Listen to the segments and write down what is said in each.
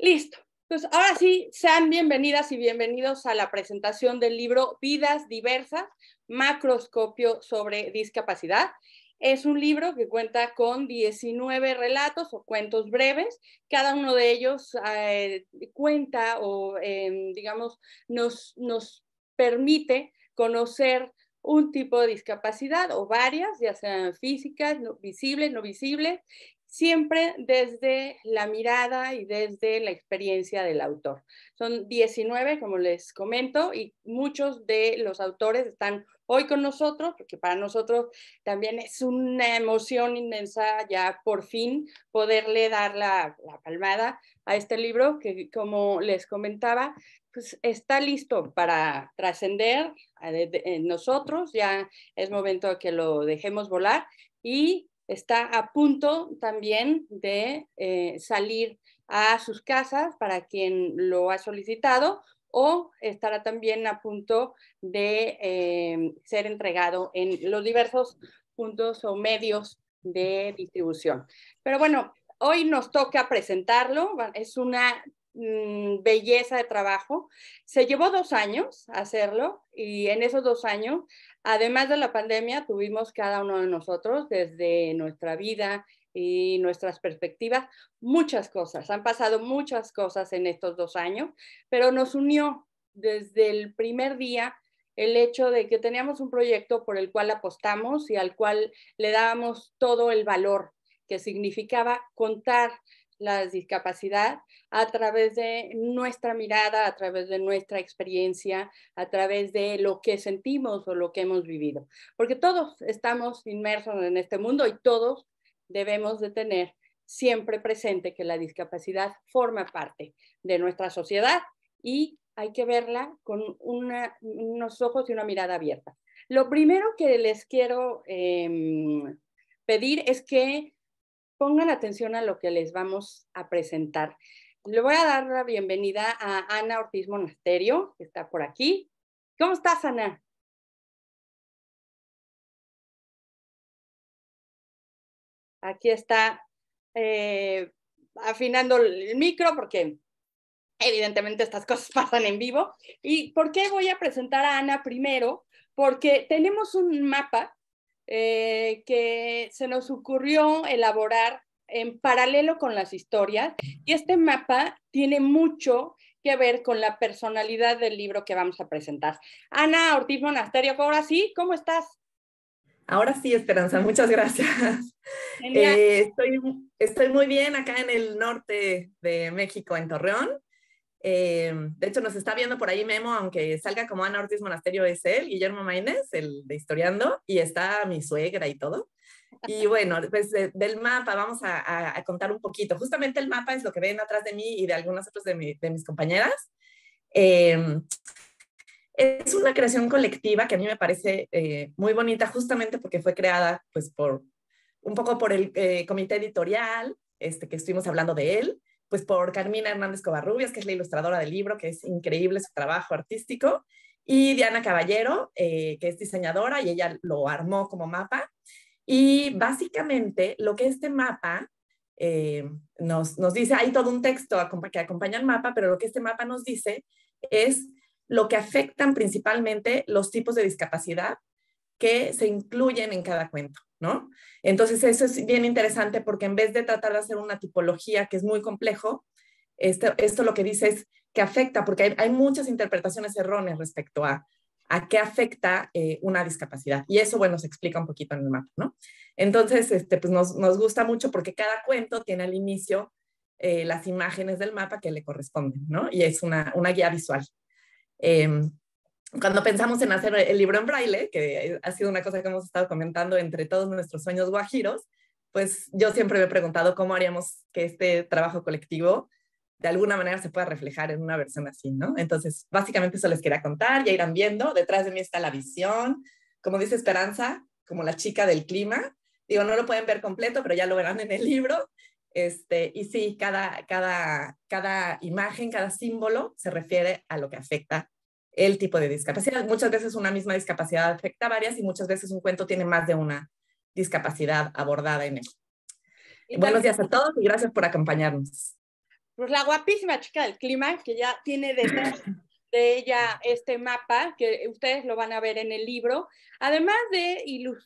Listo. pues ahora sí, sean bienvenidas y bienvenidos a la presentación del libro Vidas Diversas, Macroscopio sobre Discapacidad. Es un libro que cuenta con 19 relatos o cuentos breves. Cada uno de ellos eh, cuenta o, em, digamos, nos, nos permite conocer un tipo de discapacidad o varias, ya sean físicas, no, visibles, no visibles, siempre desde la mirada y desde la experiencia del autor. Son 19, como les comento, y muchos de los autores están hoy con nosotros, porque para nosotros también es una emoción inmensa ya por fin poderle dar la, palmada a este libro que, como les comentaba, pues está listo para trascender eh, en nosotros, ya es momento de que lo dejemos volar y está a punto también de eh, salir a sus casas para quien lo ha solicitado o estará también a punto de eh, ser entregado en los diversos puntos o medios de distribución. Pero bueno, hoy nos toca presentarlo, es una mm, belleza de trabajo. Se llevó dos años hacerlo y en esos dos años Además de la pandemia, tuvimos cada uno de nosotros desde nuestra vida y nuestras perspectivas muchas cosas. Han pasado muchas cosas en estos dos años, pero nos unió desde el primer día el hecho de que teníamos un proyecto por el cual apostamos y al cual le dábamos todo el valor que significaba contar la discapacidad a través de nuestra mirada, a través de nuestra experiencia, a través de lo que sentimos o lo que hemos vivido. Porque todos estamos inmersos en este mundo y todos debemos de tener siempre presente que la discapacidad forma parte de nuestra sociedad y hay que verla con unos ojos y una mirada abierta. Lo primero que les quiero em, pedir es que pongan atención a lo que les vamos a presentar. Le voy a dar la bienvenida a Ana Ortiz Monasterio, que está por aquí. ¿Cómo estás, Ana? Aquí está eh, afinando el micro porque evidentemente estas cosas pasan en vivo. ¿Y por qué voy a presentar a Ana primero? Porque tenemos un mapa eh, que se nos ocurrió elaborar en paralelo con las historias y este mapa tiene mucho que ver con la personalidad del libro que vamos a presentar. Ana Ortiz Monasterio, ahora sí, ¿cómo estás? Ahora sí, Esperanza, muchas gracias. Eh, estoy, estoy muy bien acá en el norte de México, en Torreón. Em, de hecho, nos está viendo por ahí Memo, aunque salga como Ana Ortiz Monasterio, es él, Guillermo Maínez, el de Historiando, y está mi suegra y todo. Y bueno, pues del mapa vamos a, contar un poquito. Justamente el mapa es lo que ven atrás de mí y de algunas otras de, mis compañeras. Em, es una creación colectiva que a mí me parece eh, muy bonita justamente porque fue creada pues por un poco por el eh, comité editorial, este, que estuvimos hablando de él, pues por Carmina Hernández Covarrubias, que es la ilustradora del libro, que es increíble su trabajo artístico, y Diana Caballero, eh, que es diseñadora y ella lo armó como mapa. Y básicamente lo que este mapa eh, nos, nos dice, hay todo un texto que acompaña el mapa, pero lo que este mapa nos dice es lo que afectan principalmente los tipos de discapacidad que se incluyen en cada cuento. ¿no? Entonces eso es bien interesante porque en vez de tratar de hacer una tipología que es muy complejo, este, esto, lo que dice es que afecta, porque hay, muchas interpretaciones erróneas respecto a, a qué afecta eh, una discapacidad. Y eso, bueno, se explica un poquito en el mapa, ¿no? Entonces, este, pues nos, gusta mucho porque cada cuento tiene al inicio eh, las imágenes del mapa que le corresponden, ¿no? Y es una, guía visual. Em, cuando pensamos en hacer el libro en braille, que ha sido una cosa que hemos estado comentando entre todos nuestros sueños guajiros, pues yo siempre me he preguntado cómo haríamos que este trabajo colectivo de alguna manera se pueda reflejar en una versión así, ¿no? Entonces, básicamente eso les quería contar, ya irán viendo, detrás de mí está la visión, como dice Esperanza, como la chica del clima, digo, no lo pueden ver completo, pero ya lo verán en el libro, este, y sí, cada, cada, cada imagen, cada símbolo se refiere a lo que afecta el tipo de discapacidad. Muchas veces una misma discapacidad afecta a varias y muchas veces un cuento tiene más de una discapacidad abordada en él. Buenos días a todos y gracias por acompañarnos. Pues la guapísima chica del clima, que ya tiene detrás de ella este mapa, que ustedes lo van a ver en el libro, además de,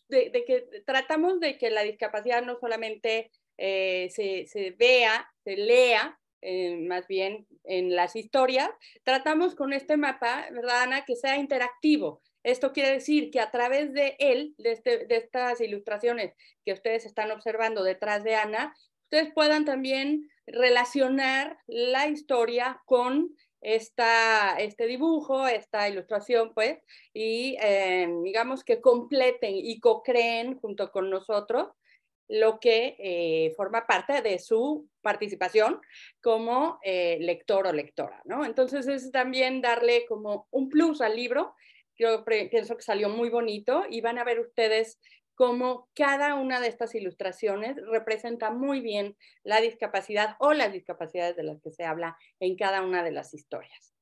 de que tratamos de que la discapacidad no solamente eh, se, se vea, se lea, eh, más bien en las historias, tratamos con este mapa, ¿verdad, Ana? Que sea interactivo. Esto quiere decir que a través de él, este, de, estas ilustraciones que ustedes están observando detrás de Ana, ustedes puedan también relacionar la historia con esta, este dibujo, esta ilustración, pues, y eh, digamos que completen y co-creen junto con nosotros lo que eh, forma parte de su participación como eh, lector o lectora, ¿no? Entonces es también darle como un plus al libro. Yo pienso que salió muy bonito y van a ver ustedes cómo cada una de estas ilustraciones representa muy bien la discapacidad o las discapacidades de las que se habla en cada una de las historias.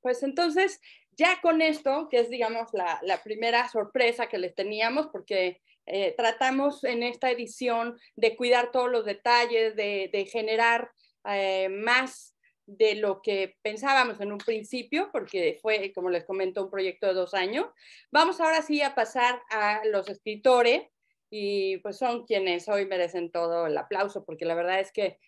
pues entonces, ya con esto, que es digamos la primera sorpresa que les teníamos, porque eh, tratamos en esta edición de cuidar todos los detalles, de, generar eh, más de lo que pensábamos en un principio, porque fue, como les comento, un proyecto de dos años. Vamos ahora sí a pasar a los escritores y pues son quienes hoy merecen todo el aplauso, porque la verdad es que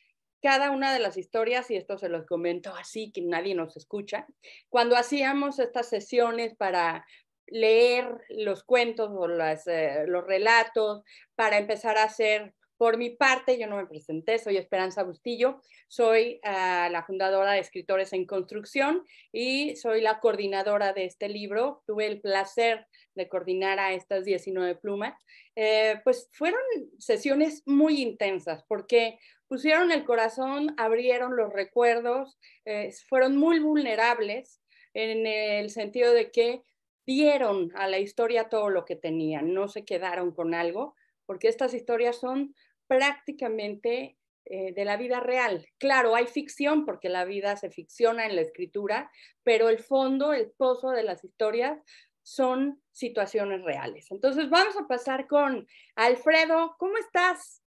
cada una de las historias, y esto se los comento así, que nadie nos escucha, cuando hacíamos estas sesiones para, leer los cuentos o eh, los relatos para empezar a hacer por mi parte, yo no me presenté, soy Esperanza Bustillo, soy ah, la fundadora de Escritores en Construcción y soy la coordinadora de este libro. Tuve el placer de coordinar a estas 19 plumas. Eh, pues fueron sesiones muy intensas porque pusieron el corazón, abrieron los recuerdos, eh, fueron muy vulnerables en el sentido de que dieron a la historia todo lo que tenían, no se quedaron con algo, porque estas historias son prácticamente eh, de la vida real. Claro, hay ficción porque la vida se ficciona en la escritura, pero el fondo, el pozo de las historias son situaciones reales. Entonces vamos a pasar con Alfredo, ¿cómo estás?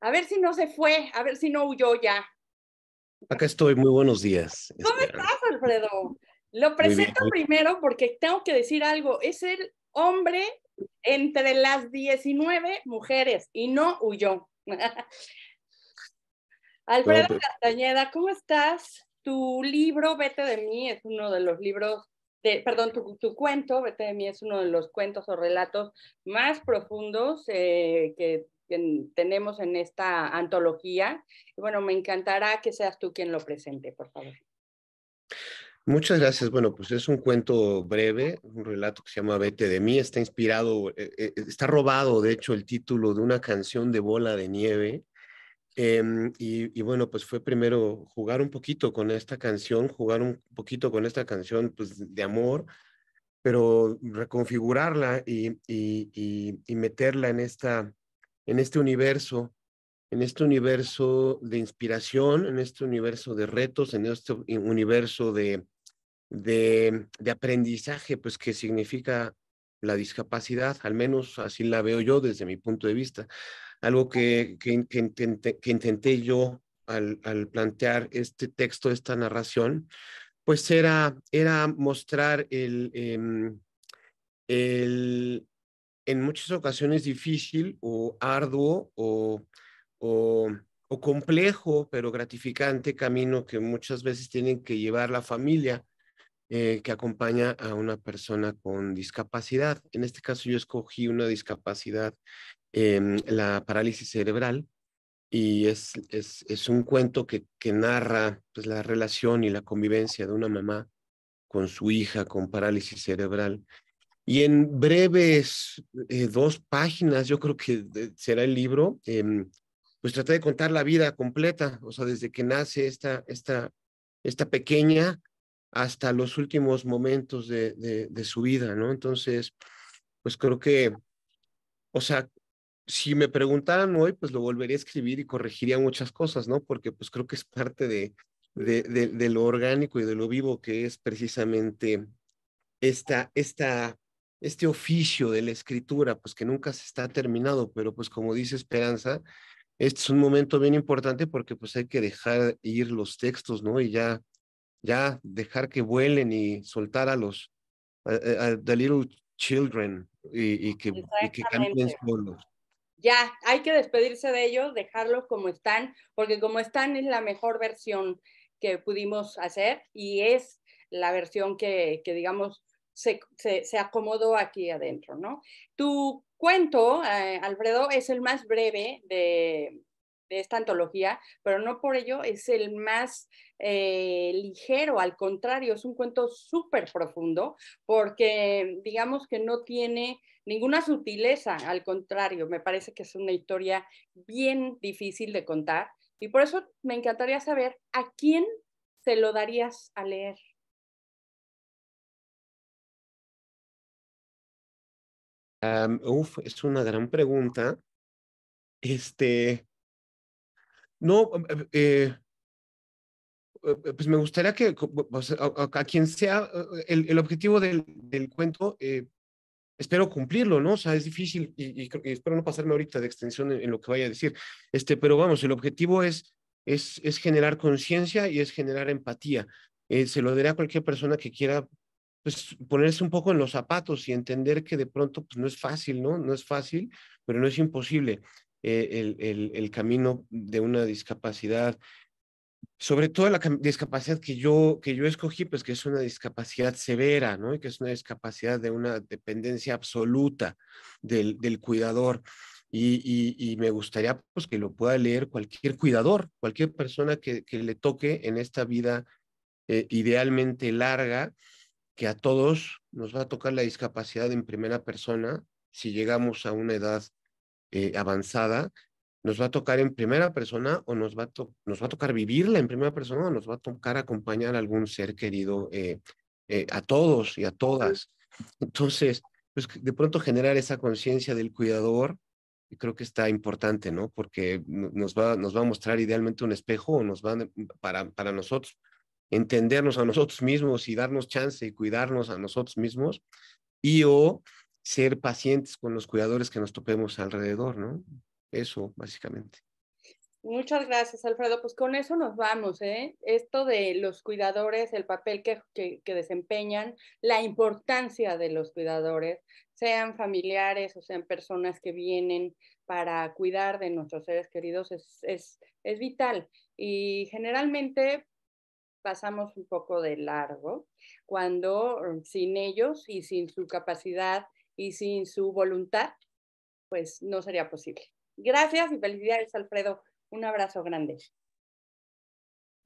A ver si no se fue, a ver si no huyó ya. Acá estoy, muy buenos días. ¿Cómo este, estás, Alfredo? Lo presento primero porque tengo que decir algo. Es el hombre entre las 19 mujeres y no huyó. Alfredo Castañeda, ¿cómo estás? Tu libro Vete de mí es uno de los libros, de, perdón, tu, cuento Vete de mí es uno de los cuentos o relatos más profundos eh, que, tenemos en esta antología. Y bueno, me encantará que seas tú quien lo presente, por favor. Muchas gracias. Bueno, pues es un cuento breve, un relato que se llama Vete de mí. Está inspirado, eh, eh, está robado, de hecho, el título de una canción de bola de nieve. Em, y, y, bueno, pues fue primero jugar un poquito con esta canción, jugar un poquito con esta canción pues, de amor, pero reconfigurarla y, y, y meterla en, esta, en este universo en este universo de inspiración, en este universo de retos, en este universo de, de, aprendizaje, pues que significa la discapacidad, al menos así la veo yo desde mi punto de vista. Algo que, que, intenté, yo al, plantear este texto, esta narración, pues era, era mostrar el, em, en muchas ocasiones difícil o arduo o, o complejo, pero gratificante camino que muchas veces tienen que llevar la familia eh, que acompaña a una persona con discapacidad. En este caso yo escogí una discapacidad, em, la parálisis cerebral, y es, es, un cuento que, que narra pues, la relación y la convivencia de una mamá con su hija con parálisis cerebral. Y en breves eh, dos páginas, yo creo que será el libro, em, pues traté de contar la vida completa, o sea, desde que nace esta, esta, esta pequeña hasta los últimos momentos de, de, su vida, ¿no? Entonces, pues creo que, o sea, si me preguntaran hoy, pues lo volvería a escribir y corregiría muchas cosas, ¿no? Porque pues creo que es parte de, de, de lo orgánico y de lo vivo que es precisamente esta, esta, este oficio de la escritura, pues que nunca se está terminado, pero pues como dice Esperanza, este es un momento bien importante porque pues hay que dejar ir los textos, ¿no? Y ya ya dejar que vuelen y soltar a los, the little children y, que, que ya hay que despedirse de ellos, dejarlos como están, porque como están es la mejor versión que pudimos hacer y es la versión que, digamos, se, acomodó aquí adentro, ¿no? Tu cuento, eh, Alfredo, es el más breve de, de esta antología, pero no por ello es el más eh, ligero, al contrario, es un cuento súper profundo porque digamos que no tiene ninguna sutileza, al contrario, me parece que es una historia bien difícil de contar y por eso me encantaría saber a quién se lo darías a leer. uf, es una gran pregunta. Este, no, eh, eh, pues me gustaría que a, quien sea eh, el, el objetivo del, del cuento, espero cumplirlo, ¿no? O sea, es difícil y, y, espero no pasarme ahorita de extensión en, lo que vaya a decir. Este, pero vamos, el objetivo es, es, es generar conciencia y es generar empatía. se lo diré a cualquier persona que quiera pues, ponerse un poco en los zapatos y entender que de pronto pues, no es fácil, ¿no? No es fácil, pero no es imposible. Eh, el, el, camino de una discapacidad, sobre todo la discapacidad que yo, que yo escogí, pues que es una discapacidad severa, ¿no? Y que es una discapacidad de una dependencia absoluta del, del cuidador. Y, me gustaría pues que lo pueda leer cualquier cuidador, cualquier persona que, le toque en esta vida eh, idealmente larga, que a todos nos va a tocar la discapacidad en primera persona si llegamos a una edad eh, avanzada, nos va a tocar en primera persona o nos va, a nos va a tocar vivirla en primera persona o nos va a tocar acompañar a algún ser querido, eh, eh, a todos y a todas. Entonces, pues de pronto generar esa conciencia del cuidador, creo que está importante, ¿no? Porque nos va, nos va a mostrar idealmente un espejo o nos va para, para nosotros entendernos a nosotros mismos y darnos chance y cuidarnos a nosotros mismos y o ser pacientes con los cuidadores que nos topemos alrededor, ¿no? Eso, básicamente. Muchas gracias, Alfredo. Pues con eso nos vamos, ¿eh? Esto de los cuidadores, el papel que, que, desempeñan, la importancia de los cuidadores, sean familiares o sean personas que vienen para cuidar de nuestros seres queridos, es, es, es vital. Y generalmente pasamos un poco de largo cuando sin ellos y sin su capacidad y sin su voluntad, pues no sería posible. Gracias y felicidades, Alfredo. Un abrazo grande.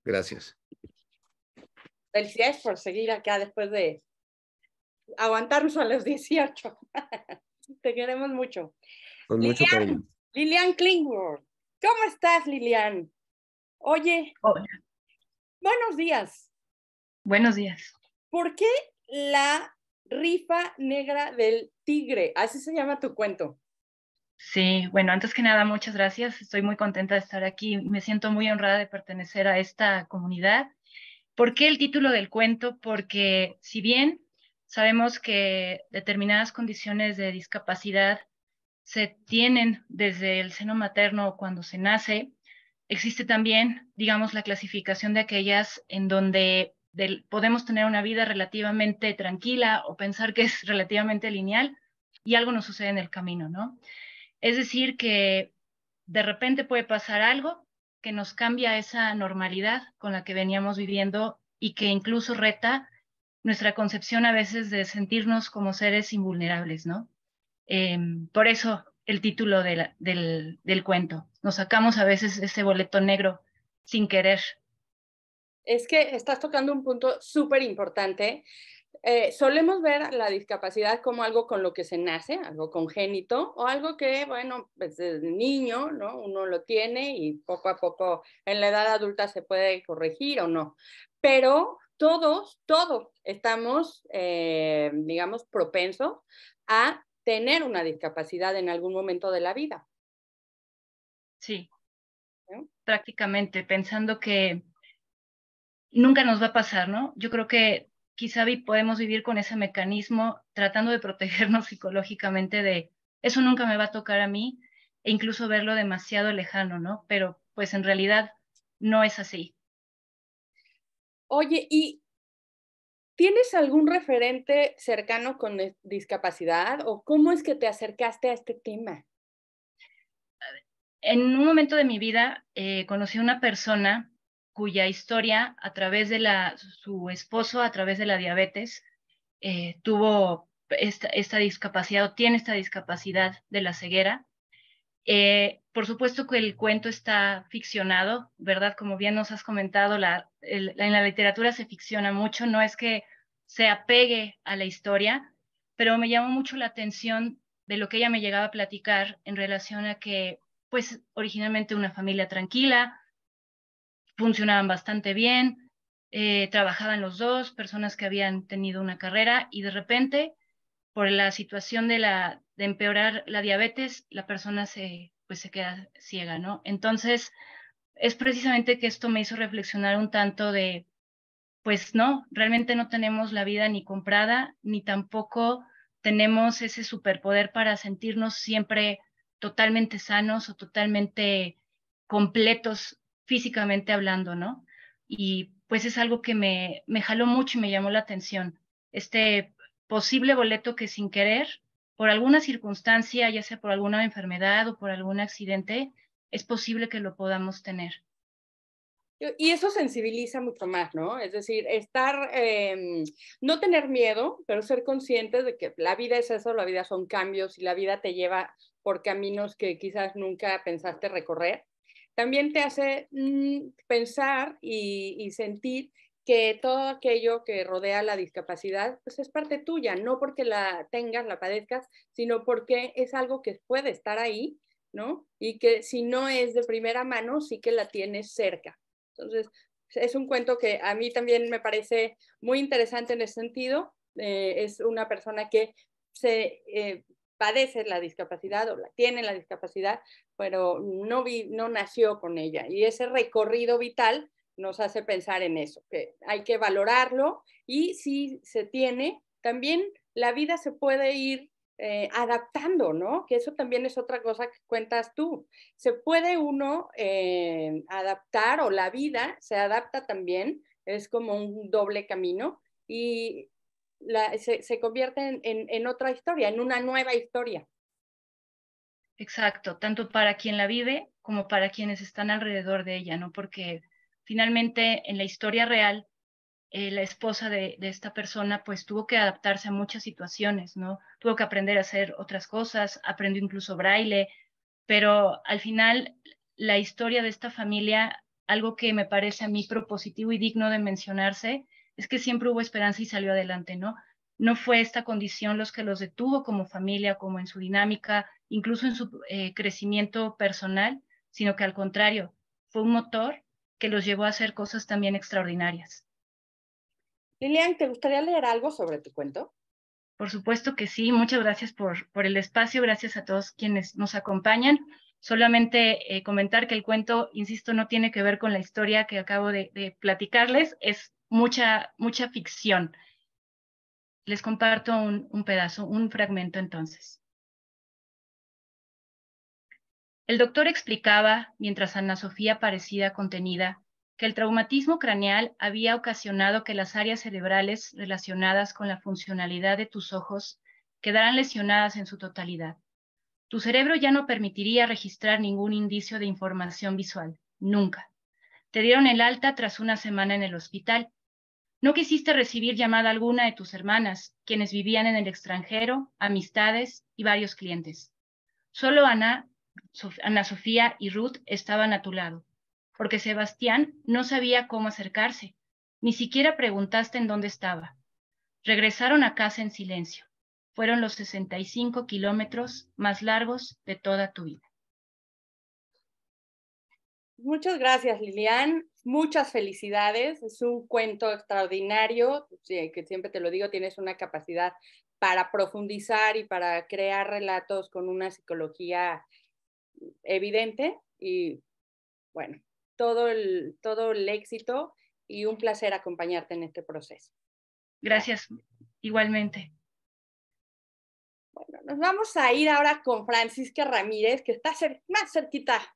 Gracias. Felicidades por seguir acá después de aguantarnos a los 18. Te queremos mucho. Con mucho cariño. Lilian Klingworth. ¿Cómo estás, Lilian? Oye. Buenos días. Buenos días. ¿Por qué la Rifa Negra del Tigre. Así se llama tu cuento. Sí, bueno, antes que nada, muchas gracias. Estoy muy contenta de estar aquí. Me siento muy honrada de pertenecer a esta comunidad. ¿Por qué el título del cuento? Porque si bien sabemos que determinadas condiciones de discapacidad se tienen desde el seno materno o cuando se nace, existe también, digamos, la clasificación de aquellas en donde podemos tener una vida relativamente tranquila o pensar que es relativamente lineal y algo nos sucede en el camino, ¿no? Es decir, que de repente puede pasar algo que nos cambia esa normalidad con la que veníamos viviendo y que incluso reta nuestra concepción a veces de sentirnos como seres invulnerables, ¿no? Em, por eso el título del, del cuento. Nos sacamos a veces ese boleto negro sin querer es que estás tocando un punto súper importante. Eh, solemos ver la discapacidad como algo con lo que se nace, algo congénito, o algo que, bueno, pues desde niño, ¿no? Uno lo tiene y poco a poco en la edad adulta se puede corregir o no. Pero todos, todos estamos, eh, digamos, propensos a tener una discapacidad en algún momento de la vida. Sí, prácticamente, pensando que nunca nos va a pasar, ¿no? Yo creo que quizá podemos vivir con ese mecanismo tratando de protegernos psicológicamente de eso nunca me va a tocar a mí e incluso verlo demasiado lejano, ¿no? Pero pues en realidad no es así. Oye, ¿y tienes algún referente cercano con discapacidad o cómo es que te acercaste a este tema? En un momento de mi vida eh, conocí a una persona cuya historia a través de la, su esposo, a través de la diabetes, eh, tuvo esta, discapacidad o tiene esta discapacidad de la ceguera. Eh, por supuesto que el cuento está ficcionado, ¿verdad? Como bien nos has comentado, la, en la literatura se ficciona mucho, no es que se apegue a la historia, pero me llamó mucho la atención de lo que ella me llegaba a platicar en relación a que, pues, originalmente una familia tranquila, funcionaban bastante bien, eh, trabajaban los dos, personas que habían tenido una carrera y de repente, por la situación de, de empeorar la diabetes, la persona se, pues, se queda ciega, ¿no? Entonces, es precisamente que esto me hizo reflexionar un tanto de, pues no, realmente no tenemos la vida ni comprada, ni tampoco tenemos ese superpoder para sentirnos siempre totalmente sanos o totalmente completos físicamente hablando, ¿no? Y pues es algo que me, me jaló mucho y me llamó la atención. Este posible boleto que sin querer, por alguna circunstancia, ya sea por alguna enfermedad o por algún accidente, es posible que lo podamos tener. Y eso sensibiliza mucho más, ¿no? Es decir, estar, em, no tener miedo, pero ser conscientes de que la vida es eso, la vida son cambios y la vida te lleva por caminos que quizás nunca pensaste recorrer también te hace mm, pensar y, sentir que todo aquello que rodea la discapacidad pues es parte tuya, no porque la tengas, la padezcas, sino porque es algo que puede estar ahí, ¿no? Y que si no es de primera mano, sí que la tienes cerca. Entonces, es un cuento que a mí también me parece muy interesante en ese sentido. Eh, es una persona que se eh, padece la discapacidad o la tiene la discapacidad, pero no, no nació con ella. Y ese recorrido vital nos hace pensar en eso, que hay que valorarlo y si se tiene, también la vida se puede ir eh, adaptando, ¿no? Que eso también es otra cosa que cuentas tú. Se puede uno eh, adaptar o la vida se adapta también, es como un doble camino y se, convierte en, otra historia, en una nueva historia. Exacto, tanto para quien la vive como para quienes están alrededor de ella, ¿no? Porque finalmente en la historia real, eh, la esposa de, de, esta persona pues tuvo que adaptarse a muchas situaciones, ¿no? Tuvo que aprender a hacer otras cosas, aprendió incluso braille, pero al final la historia de esta familia, algo que me parece a mí propositivo y digno de mencionarse, es que siempre hubo esperanza y salió adelante, ¿no? No fue esta condición los que los detuvo como familia, como en su dinámica, incluso en su eh, crecimiento personal, sino que al contrario, fue un motor que los llevó a hacer cosas también extraordinarias. Lilian, ¿te gustaría leer algo sobre tu cuento? Por supuesto que sí, muchas gracias por, por el espacio, gracias a todos quienes nos acompañan. Solamente eh, comentar que el cuento, insisto, no tiene que ver con la historia que acabo de platicarles, es mucha, mucha ficción. Les comparto un, pedazo, un fragmento entonces. El doctor explicaba, mientras Ana Sofía parecía contenida, que el traumatismo craneal había ocasionado que las áreas cerebrales relacionadas con la funcionalidad de tus ojos quedaran lesionadas en su totalidad. Tu cerebro ya no permitiría registrar ningún indicio de información visual, nunca. Te dieron el alta tras una semana en el hospital. No quisiste recibir llamada alguna de tus hermanas, quienes vivían en el extranjero, amistades y varios clientes. Solo Ana, Ana Sofía y Ruth estaban a tu lado, porque Sebastián no sabía cómo acercarse. Ni siquiera preguntaste en dónde estaba. Regresaron a casa en silencio. Fueron los 65 kilómetros más largos de toda tu vida. Muchas gracias, Lilian. Muchas felicidades. Es un cuento extraordinario, que siempre te lo digo, tienes una capacidad para profundizar y para crear relatos con una psicología evidente. Y bueno, todo el, todo el éxito y un placer acompañarte en este proceso. Gracias, igualmente. Bueno, nos vamos a ir ahora con Francisca Ramírez, que está más cerquita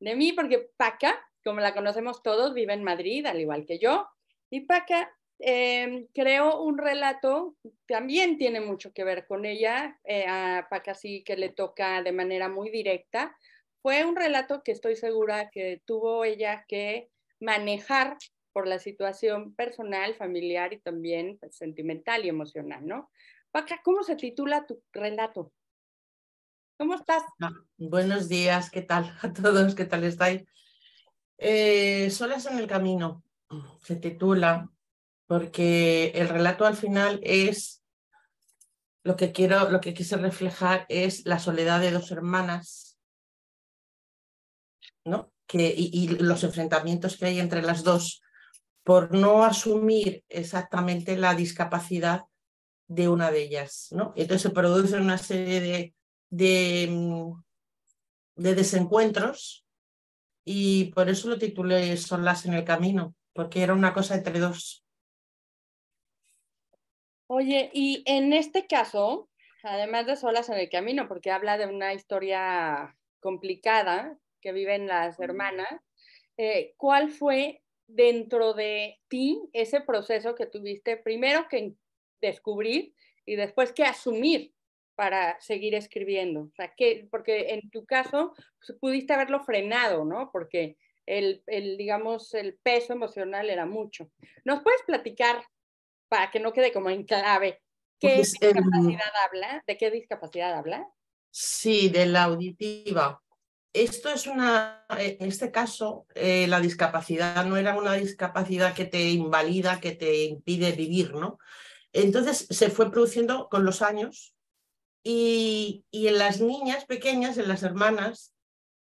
de mí porque Paca, como la conocemos todos, vive en Madrid, al igual que yo, y Paca em, creó un relato, también tiene mucho que ver con ella, eh, a Paca sí que le toca de manera muy directa, fue un relato que estoy segura que tuvo ella que manejar por la situación personal, familiar y también pues, sentimental y emocional, ¿no? Paca, ¿cómo se titula tu relato? ¿Cómo estás? Ah, buenos días, ¿qué tal a todos? ¿Qué tal estáis? Eh, solas en el camino se titula porque el relato al final es lo que quiero, lo que quise reflejar es la soledad de dos hermanas, Que, y, los enfrentamientos que hay entre las dos por no asumir exactamente la discapacidad de una de ellas, ¿no? Entonces se produce una serie de Mm, de, desencuentros y por eso lo titulé Solas en el Camino, porque era una cosa entre dos. Oye, y en este caso, además de Solas en el Camino, porque habla de una historia complicada que viven las hermanas, eh, ¿cuál fue dentro de ti ese proceso que tuviste primero que descubrir y después que asumir para seguir escribiendo? O sea, porque en tu caso pues, pudiste haberlo frenado, ¿no? Porque el, digamos, el peso emocional era mucho. ¿Nos puedes platicar, para que no quede como en clave, qué pues, em, discapacidad habla? ¿De qué discapacidad habla? Sí, de la auditiva. Esto es una, eh, en este caso, eh, la discapacidad no era una discapacidad que te invalida, que te impide vivir, ¿no? Entonces se fue produciendo con los años, y, en las niñas pequeñas, en las hermanas,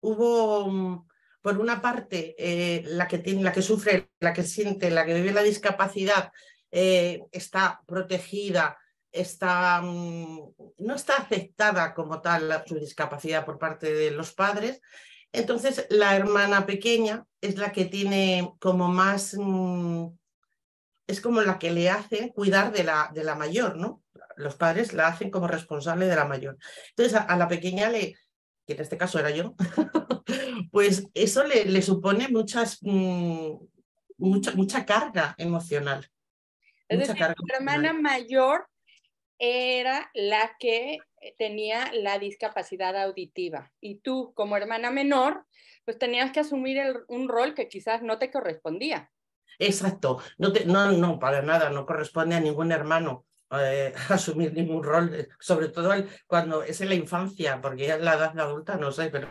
hubo, mm, por una parte, eh, la, que tiene, la que sufre, la que siente, la que vive la discapacidad, eh, está protegida, está, mm, no está aceptada como tal su discapacidad por parte de los padres. Entonces, la hermana pequeña es la que tiene como más... Mm, es como la que le hace cuidar de la, de la mayor, ¿no? Los padres la hacen como responsable de la mayor. Entonces, a, la pequeña le, que en este caso era yo, pues eso le, supone muchas, mm, mucha, carga emocional. Es mucha decir, tu hermana mayor era la que tenía la discapacidad auditiva y tú como hermana menor, pues tenías que asumir un rol que quizás no te correspondía. Exacto, no, no, no, para nada, no corresponde a ningún hermano eh, asumir ningún rol, eh, sobre todo cuando es en la infancia, porque ya la edad adulta no sé, pero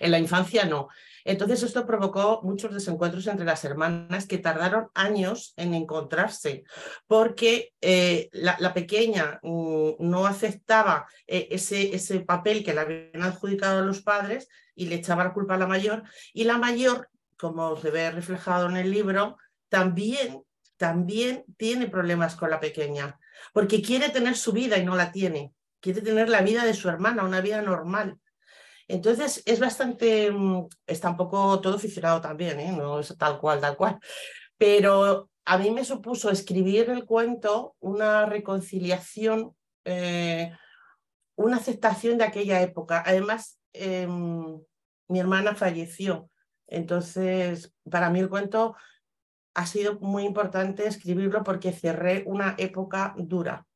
en la infancia no. Entonces esto provocó muchos desencuentros entre las hermanas que tardaron años en encontrarse, porque eh, la, pequeña mm, no aceptaba ese, ese papel que le habían adjudicado a los padres y le echaba la culpa a la mayor, y la mayor como se ve reflejado en el libro, también, también tiene problemas con la pequeña, porque quiere tener su vida y no la tiene. Quiere tener la vida de su hermana, una vida normal. Entonces es bastante, mm, está un poco todo aficionado también, ¿eh? no es tal cual, tal cual. Pero a mí me supuso escribir el cuento una reconciliación, eh, una aceptación de aquella época. Además, em, mi hermana falleció entonces, para mí el cuento ha sido muy importante escribirlo porque cerré una época dura.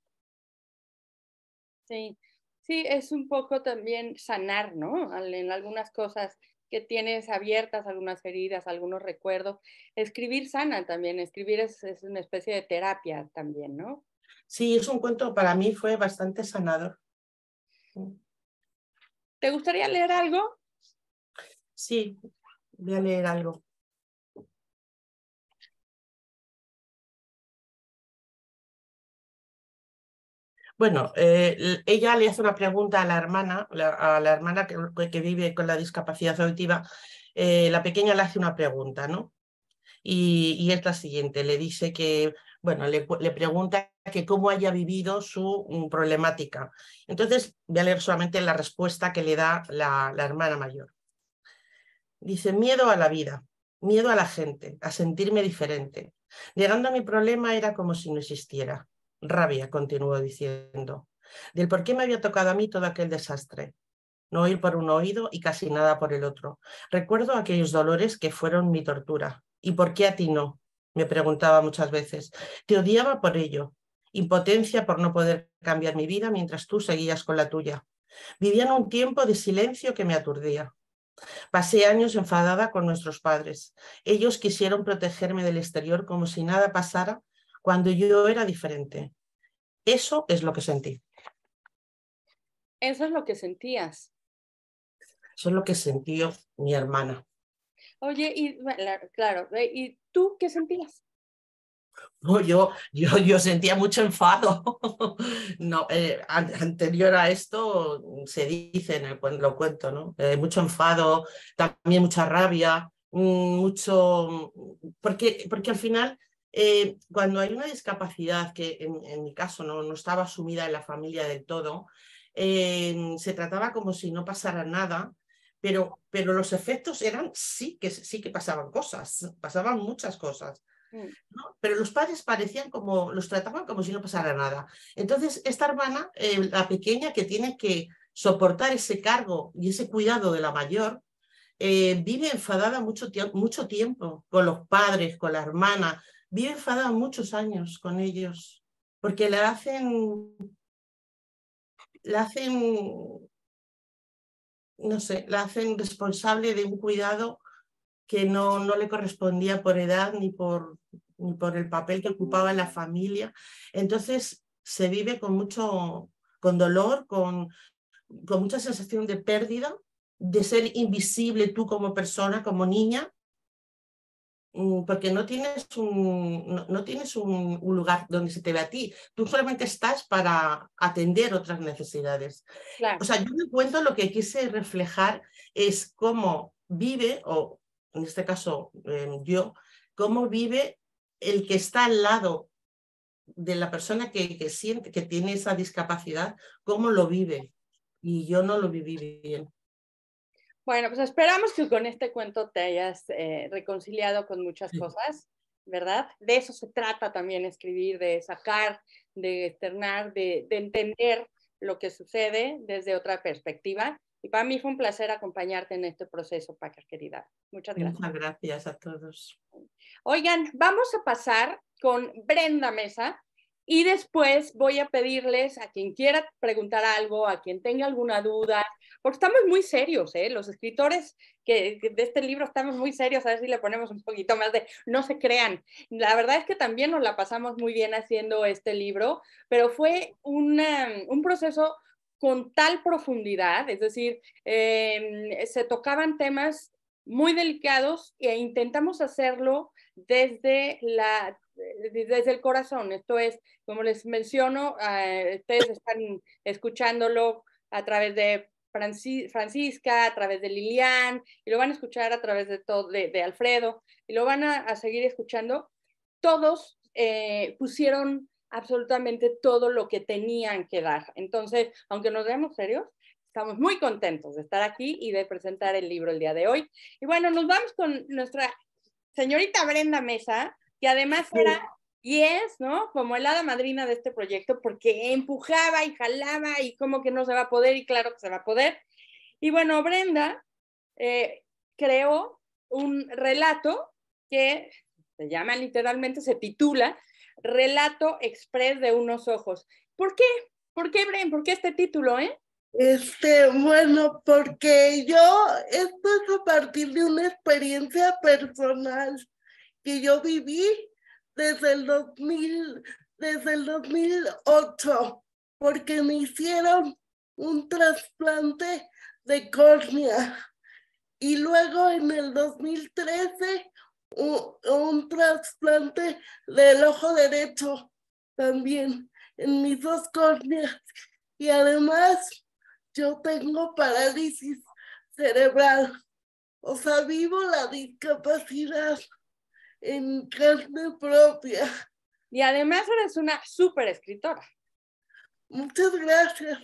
Sí, sí, es un poco también sanar, ¿no? En algunas cosas que tienes abiertas, algunas heridas, algunos recuerdos. Escribir sana también, escribir es, es una especie de terapia también, ¿no? Sí, es un cuento, para mí fue bastante sanador. ¿Te gustaría leer algo? Sí, voy a leer algo. Bueno, eh, ella le hace una pregunta a la hermana, a la hermana que, vive con la discapacidad auditiva. Eh, la pequeña le hace una pregunta, ¿no? Y, es la siguiente, le dice que, bueno, le, pregunta que cómo haya vivido su mm, problemática. Entonces, voy a leer solamente la respuesta que le da la hermana mayor. Dice, miedo a la vida, miedo a la gente, a sentirme diferente. Llegando a mi problema era como si no existiera. Rabia, continuó diciendo, del por qué me había tocado a mí todo aquel desastre. No oír por un oído y casi nada por el otro. Recuerdo aquellos dolores que fueron mi tortura. ¿Y por qué a ti no? Me preguntaba muchas veces. Te odiaba por ello. Impotencia por no poder cambiar mi vida mientras tú seguías con la tuya. Vivían un tiempo de silencio que me aturdía. Pasé años enfadada con nuestros padres. Ellos quisieron protegerme del exterior como si nada pasara cuando yo era diferente. Eso es lo que sentí. Eso es lo que sentías. Eso es lo que sentió mi hermana. Oye, y claro, eh, ¿y tú qué sentías? yo, yo, sentía mucho enfado. no, eh, anterior a esto mm, se dice en lo cuento, ¿no? Eh, mucho enfado, también mucha rabia, mm, mucho. Mm, porque, al final, eh, cuando hay una discapacidad, que en, mi caso ¿no? estaba asumida en la familia del todo, se trataba como si no pasara nada. Pero, pero los efectos eran sí que sí que pasaban cosas, pasaban muchas cosas. Mm. Pero los padres parecían como, los trataban como si no pasara nada. Entonces, esta hermana, eh, la pequeña que tiene que soportar ese cargo y ese cuidado de la mayor, eh, vive enfadada mucho, mucho tiempo con los padres, con la hermana, vive enfadada muchos años con ellos, porque la hacen, la hacen, no sé, la hacen responsable de un cuidado que no, no le correspondía por edad ni por, ni por el papel que ocupaba en la familia. Entonces se vive con mucho con dolor, con, con mucha sensación de pérdida, de ser invisible tú como persona, como niña, mm, porque no tienes un, no, tienes un, lugar donde se te ve a ti. Tú solamente estás para atender otras necesidades. O sea, yo me cuento lo que quise reflejar es cómo vive o en este caso eh, yo, cómo vive el que está al lado de la persona que, siente, que tiene esa discapacidad, cómo lo vive. Y yo no lo viví bien. Bueno, pues esperamos que con este cuento te hayas eh, reconciliado con muchas cosas, ¿verdad? De eso se trata también escribir, de sacar, de externar, de entender lo que sucede desde otra perspectiva y para mí fue un placer acompañarte en este proceso, Paca, querida. Muchas gracias. Muchas gracias a todos. Oigan, vamos a pasar con Brenda Mesa y después voy a pedirles a quien quiera preguntar algo, a quien tenga alguna duda, porque estamos muy serios, ¿eh? los escritores que, de este libro estamos muy serios, a ver si le ponemos un poquito más de, no se crean. La verdad es que también nos la pasamos muy bien haciendo este libro, pero fue un proceso con tal profundidad, es decir, eh, se tocaban temas muy delicados e intentamos hacerlo desde la desde el corazón. Esto es, como les menciono, eh, ustedes están escuchándolo a través de Francisca, a través de Lilian, y lo van a escuchar a través de, todo, de, Alfredo, y lo van a, seguir escuchando. Todos eh, pusieron absolutamente todo lo que tenían que dar. Entonces, aunque nos veamos serios, estamos muy contentos de estar aquí y de presentar el libro el día de hoy. Y bueno, nos vamos con nuestra señorita Brenda Mesa, que además era y es, ¿no? Como el hada madrina de este proyecto, porque empujaba y jalaba y como que no se va a poder y claro que se va a poder. Y bueno, Brenda eh, creó un relato que se llama literalmente, se titula Relato Express de unos ojos. ¿Por qué? ¿Por qué, Bren? ¿Por qué este título, eh? Este, bueno, porque yo, esto es a partir de una experiencia personal que yo viví desde el 2000, desde el 2008, porque me hicieron un trasplante de córnea. Y luego en el 2013 un, trasplante del ojo derecho también en mis dos córneas y además yo tengo parálisis cerebral, o sea, vivo la discapacidad en carne propia. Y además eres una super escritora. Muchas gracias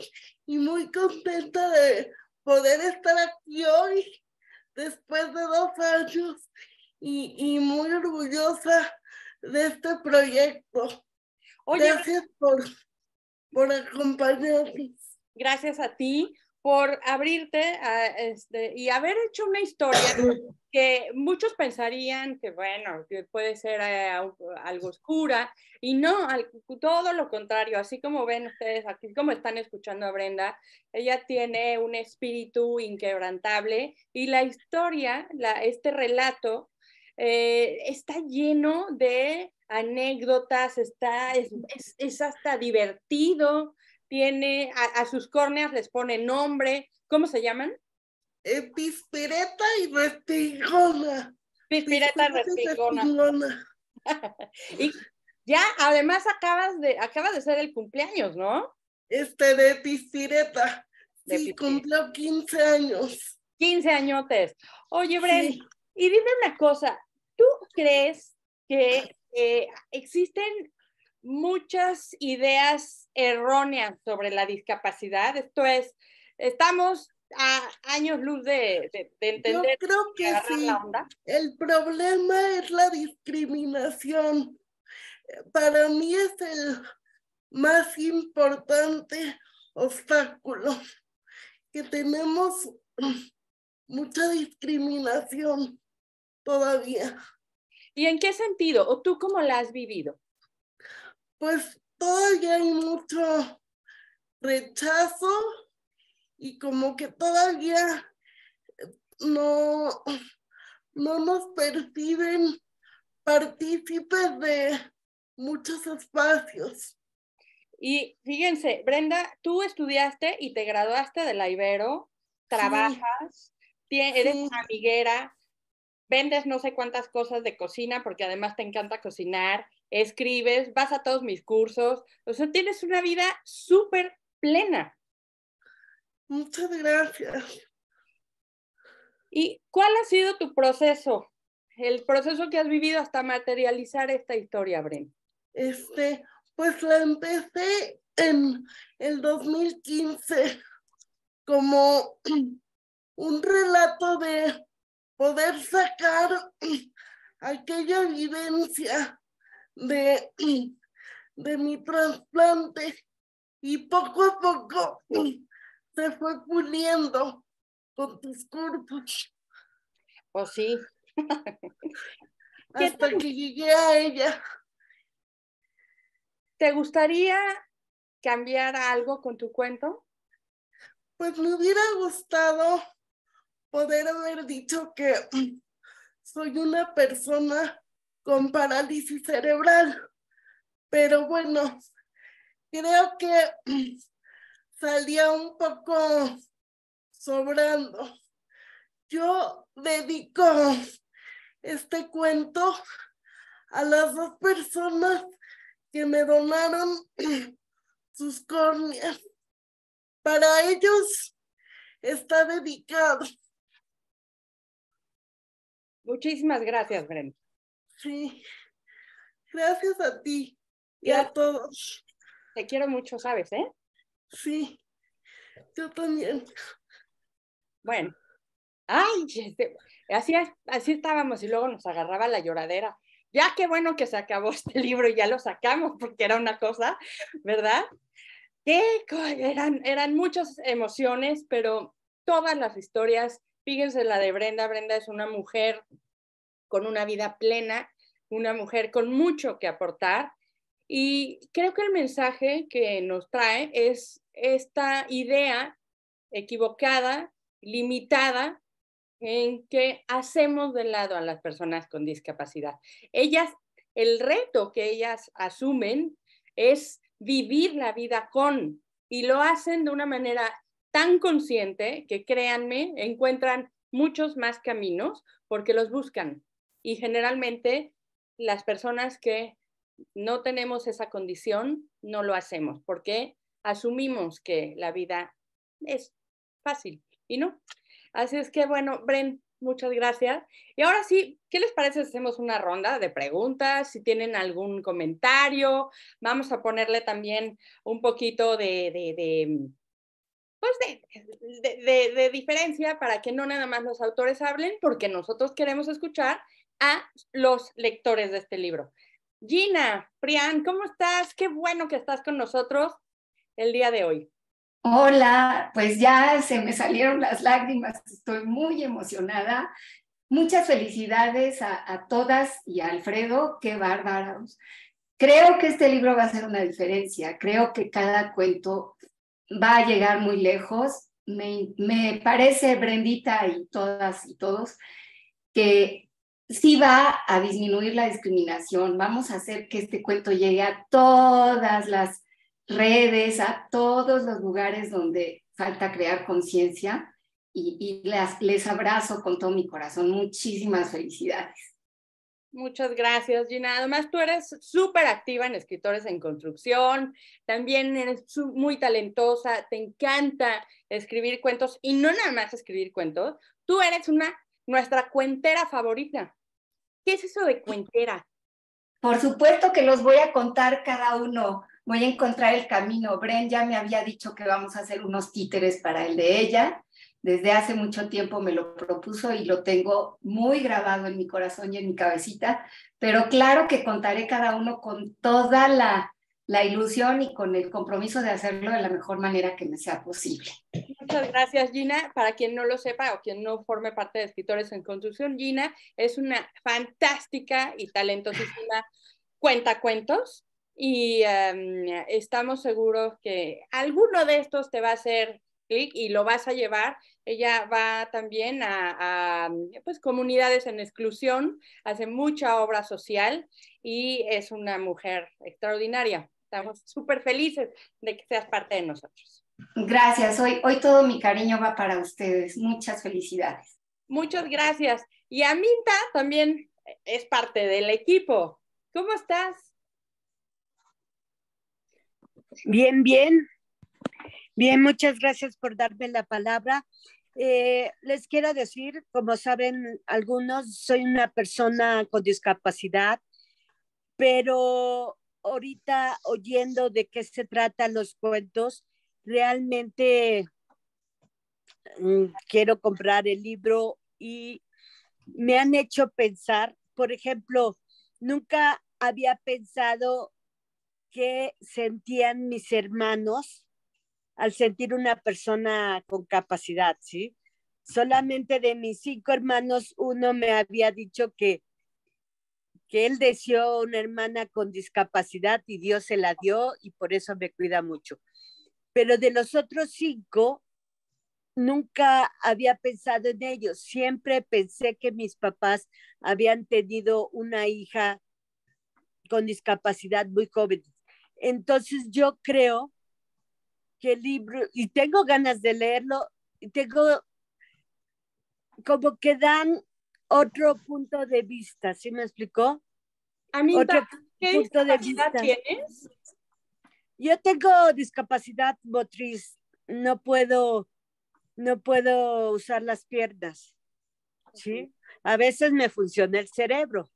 y muy contenta de poder estar aquí hoy después de dos años y, muy orgullosa de este proyecto. gracias por, por acompañarnos. Gracias a ti por abrirte este, y haber hecho una historia que muchos pensarían que, bueno, que puede ser eh, algo oscura, y no, al, todo lo contrario, así como ven ustedes, aquí como están escuchando a Brenda, ella tiene un espíritu inquebrantable y la historia, la, este relato eh, está lleno de anécdotas, está, es, hasta divertido, tiene, a, sus córneas les pone nombre, ¿cómo se llaman? Eh, Pispireta y restigona. Pispireta, y restigona. y ya, además acabas de, acaba de ser el cumpleaños, ¿no? Este, de Pispireta. sí, cumplió 15 años. 15 añotes. Oye, Bren, y dime una cosa, ¿Tú crees que existen muchas ideas erróneas sobre la discapacidad? Esto es, estamos a años luz de, entender. Yo creo que sí. El problema es la discriminación. Para mí es el más importante obstáculo que tenemos mm, mucha discriminación todavía. ¿Y en qué sentido? ¿O tú cómo la has vivido? Pues todavía hay mucho rechazo y como que todavía no, no nos perciben partícipes de muchos espacios. Y fíjense, Brenda, tú estudiaste y te graduaste de la Ibero, trabajas, eres una amiguera, vendes no sé cuántas cosas de cocina porque además te encanta cocinar, escribes, vas a todos mis cursos, o sea, tienes una vida súper plena. Muchas gracias. ¿Y cuál ha sido tu proceso? El proceso que has vivido hasta materializar esta historia, Bren. Este, pues la empecé en el 2015 como un relato de poder sacar eh, aquella evidencia de, eh, de mi trasplante y poco a poco eh, se fue puliendo con tus cuerpos. Pues sí. Hasta que llegué a ella. ¿Te gustaría cambiar algo con tu cuento? Pues me hubiera gustado poder haber dicho que soy una persona con parálisis cerebral. Pero bueno, creo que salía un poco sobrando. Yo dedico este cuento a las dos personas que me donaron sus córneas. Para ellos está dedicado. Muchísimas gracias, Brenda. Sí. Gracias a ti y a todos. Te quiero mucho, ¿sabes? ¿Eh? Sí. Yo también. Bueno. Ay, así, así estábamos y luego nos agarraba la lloradera. Ya qué bueno que se acabó este libro y ya lo sacamos porque era una cosa, ¿verdad? eran, eran muchas emociones, pero todas las historias Fíjense la de Brenda. Brenda es una mujer con una vida plena, una mujer con mucho que aportar. Y creo que el mensaje que nos trae es esta idea equivocada, limitada, en que hacemos de lado a las personas con discapacidad. Ellas, el reto que ellas asumen es vivir la vida con, y lo hacen de una manera tan consciente que créanme, encuentran muchos más caminos porque los buscan. Y generalmente las personas que no tenemos esa condición no lo hacemos porque asumimos que la vida es fácil y no. Así es que bueno, Bren, muchas gracias. Y ahora sí, ¿qué les parece si hacemos una ronda de preguntas? Si tienen algún comentario, vamos a ponerle también un poquito de pues de, de, diferencia para que no nada más los autores hablen, porque nosotros queremos escuchar a los lectores de este libro. Gina, Prian, ¿cómo estás? Qué bueno que estás con nosotros el día de hoy. Hola, pues ya se me salieron las lágrimas, estoy muy emocionada. Muchas felicidades a, a todas y a Alfredo, qué bárbaros. Creo que este libro va a hacer una diferencia, creo que cada cuento va a llegar muy lejos. Me, parece, Brendita y todas y todos, que sí va a disminuir la discriminación. Vamos a hacer que este cuento llegue a todas las redes, a todos los lugares donde falta crear conciencia y, les abrazo con todo mi corazón. Muchísimas felicidades. Muchas gracias, Gina. Además, tú eres súper activa en Escritores en Construcción, también eres muy talentosa, te encanta escribir cuentos y no nada más escribir cuentos, tú eres una, nuestra cuentera favorita. ¿Qué es eso de cuentera? Por supuesto que los voy a contar cada uno. Voy a encontrar el camino. Bren ya me había dicho que vamos a hacer unos títeres para el de ella desde hace mucho tiempo me lo propuso y lo tengo muy grabado en mi corazón y en mi cabecita, pero claro que contaré cada uno con toda la, ilusión y con el compromiso de hacerlo de la mejor manera que me sea posible. Muchas gracias, Gina. Para quien no lo sepa o quien no forme parte de Escritores en Construcción, Gina es una fantástica y talentosísima cuentos y em, estamos seguros que alguno de estos te va a hacer clic y lo vas a llevar ella va también a, pues, comunidades en exclusión, hace mucha obra social y es una mujer extraordinaria. Estamos súper felices de que seas parte de nosotros. Gracias, hoy, hoy todo mi cariño va para ustedes. Muchas felicidades. Muchas gracias. Y Aminta también es parte del equipo. ¿Cómo estás? Bien, bien. Bien, muchas gracias por darme la palabra. Eh, les quiero decir, como saben algunos, soy una persona con discapacidad, pero ahorita oyendo de qué se tratan los cuentos, realmente mm, quiero comprar el libro y me han hecho pensar, por ejemplo, nunca había pensado que sentían mis hermanos al sentir una persona con capacidad, ¿sí? Solamente de mis cinco hermanos, uno me había dicho que, que él deseó una hermana con discapacidad y Dios se la dio y por eso me cuida mucho. Pero de los otros cinco, nunca había pensado en ellos. Siempre pensé que mis papás habían tenido una hija con discapacidad muy joven. Entonces yo creo qué libro, y tengo ganas de leerlo, y tengo como que dan otro punto de vista, ¿sí me explicó? ¿qué punto de vista. tienes? Yo tengo discapacidad motriz, no puedo, no puedo usar las piernas, ¿sí? A veces me funciona el cerebro.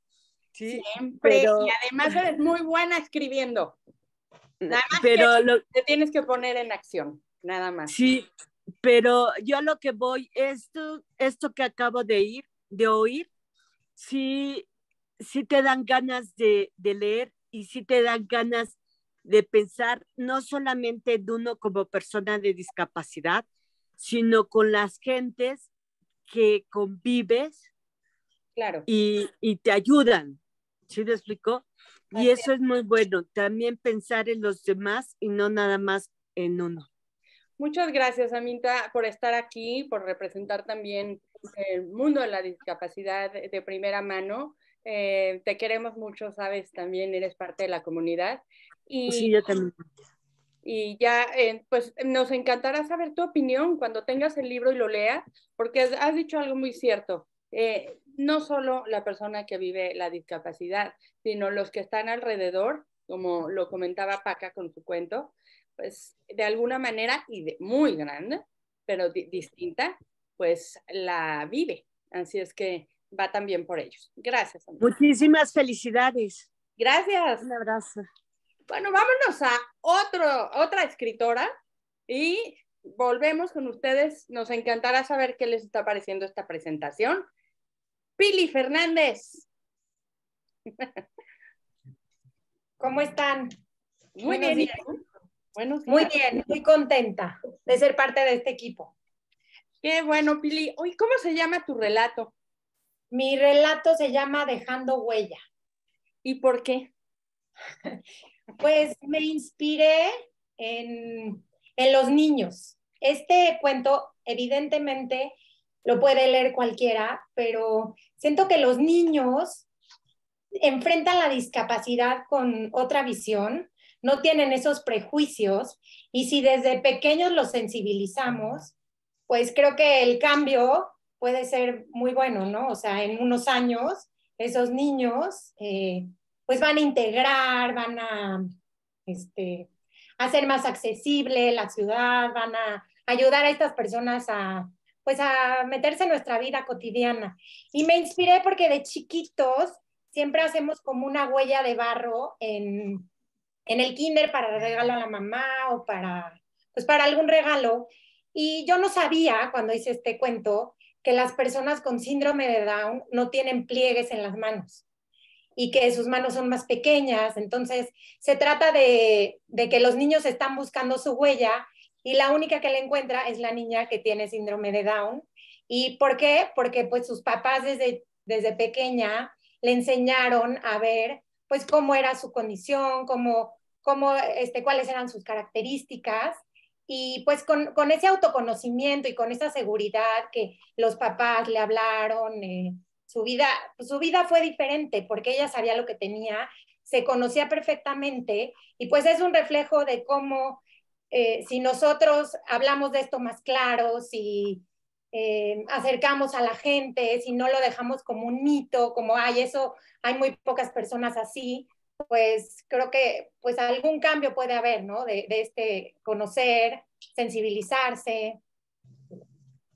Sí, Siempre, pero... y además eres muy buena escribiendo. Nada más pero que lo, te tienes que poner en acción, nada más. Sí, pero yo lo que voy, esto, esto que acabo de, ir, de oír, sí, sí te dan ganas de, leer y sí te dan ganas de pensar no solamente de uno como persona de discapacidad, sino con las gentes que convives claro. y, y te ayudan. ¿Sí te explico? Y eso es muy bueno, también pensar en los demás y no nada más en uno. Muchas gracias, Aminta, por estar aquí, por representar también eh, el mundo de la discapacidad de primera mano. Eh, te queremos mucho, sabes, también eres parte de la comunidad. Y, pues sí, yo también. Y ya, eh, pues nos encantará saber tu opinión cuando tengas el libro y lo leas, porque has dicho algo muy cierto no solo la persona que vive la discapacidad, sino los que están alrededor, como lo comentaba Paca con su cuento, pues de alguna manera y de muy grande, pero distinta, pues la vive. Así es que va también por ellos. Gracias. Muchísimas felicidades. Gracias. Un abrazo. Bueno, vámonos a otro, otra escritora y volvemos con ustedes. Nos encantará saber qué les está pareciendo esta presentación Pili Fernández. ¿Cómo están? Muy bien. Muy bien, muy contenta de ser parte de este equipo. Qué bueno, Pili. ¿cómo se llama tu relato? Mi relato se llama Dejando Huella. ¿Y por qué? pues me inspiré en, en los niños. Este cuento, evidentemente, lo puede leer cualquiera, pero siento que los niños enfrentan la discapacidad con otra visión, no tienen esos prejuicios y si desde pequeños los sensibilizamos, pues creo que el cambio puede ser muy bueno, ¿no? O sea, en unos años esos niños eh, pues van a integrar, van a este, hacer más accesible la ciudad, van a ayudar a estas personas a pues a meterse en nuestra vida cotidiana. Y me inspiré porque de chiquitos siempre hacemos como una huella de barro en, el kinder para regalo a la mamá o para, pues para algún regalo. Y yo no sabía cuando hice este cuento que las personas con síndrome de Down no tienen pliegues en las manos y que sus manos son más pequeñas. Entonces, se trata de, de que los niños están buscando su huella y la única que le encuentra es la niña que tiene síndrome de Down. ¿Y por qué? Porque pues sus papás desde, desde pequeña le enseñaron a ver pues cómo era su condición, cómo, cómo este, cuáles eran sus características. Y pues con, ese autoconocimiento y con esa seguridad que los papás le hablaron, eh, su, vida, pues, su vida fue diferente porque ella sabía lo que tenía, se conocía perfectamente y pues es un reflejo de cómo eh, si nosotros hablamos de esto más claro, si eh, acercamos a la gente, si no lo dejamos como un mito, como hay eso, hay muy pocas personas así, pues creo que pues algún cambio puede haber, ¿no? De, este conocer, sensibilizarse.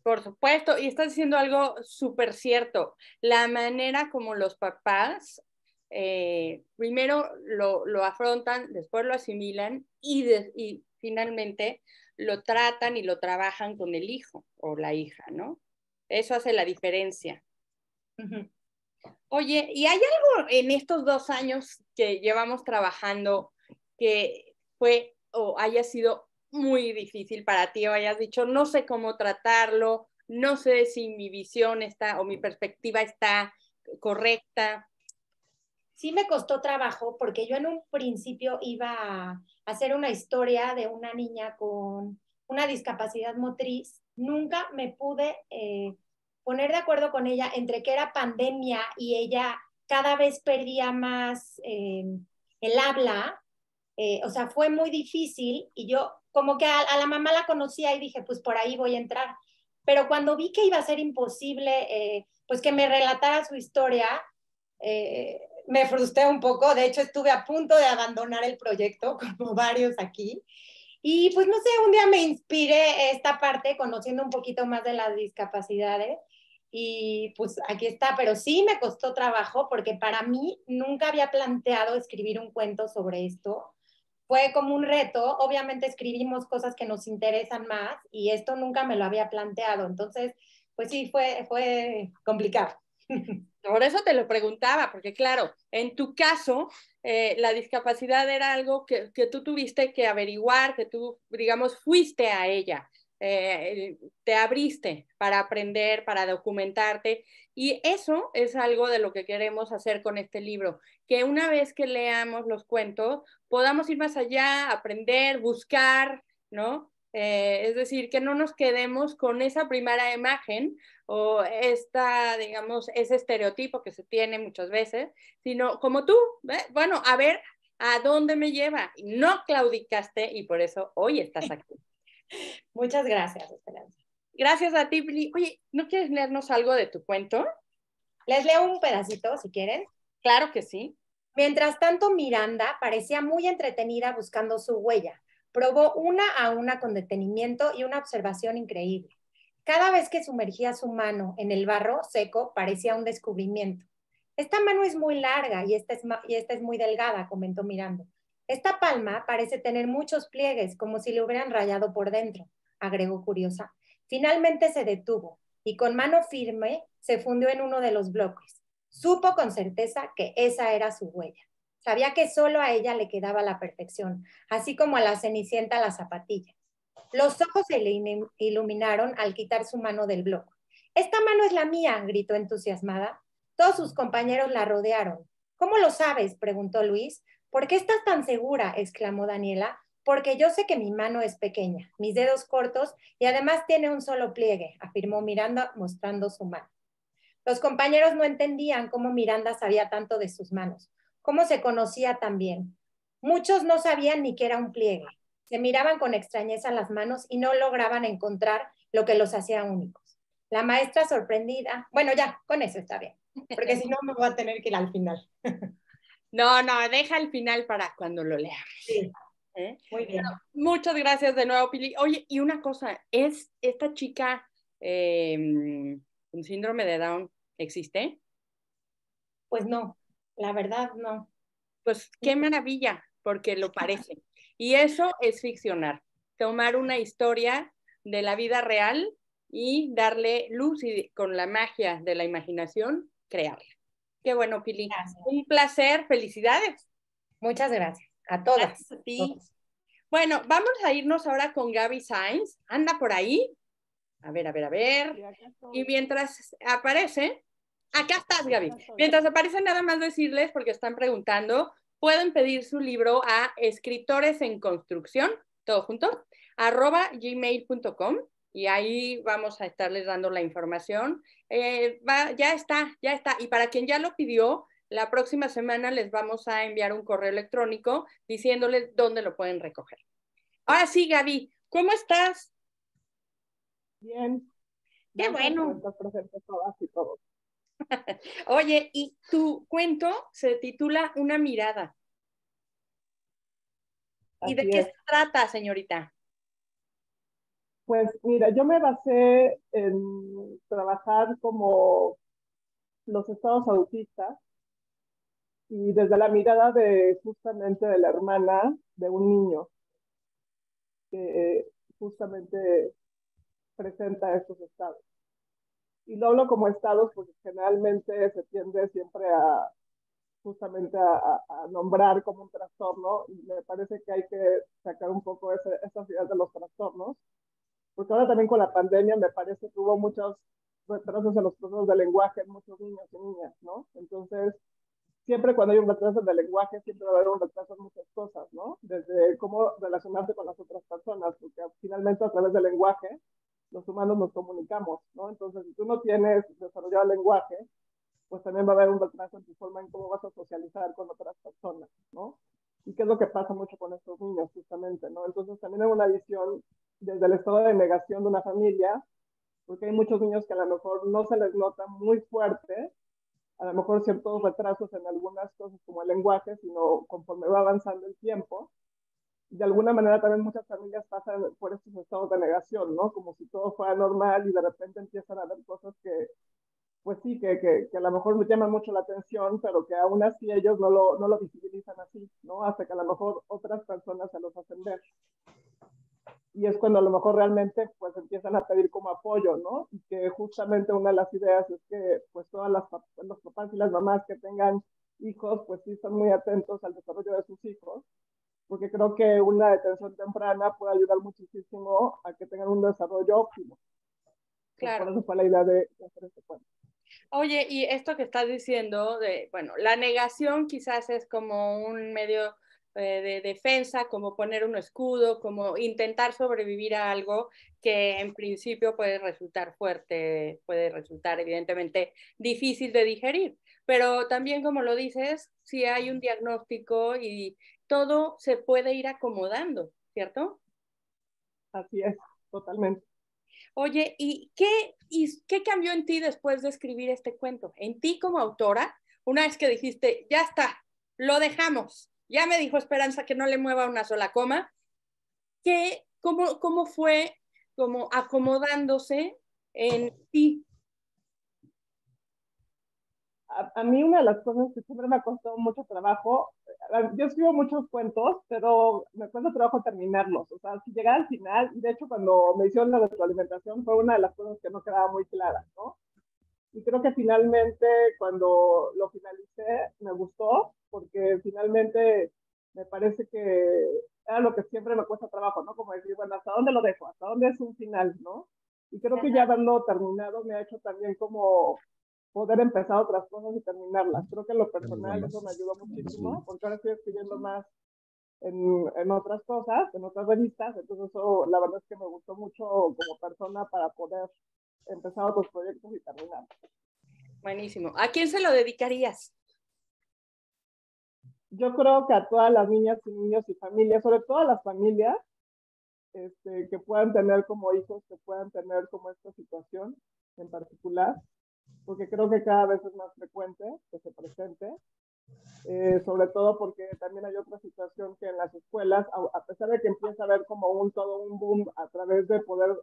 Por supuesto, y estás diciendo algo súper cierto, la manera como los papás eh, primero lo, lo, afrontan, después lo asimilan y, y finalmente lo tratan y lo trabajan con el hijo o la hija, ¿no? Eso hace la diferencia. Oye, ¿y hay algo en estos dos años que llevamos trabajando que fue o haya sido muy difícil para ti o hayas dicho, no sé cómo tratarlo, no sé si mi visión está o mi perspectiva está correcta? sí me costó trabajo porque yo en un principio iba a hacer una historia de una niña con una discapacidad motriz. Nunca me pude eh, poner de acuerdo con ella entre que era pandemia y ella cada vez perdía más eh, el habla. Eh, o sea, fue muy difícil y yo como que a, la mamá la conocía y dije, pues por ahí voy a entrar. Pero cuando vi que iba a ser imposible, pues que me relatara su historia, eh, me frustré un poco, de hecho estuve a punto de abandonar el proyecto, como varios aquí. Y pues no sé, un día me inspiré esta parte conociendo un poquito más de las discapacidades y pues aquí está, pero sí me costó trabajo porque para mí nunca había planteado escribir un cuento sobre esto. Fue como un reto, obviamente escribimos cosas que nos interesan más y esto nunca me lo había planteado, entonces pues sí, fue, fue complicado. Por eso te lo preguntaba, porque claro, en tu caso, eh, la discapacidad era algo que, tú tuviste que averiguar, que tú, digamos, fuiste a ella, eh, te abriste para aprender, para documentarte. Y eso es algo de lo que queremos hacer con este libro, que una vez que leamos los cuentos, podamos ir más allá, aprender, buscar, ¿no? Eh, es decir, que no nos quedemos con esa primera imagen o esta, digamos, ese estereotipo que se tiene muchas veces, sino como tú, bueno, a ver a dónde me lleva. No claudicaste y por eso hoy estás aquí. Muchas gracias, Esperanza. Gracias a ti, Pili. Oye, ¿no quieres leernos algo de tu cuento? Les leo un pedacito, si quieren. Claro que sí. Mientras tanto, Miranda parecía muy entretenida buscando su huella. Probó una a una con detenimiento y una observación increíble. Cada vez que sumergía su mano en el barro seco parecía un descubrimiento. Esta mano es muy larga y esta es, muy delgada, comentó Mirando. Esta palma parece tener muchos pliegues, como si le hubieran rayado por dentro, agregó curiosa. Finalmente se detuvo y con mano firme se fundió en uno de los bloques. Supo con certeza que esa era su huella. Sabía que solo a ella le quedaba la perfección, así como a la Cenicienta la zapatilla. Los ojos se le iluminaron al quitar su mano del bloco. Esta mano es la mía, gritó entusiasmada. Todos sus compañeros la rodearon. ¿Cómo lo sabes? preguntó Luis. ¿Por qué estás tan segura? exclamó Daniela. Porque yo sé que mi mano es pequeña, mis dedos cortos y además tiene un solo pliegue, afirmó Miranda mostrando su mano. Los compañeros no entendían cómo Miranda sabía tanto de sus manos cómo se conocía también. Muchos no sabían ni qué era un pliegue. Se miraban con extrañeza las manos y no lograban encontrar lo que los hacía únicos. La maestra sorprendida, bueno, ya, con eso está bien, porque si no me voy a tener que ir al final. No, no, deja el final para cuando lo lea. Sí. ¿Eh? Muy bien. muchas gracias de nuevo, Pili. Oye, y una cosa, ¿es esta chica em, con síndrome de Down existe? Pues no, la verdad, no. Pues qué maravilla, porque lo parece. Y eso es ficcionar, tomar una historia de la vida real y darle luz y con la magia de la imaginación, crearla. Qué bueno, Pili. Un placer, felicidades. Muchas gracias a todas. Bueno, vamos a irnos ahora con Gaby Sainz. Anda por ahí. A ver, a ver, a ver. Y mientras aparece, Acá estás, Gaby. Mientras aparece nada más decirles, porque están preguntando, pueden pedir su libro a escritores en construcción, todo junto, arroba gmail.com y ahí vamos a estarles dando la información. Eh, ya está, ya está. Y para quien ya lo pidió, la próxima semana les vamos a enviar un correo electrónico diciéndoles dónde lo pueden recoger. Ahora sí, Gaby, ¿cómo estás? Bien. Qué bueno. Oye, y tu cuento se titula Una mirada. ¿Y de qué se trata, señorita? Pues mira, yo me basé en trabajar como los estados autistas y desde la mirada de justamente de la hermana de un niño que eh, justamente presenta estos estados y no hablo como estados porque generalmente se tiende siempre a justamente a, nombrar como un trastorno y me parece que hay que sacar un poco esa idea de los trastornos, porque ahora también con la pandemia me parece que hubo muchos retrasos en los procesos de lenguaje en muchos niños y niñas, ¿no? Entonces, siempre cuando hay un retraso de lenguaje, siempre va a haber un retraso en muchas cosas, ¿no? Desde cómo relacionarse con las otras personas, porque finalmente a través del lenguaje los humanos nos comunicamos, ¿no? Entonces, si tú no tienes desarrollado el lenguaje, pues también va a haber un retraso en tu forma en cómo vas a socializar con otras personas, ¿no? Y qué es lo que pasa mucho con estos niños, justamente, ¿no? Entonces, también hay una visión desde el estado de negación de una familia, porque hay muchos niños que a lo mejor no se les nota muy fuerte, a lo mejor ciertos retrasos en algunas cosas como el lenguaje, sino conforme va avanzando el tiempo, de alguna manera también muchas familias pasan por estos estados de negación, ¿no? Como si todo fuera normal y de repente empiezan a ver cosas que, pues sí, que, que, a lo mejor les llaman mucho la atención, pero que aún así ellos no lo, no lo visibilizan así, ¿no? Hasta que a lo mejor otras personas se los hacen ver. Y es cuando a lo mejor realmente pues empiezan a pedir como apoyo, ¿no? Y que justamente una de las ideas es que pues todas las los papás y las mamás que tengan hijos pues sí son muy atentos al desarrollo de sus hijos porque creo que una detención temprana puede ayudar muchísimo a que tengan un desarrollo óptimo. Claro. Por eso fue la idea de, hacer este cuento. Oye, y esto que estás diciendo, de, bueno, la negación quizás es como un medio eh, de defensa, como poner un escudo, como intentar sobrevivir a algo que en principio puede resultar fuerte, puede resultar evidentemente difícil de digerir pero también como lo dices, si hay un diagnóstico y, todo se puede ir acomodando, ¿cierto? Así es, totalmente. Oye, ¿y qué, ¿y qué cambió en ti después de escribir este cuento? En ti como autora, una vez que dijiste, ya está, lo dejamos, ya me dijo Esperanza que no le mueva una sola coma, ¿qué, cómo, ¿cómo fue como acomodándose en ti? A, mí una de las cosas que siempre me ha mucho trabajo Ah, yo escribo muchos cuentos, pero me cuesta trabajo terminarlos. O sea, si llegar al final, de hecho cuando me hicieron la retroalimentación fue una de las cosas que no quedaba muy clara, ¿no? Y creo que finalmente cuando lo finalicé me gustó, porque finalmente me parece que era lo que siempre me cuesta trabajo, ¿no? Como decir, bueno, ¿hasta dónde lo dejo? ¿Hasta dónde es un final, no? Y creo que ya haberlo terminado me ha hecho también como poder empezar otras cosas y terminarlas. Creo que lo personal eso me ayudó muchísimo, porque ahora estoy escribiendo más en, en, otras cosas, en otras revistas, entonces eso la verdad es que me gustó mucho como persona para poder empezar otros proyectos y terminar. Buenísimo. ¿A quién se lo dedicarías? Yo creo que a todas las niñas y niños y familias, sobre todo a las familias este, que puedan tener como hijos, que puedan tener como esta situación en particular, porque creo que cada vez es más frecuente que se presente, eh, sobre todo porque también hay otra situación que en las escuelas, a, pesar de que empieza a haber como un todo un boom a través de poder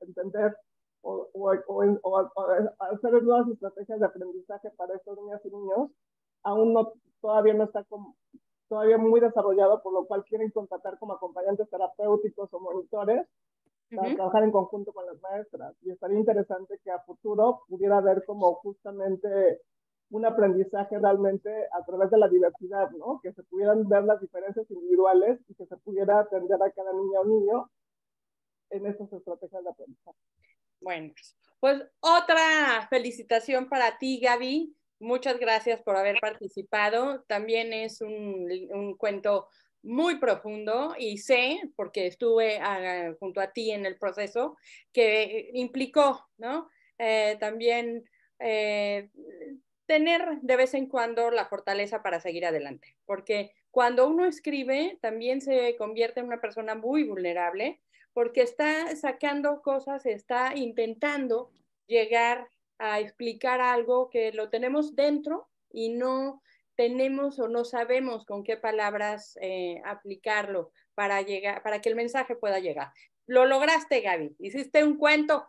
entender o, hacer nuevas estrategias de aprendizaje para estos niños y niños, aún no, todavía no está como, todavía muy desarrollado, por lo cual quieren contratar como acompañantes terapéuticos o monitores trabajar en conjunto con las maestras. Y estaría interesante que a futuro pudiera haber como justamente un aprendizaje realmente a través de la diversidad, ¿no? Que se pudieran ver las diferencias individuales y que se pudiera atender a cada niña o niño en estas estrategias de aprendizaje. Bueno, pues otra felicitación para ti, Gaby. Muchas gracias por haber participado. También es un, un cuento muy profundo y sé, porque estuve ah, junto a ti en el proceso, que implicó ¿no? Eh, también eh, tener de vez en cuando la fortaleza para seguir adelante, porque cuando uno escribe también se convierte en una persona muy vulnerable porque está sacando cosas, está intentando llegar a explicar algo que lo tenemos dentro y no tenemos o no sabemos con qué palabras eh, aplicarlo para, llegar, para que el mensaje pueda llegar. Lo lograste, Gaby. Hiciste un cuento,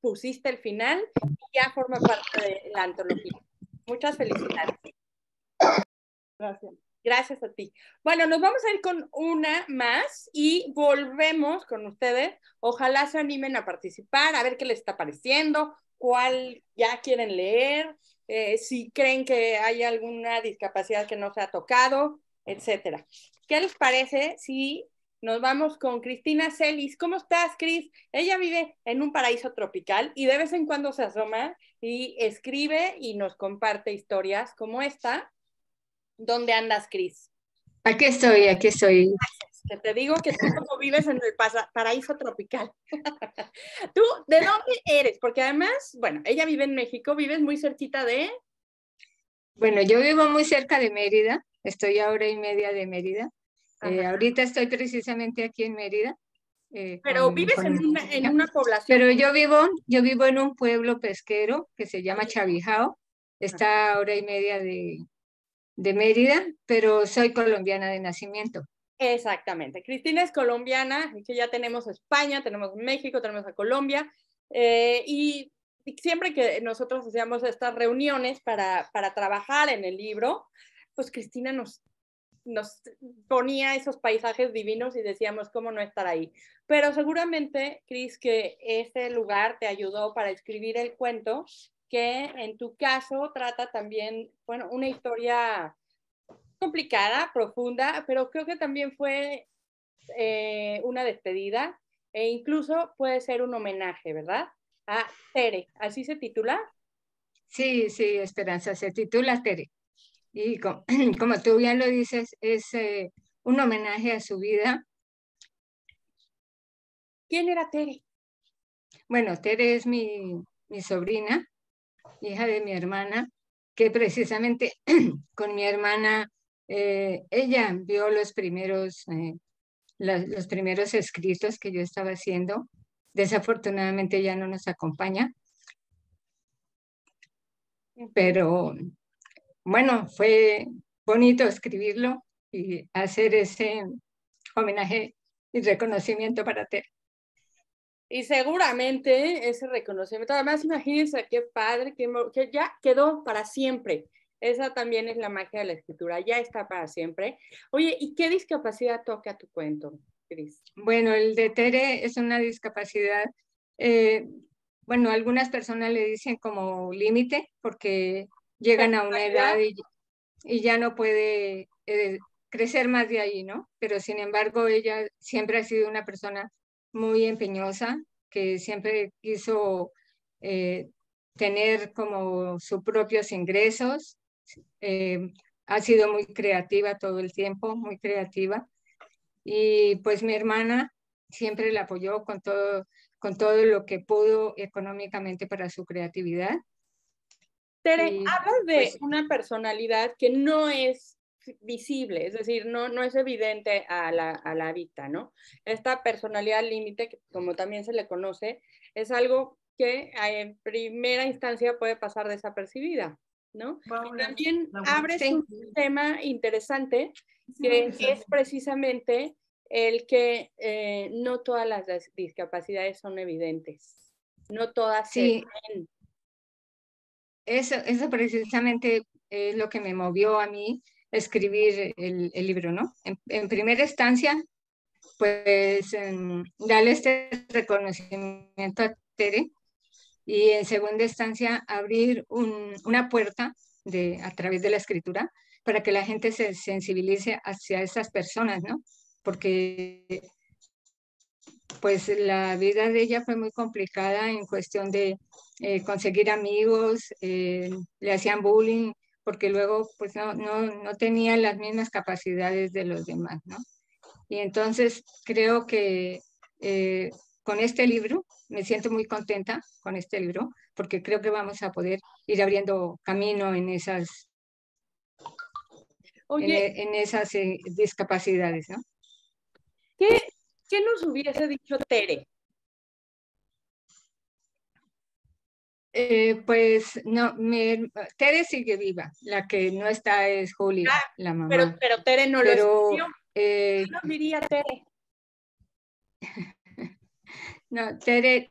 pusiste el final y ya forma parte de la antología. Muchas felicidades. Gracias. Gracias a ti. Bueno, nos vamos a ir con una más y volvemos con ustedes. Ojalá se animen a participar, a ver qué les está pareciendo, cuál ya quieren leer. Eh, si creen que hay alguna discapacidad que no se ha tocado, etcétera. ¿Qué les parece si nos vamos con Cristina Celis? ¿Cómo estás, Cris? Ella vive en un paraíso tropical y de vez en cuando se asoma y escribe y nos comparte historias como esta. ¿Dónde andas, Cris? Aquí estoy, aquí estoy te digo que tú como vives en el paraíso tropical. ¿Tú de dónde eres? Porque además, bueno, ella vive en México, vives muy cerquita de... Bueno, yo vivo muy cerca de Mérida, estoy a hora y media de Mérida. Eh, ahorita estoy precisamente aquí en Mérida. Eh, pero vives en, una, población. Pero yo vivo, yo vivo en un pueblo pesquero que se llama Chavijao, está a hora y media de, de Mérida, pero soy colombiana de nacimiento. Exactamente. Cristina es colombiana, que ya tenemos España, tenemos México, tenemos a Colombia. Eh, y siempre que nosotros hacíamos estas reuniones para, para trabajar en el libro, pues Cristina nos, nos ponía esos paisajes divinos y decíamos cómo no estar ahí. Pero seguramente, Cris, que este lugar te ayudó para escribir el cuento, que en tu caso trata también, bueno, una historia complicada, profunda, pero creo que también fue eh, una despedida e incluso puede ser un homenaje, ¿verdad? A Tere, ¿así se titula? Sí, sí, Esperanza, se titula Tere. Y como, tú bien lo dices, es eh, un homenaje a su vida. ¿Quién era Tere? Bueno, Tere es mi, mi sobrina, hija de mi hermana, que precisamente con mi hermana eh, ella vio los primeros, eh, los primeros escritos que yo estaba haciendo. Desafortunadamente ya no nos acompaña, pero bueno, fue bonito escribirlo y hacer ese homenaje y reconocimiento para ti Y seguramente ese reconocimiento, además imagínense qué padre, que, ya quedó para siempre. Esa también es la magia de la escritura, ya está para siempre. Oye, ¿y qué discapacidad toca tu cuento, Cris? Bueno, el de Tere es una discapacidad, eh, bueno, algunas personas le dicen como límite porque llegan a una edad y, ya no puede eh, crecer más de ahí, ¿no? Pero sin embargo, ella siempre ha sido una persona muy empeñosa, que siempre quiso eh, tener como sus propios ingresos eh, ha sido muy creativa todo el tiempo, muy creativa. Y pues mi hermana siempre la apoyó con todo, con todo lo que pudo económicamente para su creatividad. Tere, de pues, una personalidad que no es visible, es decir, no, no es evidente a la, a la vista, ¿no? Esta personalidad límite, como también se le conoce, es algo que eh, en primera instancia puede pasar desapercibida también abre abres un tema interesante que es precisamente el que eh, no todas las discapacidades son evidentes, no todas sí. Eso, precisamente es lo que me movió a mí escribir el, libro, ¿no? En, primera instancia, pues em, darle este reconocimiento a Tere, y en segunda instancia abrir una puerta de, a través de la escritura para que la gente se sensibilice hacia esas personas, ¿no? Porque pues la vida de ella fue muy complicada en cuestión de eh, conseguir amigos, eh, le hacían bullying, porque luego pues no, no, tenía las mismas capacidades de los demás, ¿no? Y entonces creo que eh, con este libro, me siento muy contenta con este libro, porque creo que vamos a poder ir abriendo camino en esas, en, e, esas eh, discapacidades, ¿no? ¿Qué, nos hubiese dicho Tere? Eh, pues no, Tere sigue viva, la que no está es Julia, ah, la mamá. Pero, Tere no lo escuchó. Eh, diría Tere. No, Tere,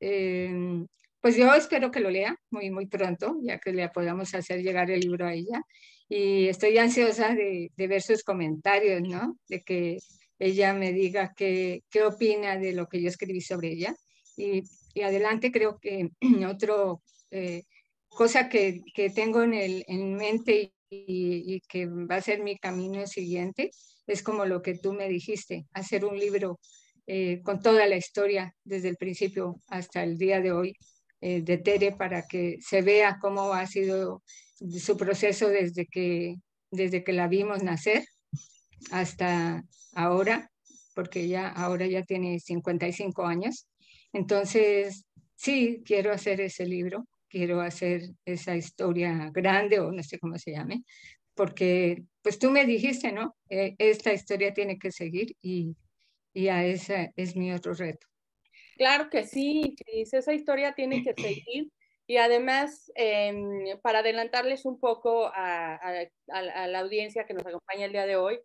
em, pues yo espero que lo lea muy, muy pronto, ya que le podamos hacer llegar el libro a ella. Y estoy ansiosa de, de ver sus comentarios, ¿no? De que ella me diga qué, opina de lo que yo escribí sobre ella. Y, adelante creo que otro eh, cosa que, tengo en, mente y, que va a ser mi camino siguiente es como lo que tú me dijiste, hacer un libro eh, con toda la historia desde el principio hasta el día de hoy eh, de Tere para que se vea cómo ha sido su proceso desde que, desde que la vimos nacer hasta ahora, porque ya ahora ya tiene 55 años. Entonces, sí, quiero hacer ese libro, quiero hacer esa historia grande o no sé cómo se llame, porque pues tú me dijiste, ¿no? Eh, esta historia tiene que seguir y, y a ese es mi otro reto. Claro que sí, Cris, esa historia tiene que seguir. Y además, em, para adelantarles un poco a, a, la audiencia que nos acompaña el día de hoy,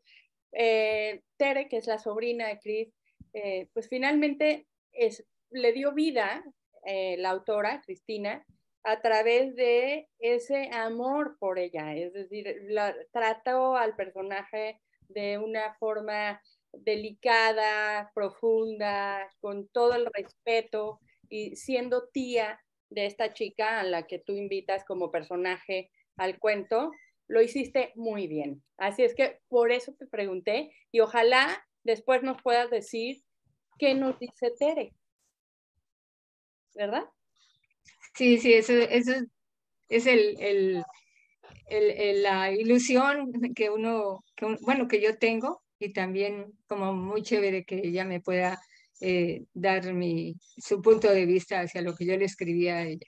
eh, Tere, que es la sobrina de Cris, eh, pues finalmente es, le dio vida la autora, Cristina, a través de ese amor por ella, es decir, la, al personaje de una forma delicada, profunda, con todo el respeto y siendo tía de esta chica a la que tú invitas como personaje al cuento, lo hiciste muy bien. Así es que por eso te pregunté y ojalá después nos puedas decir qué nos dice Tere. ¿Verdad? Sí, sí, eso, eso es el, la ilusión que uno, bueno, que yo tengo y también como muy chévere que ella me pueda eh, dar mi, su punto de vista hacia lo que yo le escribía a ella.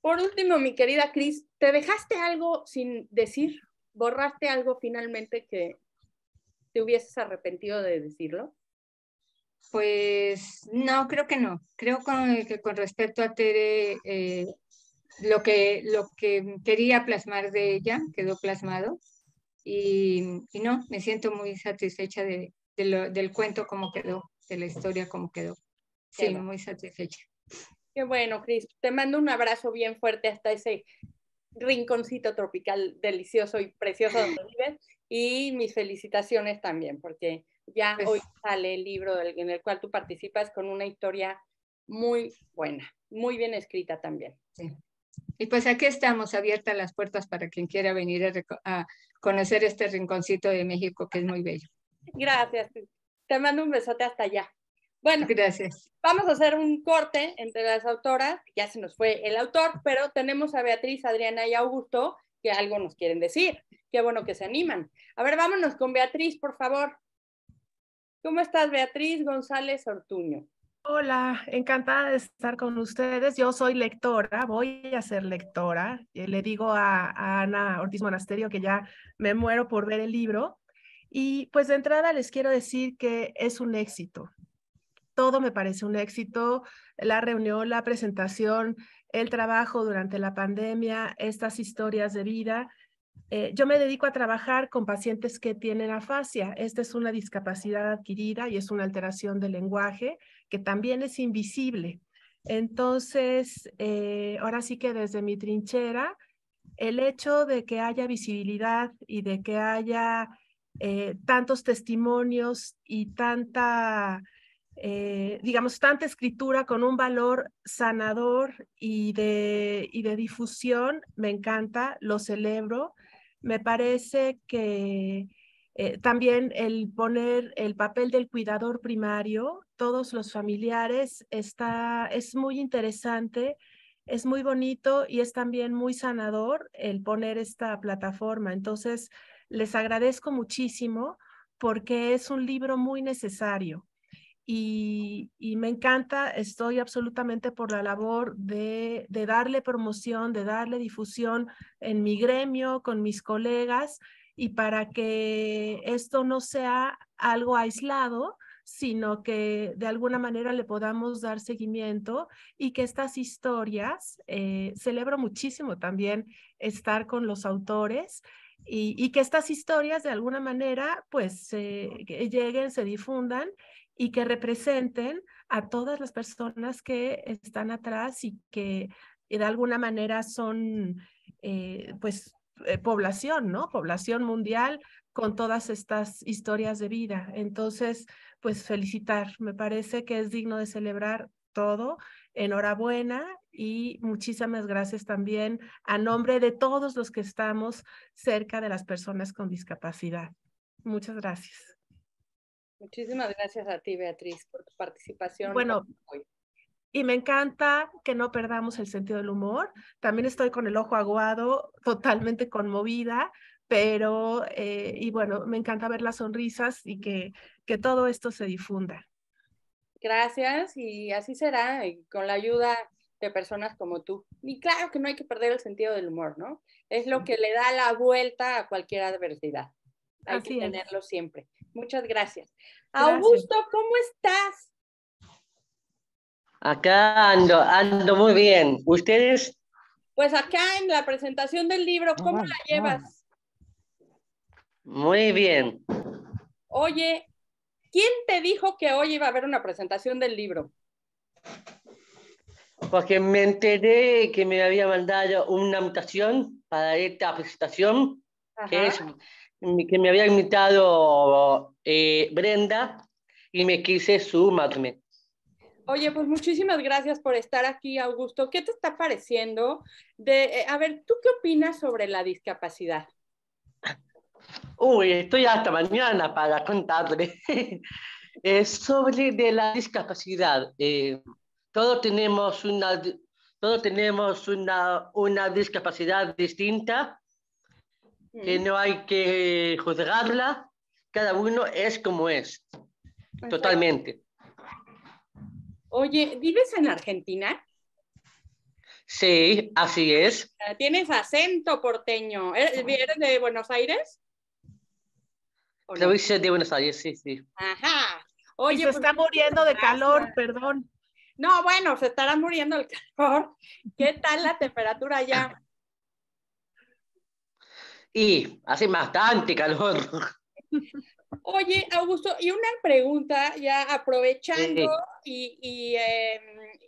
Por último, mi querida Cris, ¿te dejaste algo sin decir? ¿Borraste algo finalmente que te hubieses arrepentido de decirlo? Pues no, creo que no. Creo que con respecto a Tere, eh, lo, que, lo que quería plasmar de ella quedó plasmado. Y, no, me siento muy satisfecha del cuento como quedó, de la historia como quedó. Sí, muy satisfecha. Qué bueno, Cris. Te mando un abrazo bien fuerte hasta ese rinconcito tropical delicioso y precioso donde vives. Y mis felicitaciones también, porque ya pues hoy sale el libro en el cual tú participas con una historia muy buena, muy bien escrita también. Sí. Y pues aquí estamos, abiertas las puertas para quien quiera venir a, a conocer este rinconcito de México que es muy bello. Gracias. Te mando un besote hasta allá. Bueno, gracias. Vamos a hacer un corte entre las autoras. Ya se nos fue el autor, pero tenemos a Beatriz, Adriana y Augusto que algo nos quieren decir. Qué bueno que se animan. A ver, vámonos con Beatriz, por favor. ¿Cómo estás, Beatriz González Ortuño? Hola, encantada de estar con ustedes. Yo soy lectora, voy a ser lectora. Eh, le digo a, Ana Ortiz Monasterio que ya me muero por ver el libro. Y pues de entrada les quiero decir que es un éxito. Todo me parece un éxito. La reunión, la presentación, el trabajo durante la pandemia, estas historias de vida. Eh, yo me dedico a trabajar con pacientes que tienen afasia. Esta es una discapacidad adquirida y es una alteración del lenguaje que también es invisible. Entonces, eh, ahora sí que desde mi trinchera, el hecho de que haya visibilidad y de que haya eh, tantos testimonios y tanta, digamos, tanta escritura con un valor sanador y y de difusión, me encanta, lo celebro me parece que eh, también el poner el papel del cuidador primario, todos los familiares, está, es muy interesante, es muy bonito y es también muy sanador el poner esta plataforma. Entonces, les agradezco muchísimo porque es un libro muy necesario y, me encanta, estoy absolutamente por la labor de, de, darle promoción, de darle difusión en mi gremio, con mis colegas, y para que esto no sea algo aislado, sino que de alguna manera le podamos dar seguimiento y que estas historias, eh, celebro muchísimo también estar con los autores. Y, y que estas historias de alguna manera pues lleguen, se difundan y que representen a todas las personas que están atrás y que eh, de alguna manera son, eh, pues, eh, población, ¿no? Población mundial con todas estas historias de vida. Entonces, pues felicitar, me parece que es digno de celebrar todo. Enhorabuena y muchísimas gracias también a nombre de todos los que estamos cerca de las personas con discapacidad. Muchas gracias. Muchísimas gracias a ti, Beatriz, por tu participación. Bueno, y me encanta que no perdamos el sentido del humor. También estoy con el ojo aguado, totalmente conmovida, pero, eh, y bueno, me encanta ver las sonrisas y que, que todo esto se difunda. Gracias, y así será, con la ayuda de personas como tú. Y claro que no hay que perder el sentido del humor, ¿no? Es lo que le da la vuelta a cualquier adversidad. Hay que tenerlo siempre. Muchas gracias. Augusto, ¿cómo estás? Acá ando, ando muy bien. ¿Ustedes? Pues acá en la presentación del libro, ¿cómo la llevas? Muy bien. Oye, ¿quién te dijo que hoy iba a haber una presentación del libro? Porque me enteré que me había mandado una mutación para esta presentación, que es que me había invitado eh, Brenda y me quise sumarme. Oye, pues muchísimas gracias por estar aquí, Augusto. ¿Qué te está pareciendo? De, eh, a ver, ¿tú qué opinas sobre la discapacidad? Uy, estoy hasta mañana para contarle. Eh, sobre de la discapacidad, eh, todos tenemos una, tenemos una, una discapacidad distinta que no hay que juzgarla, cada uno es como es, totalmente. Oye, ¿vives en Argentina? Sí, así es. Tienes acento porteño. ¿Eres de Buenos Aires? de Buenos Aires, sí, sí. Ajá. Oye, se pues, está muriendo de calor, perdón. No, bueno, se estará muriendo el calor. ¿Qué tal la temperatura ya? Y hace bastante calor. Oye, Augusto, y una pregunta ya aprovechando em,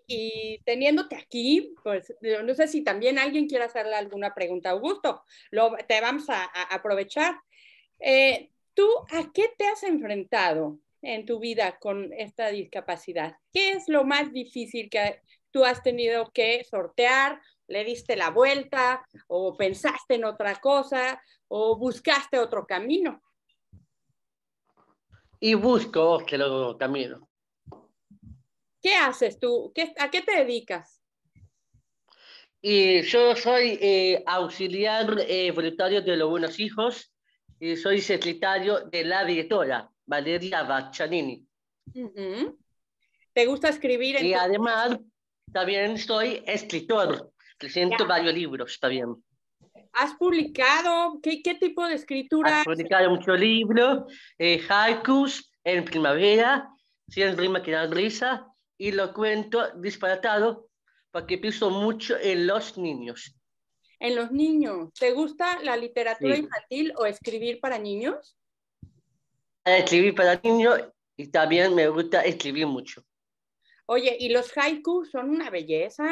y, teniéndote aquí, pues no sé si también alguien quiere hacerle alguna pregunta, Augusto, lo, te vamos a, aprovechar. Eh, ¿Tú a qué te has enfrentado en tu vida con esta discapacidad? ¿Qué es lo más difícil que tú has tenido que sortear le diste la vuelta o pensaste en otra cosa o buscaste otro camino. Y busco otro camino. ¿Qué haces tú? ¿A qué te dedicas? Y yo soy eh, auxiliar eh, voluntario de los Buenos Hijos y soy secretario de la directora, Valeria Baccianini. ¿Te gusta escribir? y además también soy escritor. Presento varios libros también. ¿Has publicado? ¿Qué, tipo de escritura? He publicado muchos libros, eh, haikus en primavera, Siempre rimas que dan risa, y lo cuento disparatado porque pienso mucho en los niños. En los niños. ¿Te gusta la literatura infantil o escribir para niños? Escribir para niños y también me gusta escribir mucho. Oye, y los haikus son una belleza.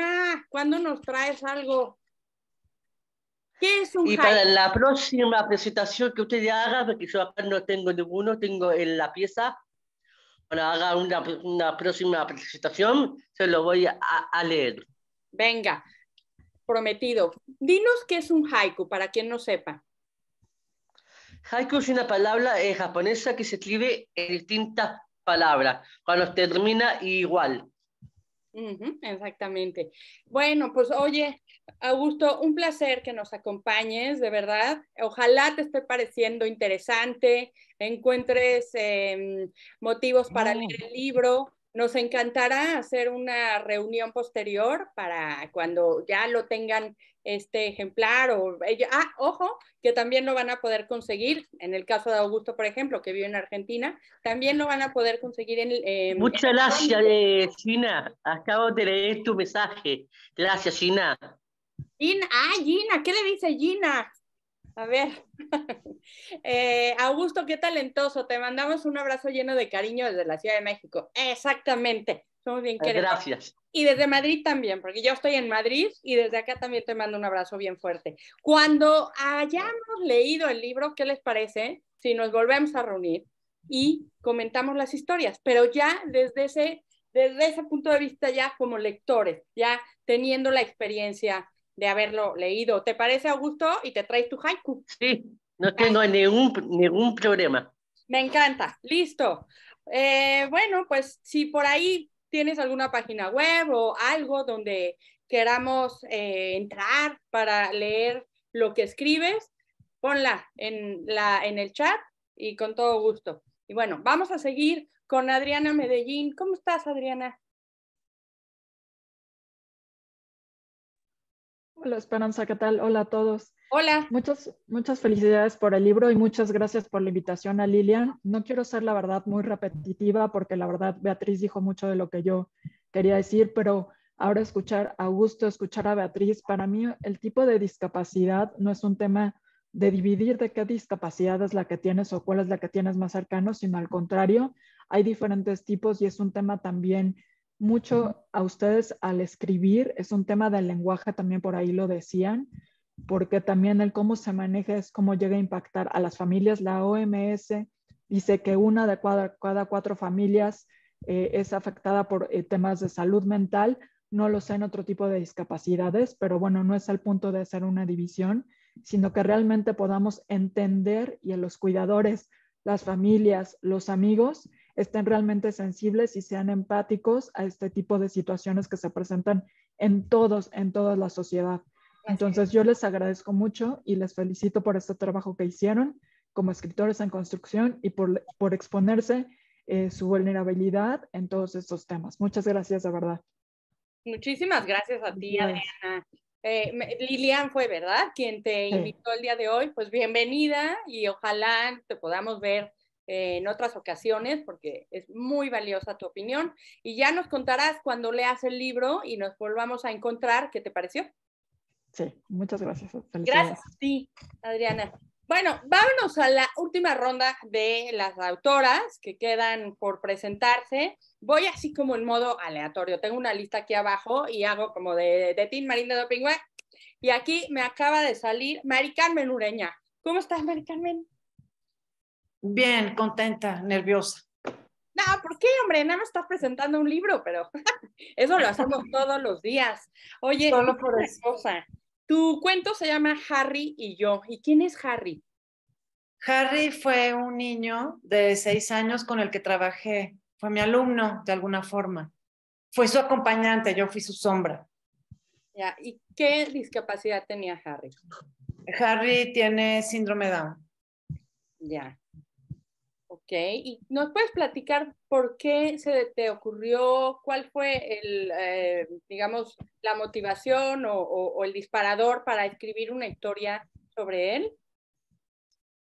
¿Cuándo nos traes algo? ¿Qué es un haiku? y para la próxima presentación que usted haga, porque yo acá no tengo ninguno, tengo en la pieza, para haga una, próxima presentación, se lo voy a, leer. Venga, prometido. Dinos qué es un haiku, para quien no sepa. Haiku es una palabra eh, japonesa que se escribe en tinta palabra, Cuando termina igual. exactamente. Bueno, pues oye, Augusto, un placer que nos acompañes, de verdad. Ojalá te esté pareciendo interesante, encuentres em, motivos para mm. leer el libro. Nos encantará hacer una reunión posterior para cuando ya lo tengan este ejemplar o ella, ah, ojo, que también lo van a poder conseguir, en el caso de Augusto, por ejemplo, que vive en Argentina, también lo van a poder conseguir en... mucha em, Muchas gracias, eh, Gina, acabo de leer tu mensaje. Gracias, Gina. ah, Gina, ¿qué le dice Gina? A ver, eh, Augusto, qué talentoso, te mandamos un abrazo lleno de cariño desde la Ciudad de México. Exactamente, bien ah, queridos. Gracias. Y desde Madrid también, porque yo estoy en Madrid y desde acá también te mando un abrazo bien fuerte. Cuando hayamos leído el libro, ¿qué les parece? Si nos volvemos a reunir y comentamos las historias, pero ya desde ese, desde ese punto de vista, ya como lectores, ya teniendo la experiencia de haberlo leído. ¿Te parece, Augusto? Y te traes tu haiku. Sí, no tengo ningún, ningún problema. Me encanta, listo. Eh, bueno, pues si por ahí ¿Tienes alguna página web o algo donde queramos eh, entrar para leer lo que escribes? Ponla en, la, en el chat y con todo gusto. Y bueno, vamos a seguir con Adriana Medellín. ¿Cómo estás, Adriana? Hola, Esperanza, ¿qué tal? Hola a todos. Hola. Muchas, muchas felicidades por el libro y muchas gracias por la invitación a Lilian. No quiero ser, la verdad, muy repetitiva porque la verdad Beatriz dijo mucho de lo que yo quería decir, pero ahora escuchar a Augusto, escuchar a Beatriz, para mí el tipo de discapacidad no es un tema de dividir de qué discapacidad es la que tienes o cuál es la que tienes más cercano, sino al contrario, hay diferentes tipos y es un tema también mucho a ustedes al escribir, es un tema del lenguaje, también por ahí lo decían, porque también el cómo se maneja es cómo llega a impactar a las familias. La OMS dice que una de cada, cuatro familias eh, es afectada por eh, temas de salud mental, no lo sé en otro tipo de discapacidades, pero bueno, no es el punto de hacer una división, sino que realmente podamos entender y a los cuidadores, las familias, los amigos, estén realmente sensibles y sean empáticos a este tipo de situaciones que se presentan en todos, en toda la sociedad. Entonces yo les agradezco mucho y les felicito por este trabajo que hicieron como escritores en construcción y por, exponerse eh, su vulnerabilidad en todos estos temas. Muchas gracias, de verdad. Muchísimas gracias a ti, Adriana. Eh, Lilian fue, ¿verdad? Quien te invitó el día de hoy. Pues bienvenida y ojalá te podamos ver eh, en otras ocasiones porque es muy valiosa tu opinión. Y ya nos contarás cuando leas el libro y nos volvamos a encontrar qué te pareció. Sí, muchas gracias. Gracias Adriana. Bueno, vámonos a la última ronda de las autoras que quedan por presentarse. Voy así como en modo aleatorio. Tengo una lista aquí abajo y hago como de, de Tim Marín de Dopingüe. Y aquí me acaba de salir Mari Carmen Ureña. ¿Cómo estás, Mari Carmen? Bien, contenta, nerviosa. No, ¿por qué, hombre? Nada más estás presentando un libro, pero eso lo hacemos todos los días. Oye, Solo por esposa tu cuento se llama Harry y yo. ¿Y quién es Harry? Harry fue un niño de seis años con el que trabajé. Fue mi alumno, de alguna forma. Fue su acompañante, yo fui su sombra. Ya. ¿Y qué discapacidad tenía Harry? Harry tiene síndrome Down. Ya. Okay. ¿Y nos puedes platicar por qué se te ocurrió, cuál fue el, eh, digamos, la motivación o, el disparador para escribir una historia sobre él?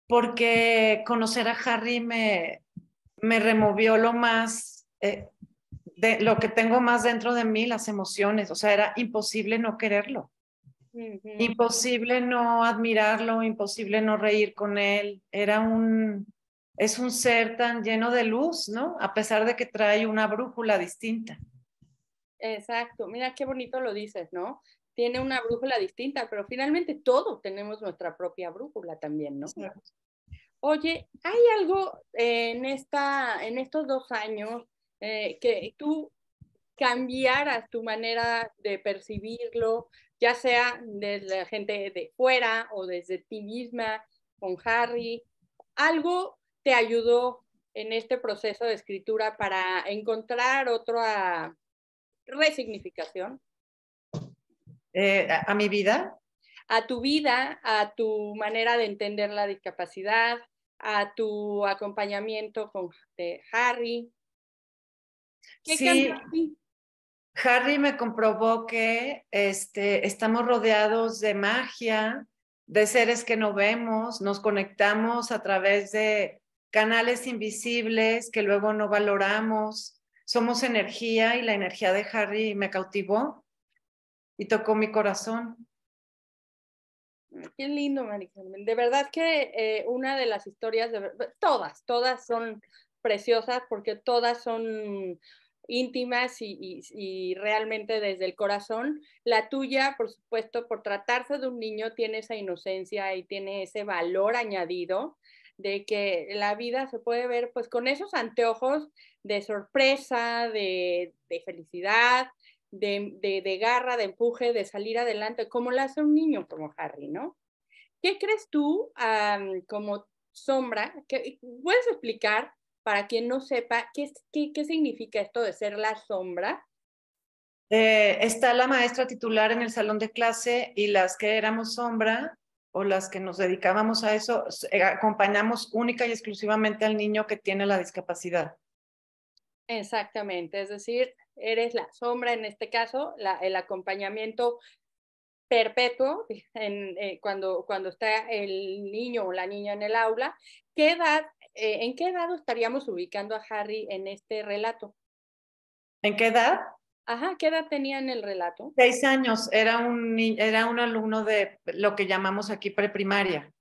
Porque conocer a Harry me, me removió lo más, eh, de, lo que tengo más dentro de mí, las emociones. O sea, era imposible no quererlo. Imposible no admirarlo, imposible no reír con él. Era un, es un ser tan lleno de luz, ¿no? A pesar de que trae una brújula distinta. Exacto, mira qué bonito lo dices, ¿no? Tiene una brújula distinta, pero finalmente todos tenemos nuestra propia brújula también, ¿no? Oye, ¿hay algo eh, en, esta, en estos dos años eh, que tú cambiaras tu manera de percibirlo, ya sea desde la gente de fuera o desde ti misma, con Harry? Algo te ayudó en este proceso de escritura para encontrar otra resignificación? Eh, a, mi vida. A tu vida, a tu manera de entender la discapacidad, a tu acompañamiento con Harry. sí, Harry me comprobó que este, estamos rodeados de magia, de seres que no vemos, nos conectamos a través de canales invisibles que luego no valoramos. Somos energía y la energía de Harry me cautivó y tocó mi corazón. Qué lindo, Maricarmen. De verdad que eh, una de las historias, de, todas, todas son preciosas porque todas son íntimas y, realmente desde el corazón. La tuya, por supuesto, por tratarse de un niño, tiene esa inocencia y tiene ese valor añadido de que la vida se puede ver pues con esos anteojos de sorpresa, de, felicidad, de, garra, de empuje, de salir adelante, como lo hace un niño como Harry, ¿no? ¿Qué crees tú como sombra? Que, ¿Puedes explicar para quien no sepa qué, qué, significa esto de ser la sombra? Eh, está la maestra titular en el salón de clase y las que éramos sombra o las que nos dedicábamos a eso, eh, acompañamos única y exclusivamente al niño que tiene la discapacidad. Exactamente, es decir, eres la sombra en este caso, el acompañamiento perpetuo en, eh, cuando, cuando está el niño o la niña en el aula. edad, eh, ¿En qué edad estaríamos ubicando a Harry en este relato? ¿En qué edad? Ajá, ¿qué edad tenía en el relato? Seis años, era un, era un alumno de lo que llamamos aquí preprimaria.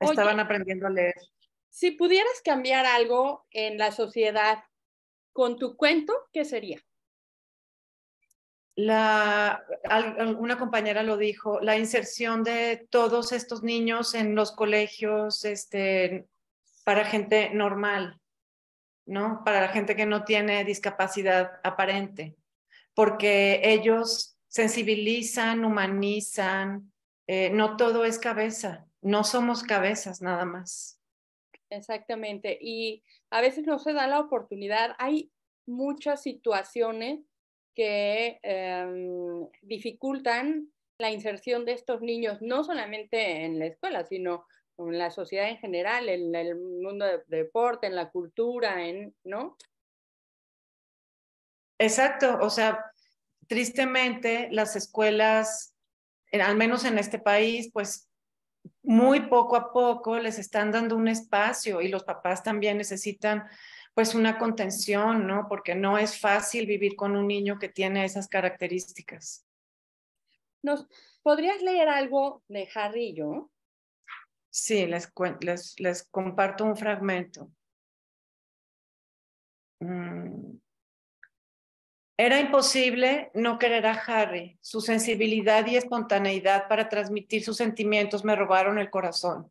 Estaban aprendiendo a leer. Si pudieras cambiar algo en la sociedad con tu cuento, ¿qué sería? La, una compañera lo dijo, la inserción de todos estos niños en los colegios este, para gente normal. ¿no? Para la gente que no tiene discapacidad aparente, porque ellos sensibilizan, humanizan, eh, no todo es cabeza, no somos cabezas nada más. Exactamente, y a veces no se da la oportunidad, hay muchas situaciones que em, dificultan la inserción de estos niños, no solamente en la escuela, sino en la sociedad en general, en el mundo del deporte, en la cultura, en, ¿no? Exacto, o sea, tristemente las escuelas, eh, al menos en este país, pues muy poco a poco les están dando un espacio y los papás también necesitan pues una contención, ¿no? Porque no es fácil vivir con un niño que tiene esas características. ¿Nos podrías leer algo de Jarrillo Sí, les, comparto un fragmento. Mm. Era imposible no querer a Harry. Su sensibilidad y espontaneidad para transmitir sus sentimientos me robaron el corazón.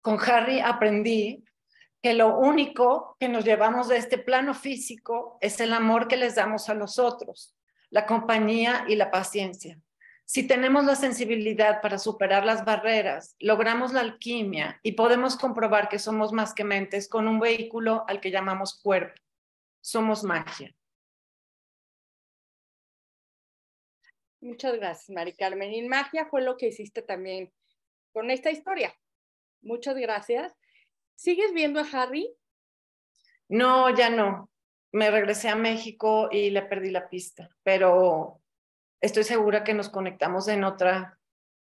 Con Harry aprendí que lo único que nos llevamos de este plano físico es el amor que les damos a los otros, la compañía y la paciencia. Si tenemos la sensibilidad para superar las barreras, logramos la alquimia y podemos comprobar que somos más que mentes con un vehículo al que llamamos cuerpo. Somos magia. Muchas gracias, Mari Carmen. Y magia fue lo que hiciste también con esta historia. Muchas gracias. ¿Sigues viendo a Harry? No, ya no. Me regresé a México y le perdí la pista, pero estoy segura que nos conectamos en otra,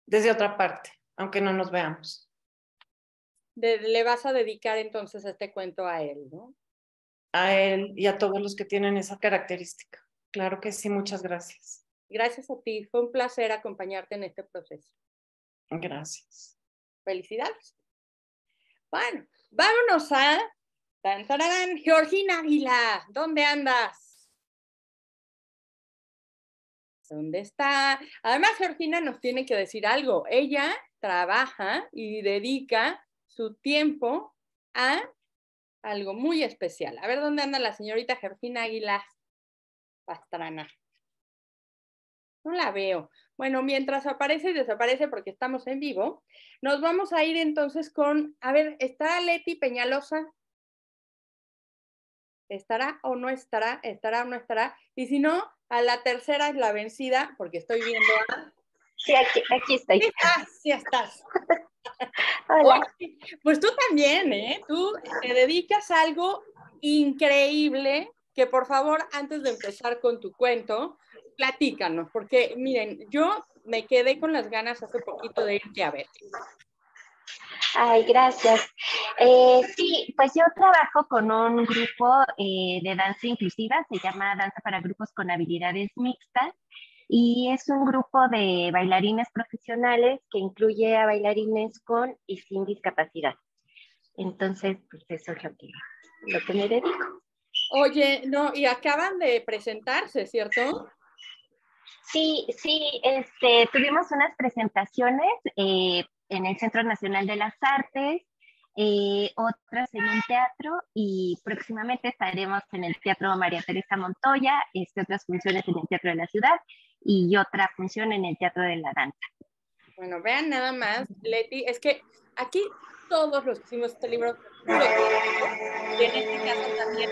desde otra parte, aunque no nos veamos. le vas a dedicar entonces este cuento a él, ¿no? A él y a todos los que tienen esa característica. Claro que sí, muchas gracias. Gracias a ti, fue un placer acompañarte en este proceso. Gracias. Felicidades. Bueno, vámonos a Georgina Águila, ¿dónde andas? ¿dónde está? Además, Georgina nos tiene que decir algo. Ella trabaja y dedica su tiempo a algo muy especial. A ver dónde anda la señorita Georgina Aguilar Pastrana. No la veo. Bueno, mientras aparece y desaparece porque estamos en vivo, nos vamos a ir entonces con, a ver, ¿está Leti Peñalosa? estará o no estará, estará o no estará, y si no, a la tercera es la vencida, porque estoy viendo Sí, aquí, aquí estoy. ah, sí estás. pues tú también, ¿eh? Tú te dedicas a algo increíble, que por favor, antes de empezar con tu cuento, platícanos, porque miren, yo me quedé con las ganas hace poquito de irte a ver. Ay, gracias. Eh, sí, pues yo trabajo con un grupo eh, de danza inclusiva, se llama Danza para Grupos con Habilidades Mixtas, y es un grupo de bailarines profesionales que incluye a bailarines con y sin discapacidad. Entonces, pues eso es lo que, lo que me dedico. Oye, no, y acaban de presentarse, ¿cierto? Sí, sí, este, tuvimos unas presentaciones eh, en el Centro Nacional de las Artes, eh, otras en un teatro y próximamente estaremos en el Teatro María Teresa Montoya, este, otras funciones en el Teatro de la Ciudad y otra función en el Teatro de la Danza. Bueno, vean nada más, Leti, es que aquí todos los que hicimos este libro, y en este caso también.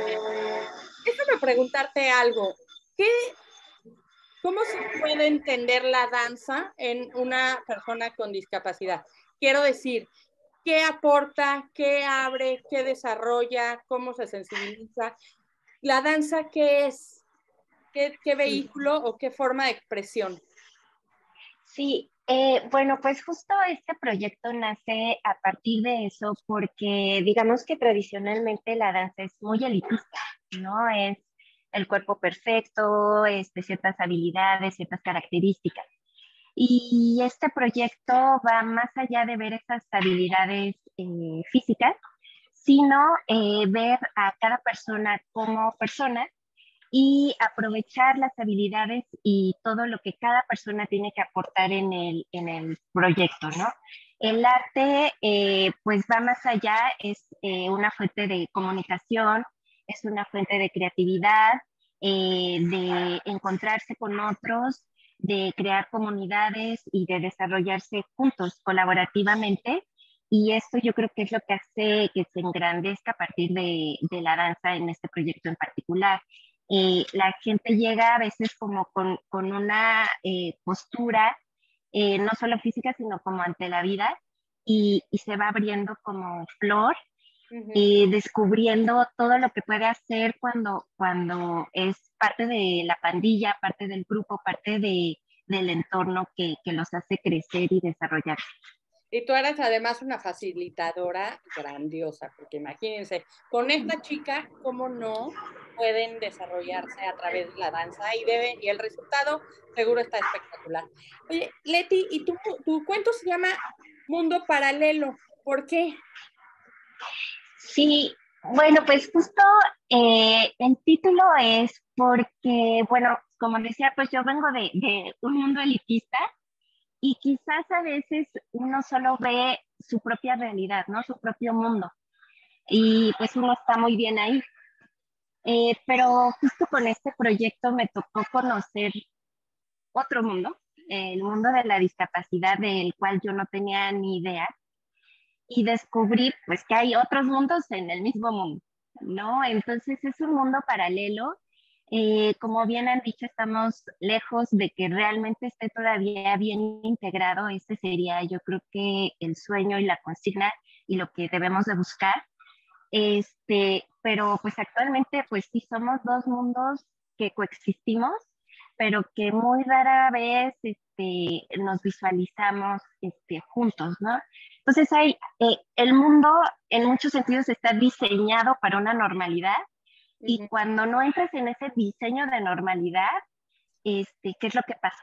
Déjame preguntarte algo. ¿Qué ¿Cómo se puede entender la danza en una persona con discapacidad? Quiero decir, ¿qué aporta, qué abre, qué desarrolla, cómo se sensibiliza? ¿La danza qué es? ¿Qué, vehículo o qué forma de expresión? Sí, eh, bueno, pues justo este proyecto nace a partir de eso porque digamos que tradicionalmente la danza es muy elitista, ¿no? Es el cuerpo perfecto, este, ciertas habilidades, ciertas características. Y este proyecto va más allá de ver esas habilidades eh, físicas, sino eh, ver a cada persona como persona y aprovechar las habilidades y todo lo que cada persona tiene que aportar en el, proyecto, ¿no? El arte, eh, pues va más allá, es una fuente de comunicación, es una fuente de creatividad, eh, de encontrarse con otros, de crear comunidades y de desarrollarse juntos, colaborativamente. Y esto yo creo que es lo que hace que se engrandezca a partir de, la danza en este proyecto en particular. Eh, la gente llega a veces como con, una eh, postura, no solo física, sino como ante la vida, y, se va abriendo como flor y descubriendo todo lo que puede hacer cuando, cuando es parte de la pandilla, parte del grupo, parte de, del entorno que, que los hace crecer y desarrollar Y tú eres además una facilitadora grandiosa, porque imagínense, con esta chica, ¿cómo no pueden desarrollarse a través de la danza? Y, y el resultado seguro está espectacular. Oye, Leti, y tu, tu cuento se llama Mundo Paralelo. ¿Por qué? Sí, bueno, pues justo eh, el título es porque, bueno, como decía, pues yo vengo de, un mundo elitista y quizás a veces uno solo ve su propia realidad, ¿no? Su propio mundo. Y pues uno está muy bien ahí. Eh, pero justo con este proyecto me tocó conocer otro mundo, el mundo de la discapacidad del cual yo no tenía ni idea y descubrir pues que hay otros mundos en el mismo mundo, ¿no? Entonces es un mundo paralelo. Eh, como bien han dicho, estamos lejos de que realmente esté todavía bien integrado. Este sería, yo creo que el sueño y la consigna y lo que debemos de buscar. Este, pero pues actualmente pues sí somos dos mundos que coexistimos, pero que muy rara vez este, nos visualizamos este, juntos, ¿no? Entonces, hay, eh, el mundo en muchos sentidos está diseñado para una normalidad y cuando no entras en ese diseño de normalidad, este, ¿qué es lo que pasa?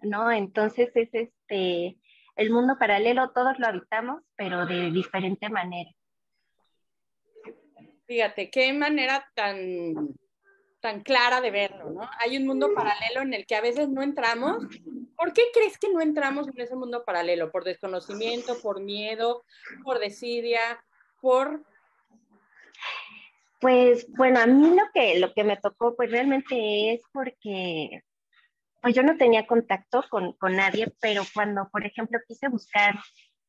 ¿No? Entonces es este, el mundo paralelo, todos lo habitamos, pero de diferente manera. Fíjate, qué manera tan tan clara de verlo, ¿no? Hay un mundo paralelo en el que a veces no entramos. ¿Por qué crees que no entramos en ese mundo paralelo? ¿Por desconocimiento, por miedo, por desidia, por...? Pues bueno, a mí lo que, lo que me tocó pues realmente es porque pues yo no tenía contacto con, con nadie, pero cuando, por ejemplo, quise buscar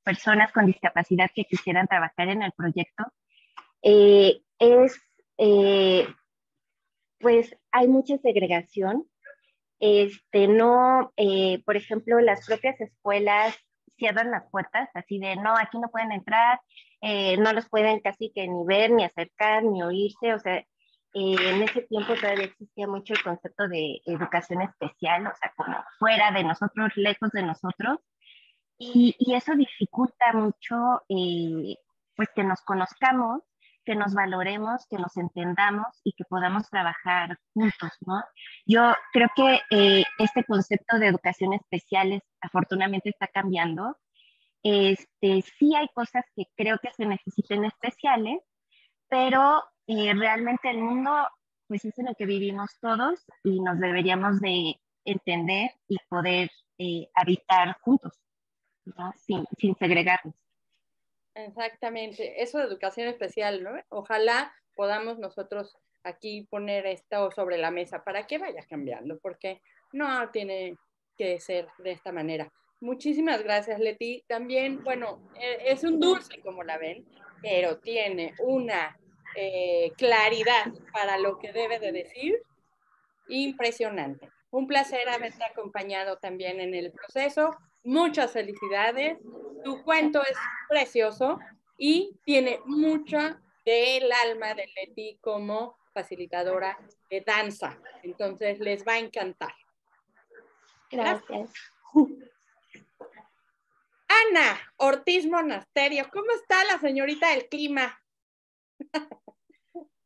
personas con discapacidad que quisieran trabajar en el proyecto, eh, es eh, pues hay mucha segregación. Este, no, eh, por ejemplo, las propias escuelas cierran las puertas, así de no, aquí no pueden entrar, eh, no los pueden casi que ni ver, ni acercar, ni oírse. O sea, eh, en ese tiempo todavía existía mucho el concepto de educación especial, o sea, como fuera de nosotros, lejos de nosotros. Y, eso dificulta mucho, pues, que nos conozcamos que nos valoremos, que nos entendamos y que podamos trabajar juntos, ¿no? Yo creo que eh, este concepto de educación especial afortunadamente está cambiando. Este, sí hay cosas que creo que se necesiten especiales, pero eh, realmente el mundo pues es en el que vivimos todos y nos deberíamos de entender y poder eh, habitar juntos, ¿no? sin, sin segregarnos. Exactamente, eso de educación especial, ¿no? Ojalá podamos nosotros aquí poner esto sobre la mesa para que vaya cambiando, porque no tiene que ser de esta manera. Muchísimas gracias, Leti. También, bueno, eh, es un dulce, como la ven, pero tiene una eh, claridad para lo que debe de decir impresionante. Un placer haberte acompañado también en el proceso muchas felicidades. Tu cuento es precioso y tiene mucho del alma de Leti como facilitadora de danza. Entonces les va a encantar. Gracias. Ana Ortiz Monasterio, ¿cómo está la señorita del clima?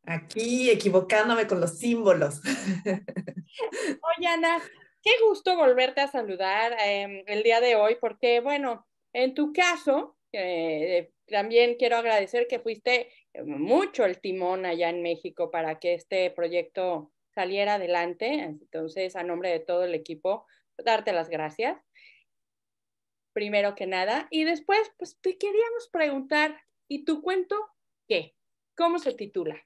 Aquí equivocándome con los símbolos. Oye, Ana, Qué gusto volverte a saludar em, el día de hoy, porque bueno, en tu caso, eh, también quiero agradecer que fuiste mucho el timón allá en México para que este proyecto saliera adelante. Entonces, a nombre de todo el equipo, darte las gracias, primero que nada. Y después, pues te queríamos preguntar, ¿y tu cuento qué? ¿Cómo se titula?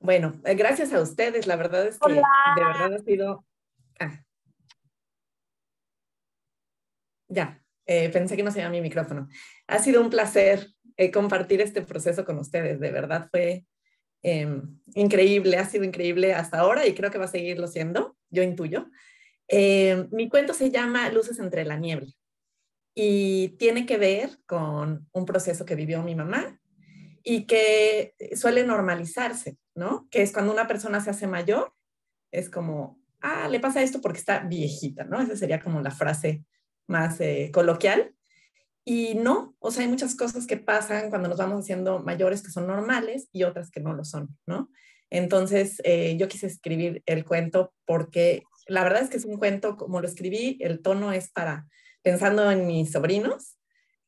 Bueno, eh, gracias a ustedes, la verdad es que de verdad ha sido... Ah. Ya, eh, pensé que no se mi micrófono. Ha sido un placer eh, compartir este proceso con ustedes, de verdad fue em, increíble, ha sido increíble hasta ahora y creo que va a seguirlo siendo, yo intuyo. Em, mi cuento se llama Luces entre la niebla y tiene que ver con un proceso que vivió mi mamá y que suele normalizarse, ¿no? Que es cuando una persona se hace mayor, es como, ah, le pasa esto porque está viejita, ¿no? Esa sería como la frase más eh, coloquial. Y no, o sea, hay muchas cosas que pasan cuando nos vamos haciendo mayores que son normales y otras que no lo son, ¿no? Entonces, eh, yo quise escribir el cuento porque la verdad es que es un cuento, como lo escribí, el tono es para, pensando en mis sobrinos,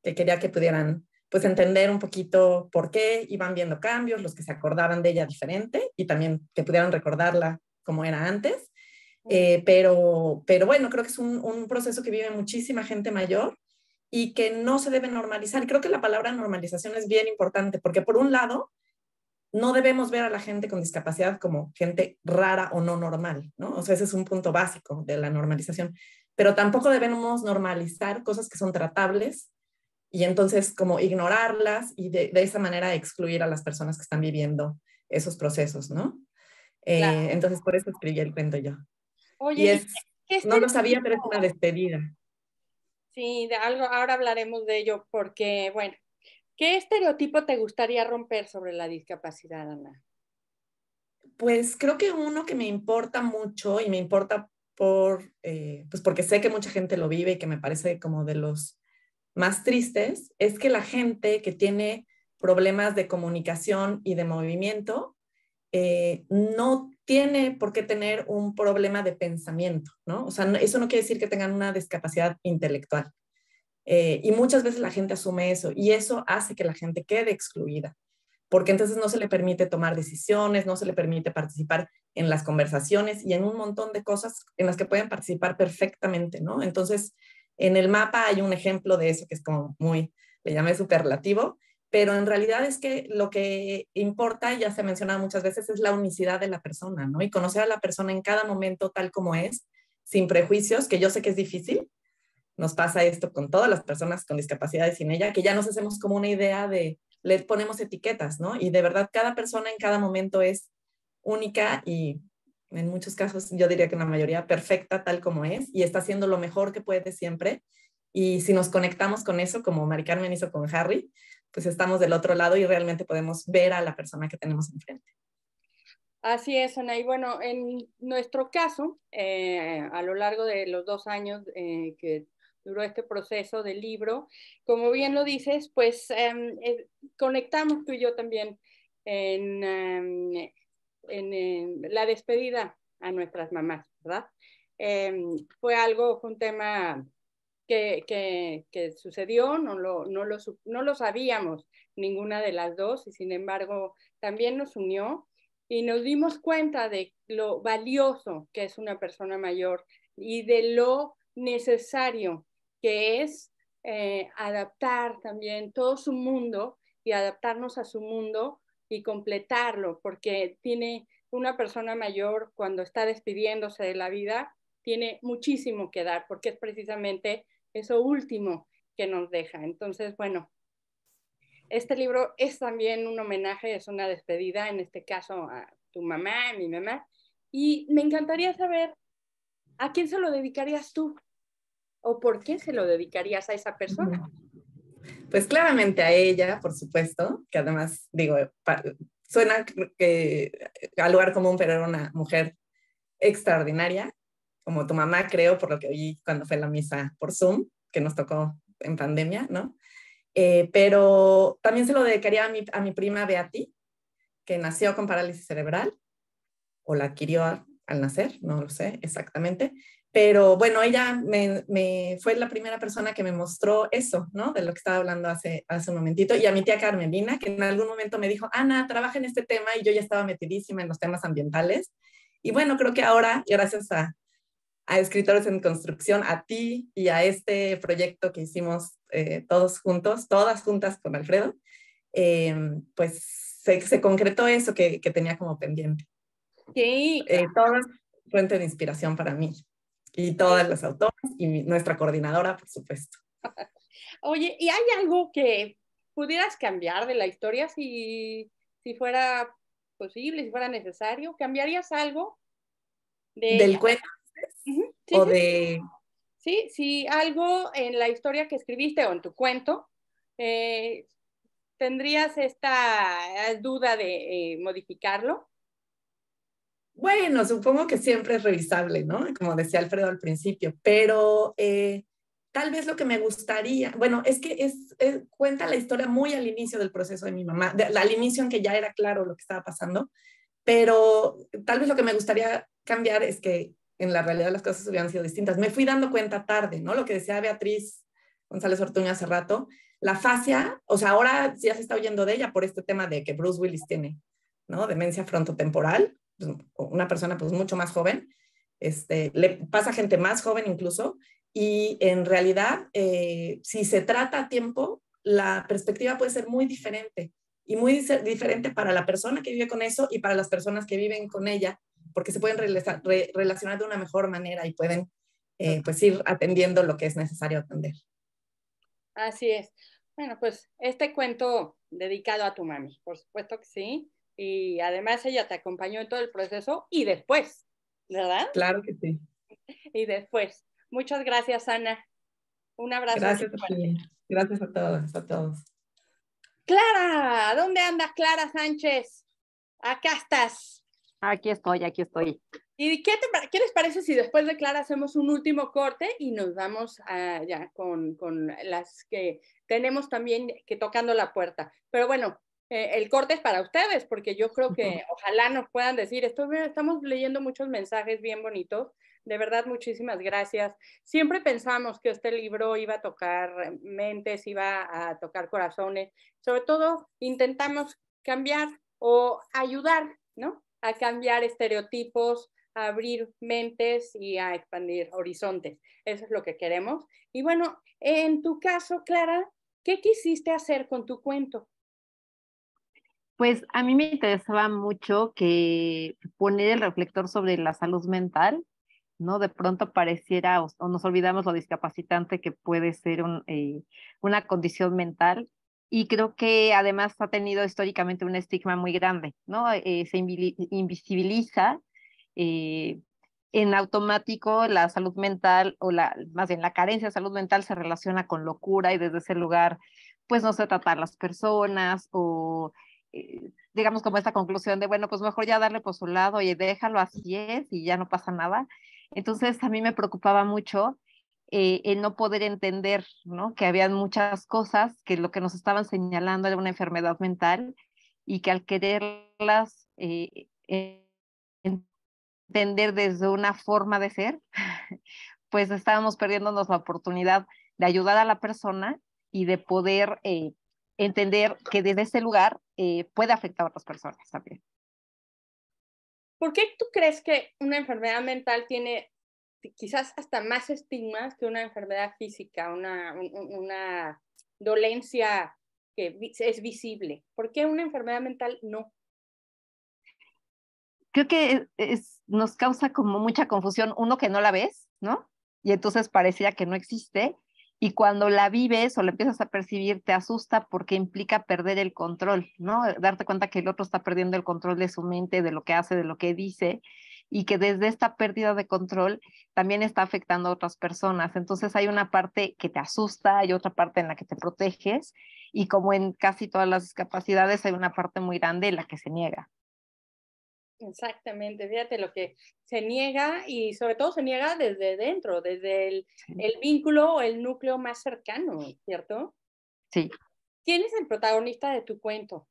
que quería que pudieran pues entender un poquito por qué iban viendo cambios, los que se acordaban de ella diferente y también que pudieran recordarla como era antes. Eh, pero, pero bueno, creo que es un, un, proceso que vive muchísima gente mayor y que no se debe normalizar. Creo que la palabra normalización es bien importante porque por un lado, no debemos ver a la gente con discapacidad como gente rara o no normal, ¿no? O sea, ese es un punto básico de la normalización, pero tampoco debemos normalizar cosas que son tratables y entonces como ignorarlas y de, esa manera excluir a las personas que están viviendo esos procesos, ¿no? Eh, entonces por eso escribí el cuento yo. Oye, es, no lo sabía, pero es una despedida. Sí, de algo, ahora hablaremos de ello porque, bueno, ¿qué estereotipo te gustaría romper sobre la discapacidad, Ana? Pues creo que uno que me importa mucho y me importa por, eh, pues porque sé que mucha gente lo vive y que me parece como de los más tristes es que la gente que tiene problemas de comunicación y de movimiento eh, no tiene por qué tener un problema de pensamiento, ¿no? O sea, eso no quiere decir que tengan una discapacidad intelectual. Eh, y muchas veces la gente asume eso y eso hace que la gente quede excluida, porque entonces no se le permite tomar decisiones, no se le permite participar en las conversaciones y en un montón de cosas en las que pueden participar perfectamente, ¿no? Entonces, en el mapa hay un ejemplo de eso que es como muy, le llamé superlativo, pero en realidad es que lo que importa, y ya se ha mencionado muchas veces, es la unicidad de la persona, ¿no? Y conocer a la persona en cada momento tal como es, sin prejuicios, que yo sé que es difícil. Nos pasa esto con todas las personas con discapacidades sin ella, que ya nos hacemos como una idea de, le ponemos etiquetas, ¿no? Y de verdad, cada persona en cada momento es única y en muchos casos, yo diría que en la mayoría, perfecta tal como es y está haciendo lo mejor que puede siempre. Y si nos conectamos con eso, como Mari Carmen hizo con Harry, pues estamos del otro lado y realmente podemos ver a la persona que tenemos enfrente. Así es, Ana. Y bueno, en nuestro caso, eh, a lo largo de los dos años eh, que duró este proceso del libro, como bien lo dices, pues em, eh, conectamos tú y yo también en, em, en, la despedida a nuestras mamás, ¿verdad? Em, fue algo, un tema que, sucedió, no lo, sabíamos ninguna de las dos y sin embargo también nos unió y nos dimos cuenta de lo valioso que es una persona mayor y de lo necesario que es eh, adaptar también todo su mundo y adaptarnos a su mundo y completarlo, porque tiene una persona mayor cuando está despidiéndose de la vida, tiene muchísimo que dar, porque es precisamente eso último que nos deja. Entonces, bueno, este libro es también un homenaje, es una despedida, en este caso a tu mamá, a mi mamá, y me encantaría saber a quién se lo dedicarías tú o por qué se lo dedicarías a esa persona pues claramente a ella, por supuesto, que además, digo, suena que al lugar común, pero era una mujer extraordinaria, como tu mamá, creo, por lo que oí cuando fue la misa por Zoom, que nos tocó en pandemia, ¿no? Eh, pero también se lo dedicaría a mi, a mi prima Beati, que nació con parálisis cerebral, o la adquirió al nacer, no lo sé exactamente, pero bueno, ella me, fue la primera persona que me mostró eso, ¿no? De lo que estaba hablando hace, hace un momentito. Y a mi tía Carmelina, que en algún momento me dijo, Ana, trabaja en este tema y yo ya estaba metidísima en los temas ambientales. Y bueno, creo que ahora, gracias a, Escritores en Construcción, a ti y a este proyecto que hicimos eh, todos juntos, todas juntas con Alfredo, eh, pues se, concretó eso que, tenía como pendiente. Sí. Eh, todo fuente de inspiración para mí y todas las autoras y nuestra coordinadora, por supuesto. Oye, ¿y hay algo que pudieras cambiar de la historia si, si fuera posible, si fuera necesario? ¿Cambiarías algo? ¿Del cuento? sí, ¿O de...? Sí, algo en la historia que escribiste o en tu cuento, eh, ¿tendrías esta eh, duda de eh, modificarlo? Bueno, supongo que siempre es revisable, ¿no? Como decía Alfredo al principio, pero eh, tal vez lo que me gustaría, bueno, es que es, eh, cuenta la historia muy al inicio del proceso de mi mamá, al inicio en que ya era claro lo que estaba pasando, pero tal vez lo que me gustaría cambiar es que en la realidad las cosas hubieran sido distintas. Me fui dando cuenta tarde, ¿no? Lo que decía Beatriz González Ortuño hace rato, la fascia, o sea, ahora ya se está oyendo de ella por este tema de que Bruce Willis tiene, ¿no? Demencia frontotemporal pues, una persona pues mucho más joven, este, le pasa a gente más joven incluso, y en realidad, eh, si se trata a tiempo, la perspectiva puede ser muy diferente y muy diferente para la persona que vive con eso y para las personas que viven con ella, porque se pueden relacionar, de una mejor manera y pueden eh, pues ir atendiendo lo que es necesario atender. Así es. Bueno, pues este cuento dedicado a tu mami, por supuesto que sí y además ella te acompañó en todo el proceso y después, ¿verdad? Claro que sí. Y después. Muchas gracias, Ana. Un abrazo. Gracias, a gracias a todos, a todos. Clara, ¿dónde andas, Clara Sánchez? Acá estás. Aquí estoy, aquí estoy. ¿Y qué, qué les parece si después de Clara hacemos un último corte y nos vamos ya con, con las que tenemos también que tocando la puerta? Pero bueno, eh, el corte es para ustedes, porque yo creo que ojalá nos puedan decir, estamos leyendo muchos mensajes bien bonitos, de verdad muchísimas gracias. Siempre pensamos que este libro iba a tocar eh, mentes, iba a tocar corazones, sobre todo intentamos cambiar o ayudar, ¿no? A cambiar estereotipos, a abrir mentes y a expandir horizontes. Eso es lo que queremos. Y bueno, en tu caso, Clara, ¿qué quisiste hacer con tu cuento? Pues a mí me interesaba mucho que poner el reflector sobre la salud mental, ¿no? De pronto pareciera, o, nos olvidamos lo discapacitante que puede ser eh, una condición mental, y creo que además ha tenido históricamente un estigma muy grande, ¿no? Eh, se invisibiliza eh, en automático la salud mental o la, más bien la carencia de salud mental se relaciona con locura y desde ese lugar pues no se trata las personas o eh, digamos como esta conclusión de, bueno, pues mejor ya darle por su lado y déjalo así es y ya no pasa nada. Entonces a mí me preocupaba mucho eh, el no poder entender, ¿no? Que habían muchas cosas que lo que nos estaban señalando era una enfermedad mental y que al quererlas eh, e-, entender desde una forma de ser, pues estábamos perdiéndonos la oportunidad de ayudar a la persona y de poder eh, entender que desde ese lugar eh, puede afectar a otras personas también. ¿Por qué tú crees que una enfermedad mental tiene quizás hasta más estigmas que una enfermedad física, una, dolencia que es visible? ¿Por qué una enfermedad mental no? Creo que nos causa como mucha confusión, uno que no la ves, ¿no? Y entonces parecía que no existe, y cuando la vives o la empiezas a percibir, te asusta porque implica perder el control, ¿no? Darte cuenta que el otro está perdiendo el control de su mente, de lo que hace, de lo que dice, y que desde esta pérdida de control también está afectando a otras personas. Entonces hay una parte que te asusta, hay otra parte en la que te proteges, y como en casi todas las discapacidades, hay una parte muy grande en la que se niega. Exactamente, fíjate lo que se niega y sobre todo se niega desde dentro, desde el, vínculo o el núcleo más cercano, ¿cierto? Sí. ¿Quién es el protagonista de tu cuento?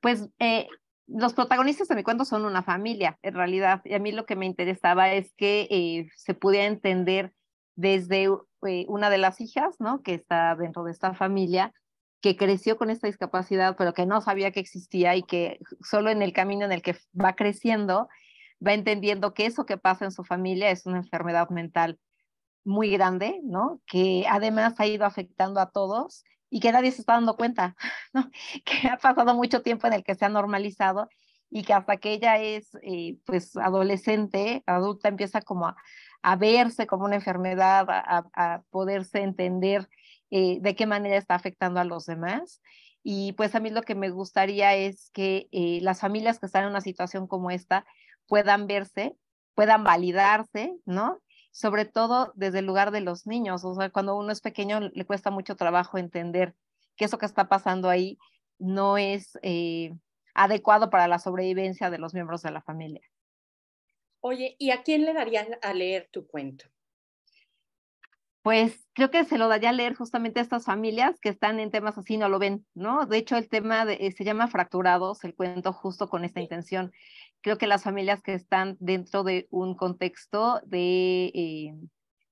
Pues eh, los protagonistas de mi cuento son una familia, en realidad, y a mí lo que me interesaba es que eh, se pudiera entender desde eh, una de las hijas, ¿no? Que está dentro de esta familia, que creció con esta discapacidad, pero que no sabía que existía y que solo en el camino en el que va creciendo, va entendiendo que eso que pasa en su familia es una enfermedad mental muy grande, ¿no? Que además ha ido afectando a todos y que nadie se está dando cuenta, ¿no? Que ha pasado mucho tiempo en el que se ha normalizado y que hasta que ella es, eh, pues, adolescente, adulta, empieza como a, verse como una enfermedad, a poderse entender eh, de qué manera está afectando a los demás. Y pues a mí lo que me gustaría es que eh, las familias que están en una situación como esta puedan verse, puedan validarse, ¿no? Sobre todo desde el lugar de los niños. O sea, cuando uno es pequeño le cuesta mucho trabajo entender que eso que está pasando ahí no es eh, adecuado para la sobrevivencia de los miembros de la familia. Oye, ¿y a quién le darían a leer tu cuento? pues creo que se lo daría a leer justamente a estas familias que están en temas así, no lo ven, ¿no? De hecho, el tema de, eh, se llama Fracturados, el cuento justo con esta intención. Creo que las familias que están dentro de un contexto de eh,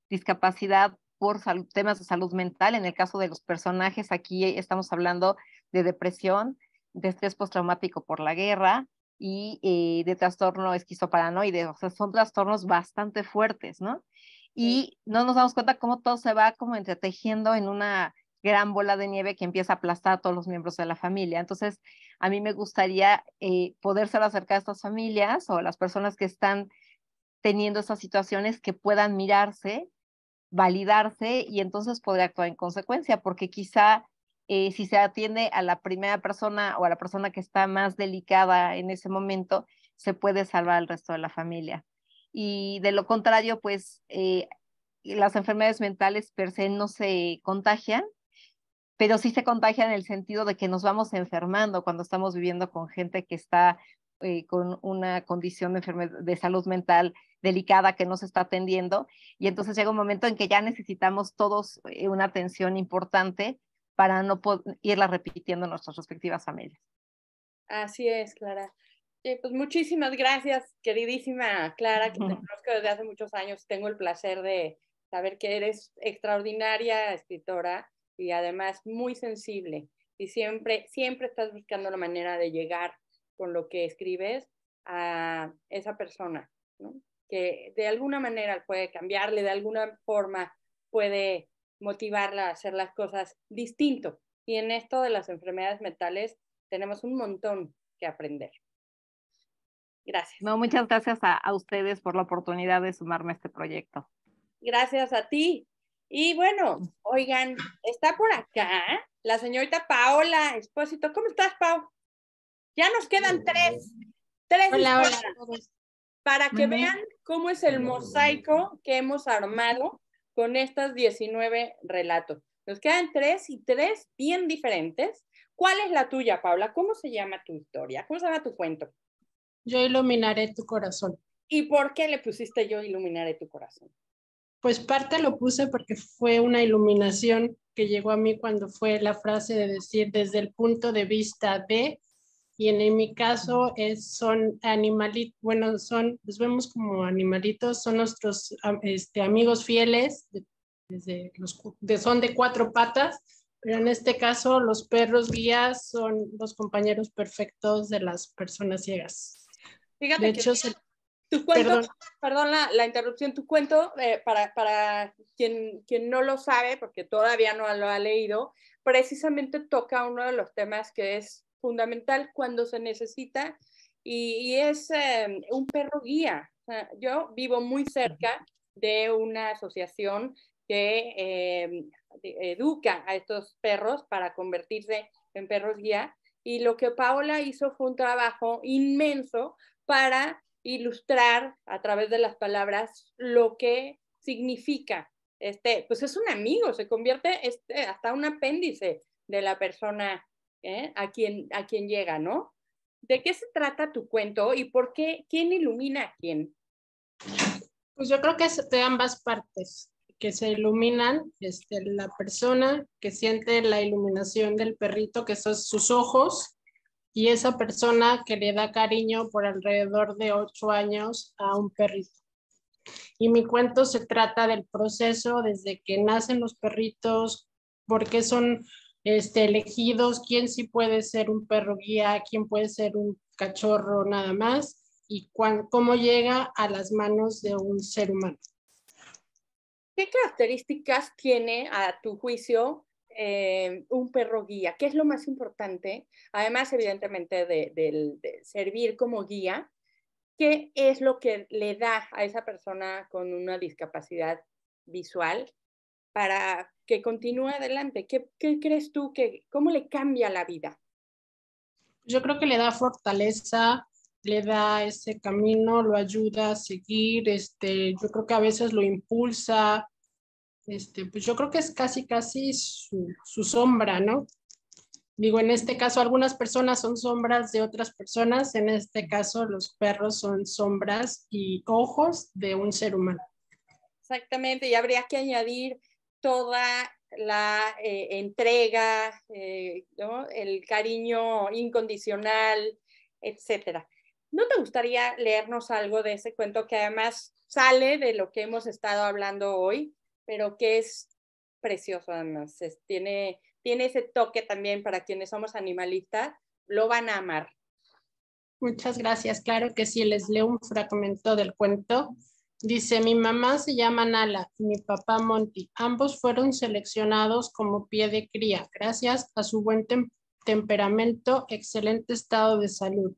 discapacidad por salud, temas de salud mental, en el caso de los personajes, aquí eh, estamos hablando de depresión, de estrés postraumático por la guerra, y de trastorno esquizoparanoide. O sea, son trastornos bastante fuertes, ¿no? y no nos damos cuenta cómo todo se va como entretejiendo en una gran bola de nieve que empieza a aplastar a todos los miembros de la familia. Entonces, a mí me gustaría eh, ser acercar a estas familias o las personas que están teniendo estas situaciones que puedan mirarse, validarse y entonces poder actuar en consecuencia, porque quizá eh, si se atiende a la primera persona o a la persona que está más delicada en ese momento, se puede salvar al resto de la familia y de lo contrario, pues eh, las enfermedades mentales per se no se contagian, pero sí se contagian en el sentido de que nos vamos enfermando cuando estamos viviendo con gente que está eh, con una condición de, de salud mental delicada que no se está atendiendo. Y entonces llega un momento en que ya necesitamos todos eh, una atención importante para no irla repitiendo en nuestras respectivas familias. Así es, Clara pues muchísimas gracias, queridísima Clara, que te conozco desde hace muchos años. Tengo el placer de saber que eres extraordinaria escritora y además muy sensible. Y siempre, siempre estás buscando la manera de llegar con lo que escribes a esa persona, que de alguna manera puede cambiarle, de alguna forma puede motivarla a hacer las cosas distinto. Y en esto de las enfermedades mentales tenemos un montón que aprender. Gracias. No, muchas gracias a, ustedes por la oportunidad de sumarme a este proyecto. Gracias a ti. Y bueno, mm. oigan, está por acá la señorita Paola Espósito. ¿Cómo estás, Pau? Ya nos quedan tres, tres hola, para que vean cómo es el mosaico que hemos armado con estas 19 relatos. Nos quedan tres y tres bien diferentes. ¿Cuál es la tuya, Paula? ¿Cómo se llama tu historia? ¿Cómo se llama tu cuento? Yo iluminaré tu corazón. ¿Y por qué le pusiste yo iluminaré tu corazón? Pues parte lo puse porque fue una iluminación que llegó a mí cuando fue la frase de decir desde el punto de vista de, y en, mi caso son animalitos, bueno, son, los vemos como animalitos, son nuestros este, amigos fieles, son de cuatro patas, pero en este caso los perros guías son los compañeros perfectos de las personas ciegas. Fíjate de hecho, tu cuento, perdón, la, la, interrupción, tu cuento, eh, para, para quien, quien no lo sabe, porque todavía no lo ha leído, precisamente toca uno de los temas que es fundamental cuando se necesita y, es em, un perro guía. yo vivo muy cerca de una asociación que em, educa a estos perros para convertirse en perros guía. Y lo que Paola hizo fue un trabajo inmenso para ilustrar a través de las palabras lo que significa. Este, pues es un amigo, se convierte este, hasta un apéndice de la persona ¿eh? a, quien, a quien llega, ¿no? ¿De qué se trata tu cuento y por qué? ¿Quién ilumina a quién? Pues yo creo que es de ambas partes, que se iluminan, este, la persona que siente la iluminación del perrito, que son sus ojos, y esa persona que le da cariño por alrededor de ocho años a un perrito. Y mi cuento se trata del proceso desde que nacen los perritos, por qué son este, elegidos, quién sí puede ser un perro guía, quién puede ser un cachorro nada más y cómo llega a las manos de un ser humano. ¿Qué características tiene a tu juicio eh, un perro guía, ¿qué es lo más importante, además evidentemente de, servir como guía, qué es lo que le da a esa persona con una discapacidad visual para que continúe adelante. ¿Qué, crees tú que, cómo le cambia la vida? Yo creo que le da fortaleza, le da ese camino, lo ayuda a seguir, este, yo creo que a veces lo impulsa, este, pues yo creo que es casi, casi su, sombra, ¿no? Digo, en este caso algunas personas son sombras de otras personas, en este caso los perros son sombras y ojos de un ser humano. Exactamente, y habría que añadir toda la eh, entrega, eh, el cariño incondicional, etcétera. ¿No te gustaría leernos algo de ese cuento que además sale de lo que hemos estado hablando hoy? pero que es precioso además. tiene, tiene ese toque también para quienes somos animalistas, lo van a amar. Muchas gracias. Claro que sí, les leo un fragmento del cuento. Dice, mi mamá se llama Nala y mi papá Monty. Ambos fueron seleccionados como pie de cría gracias a su buen temperamento, excelente estado de salud.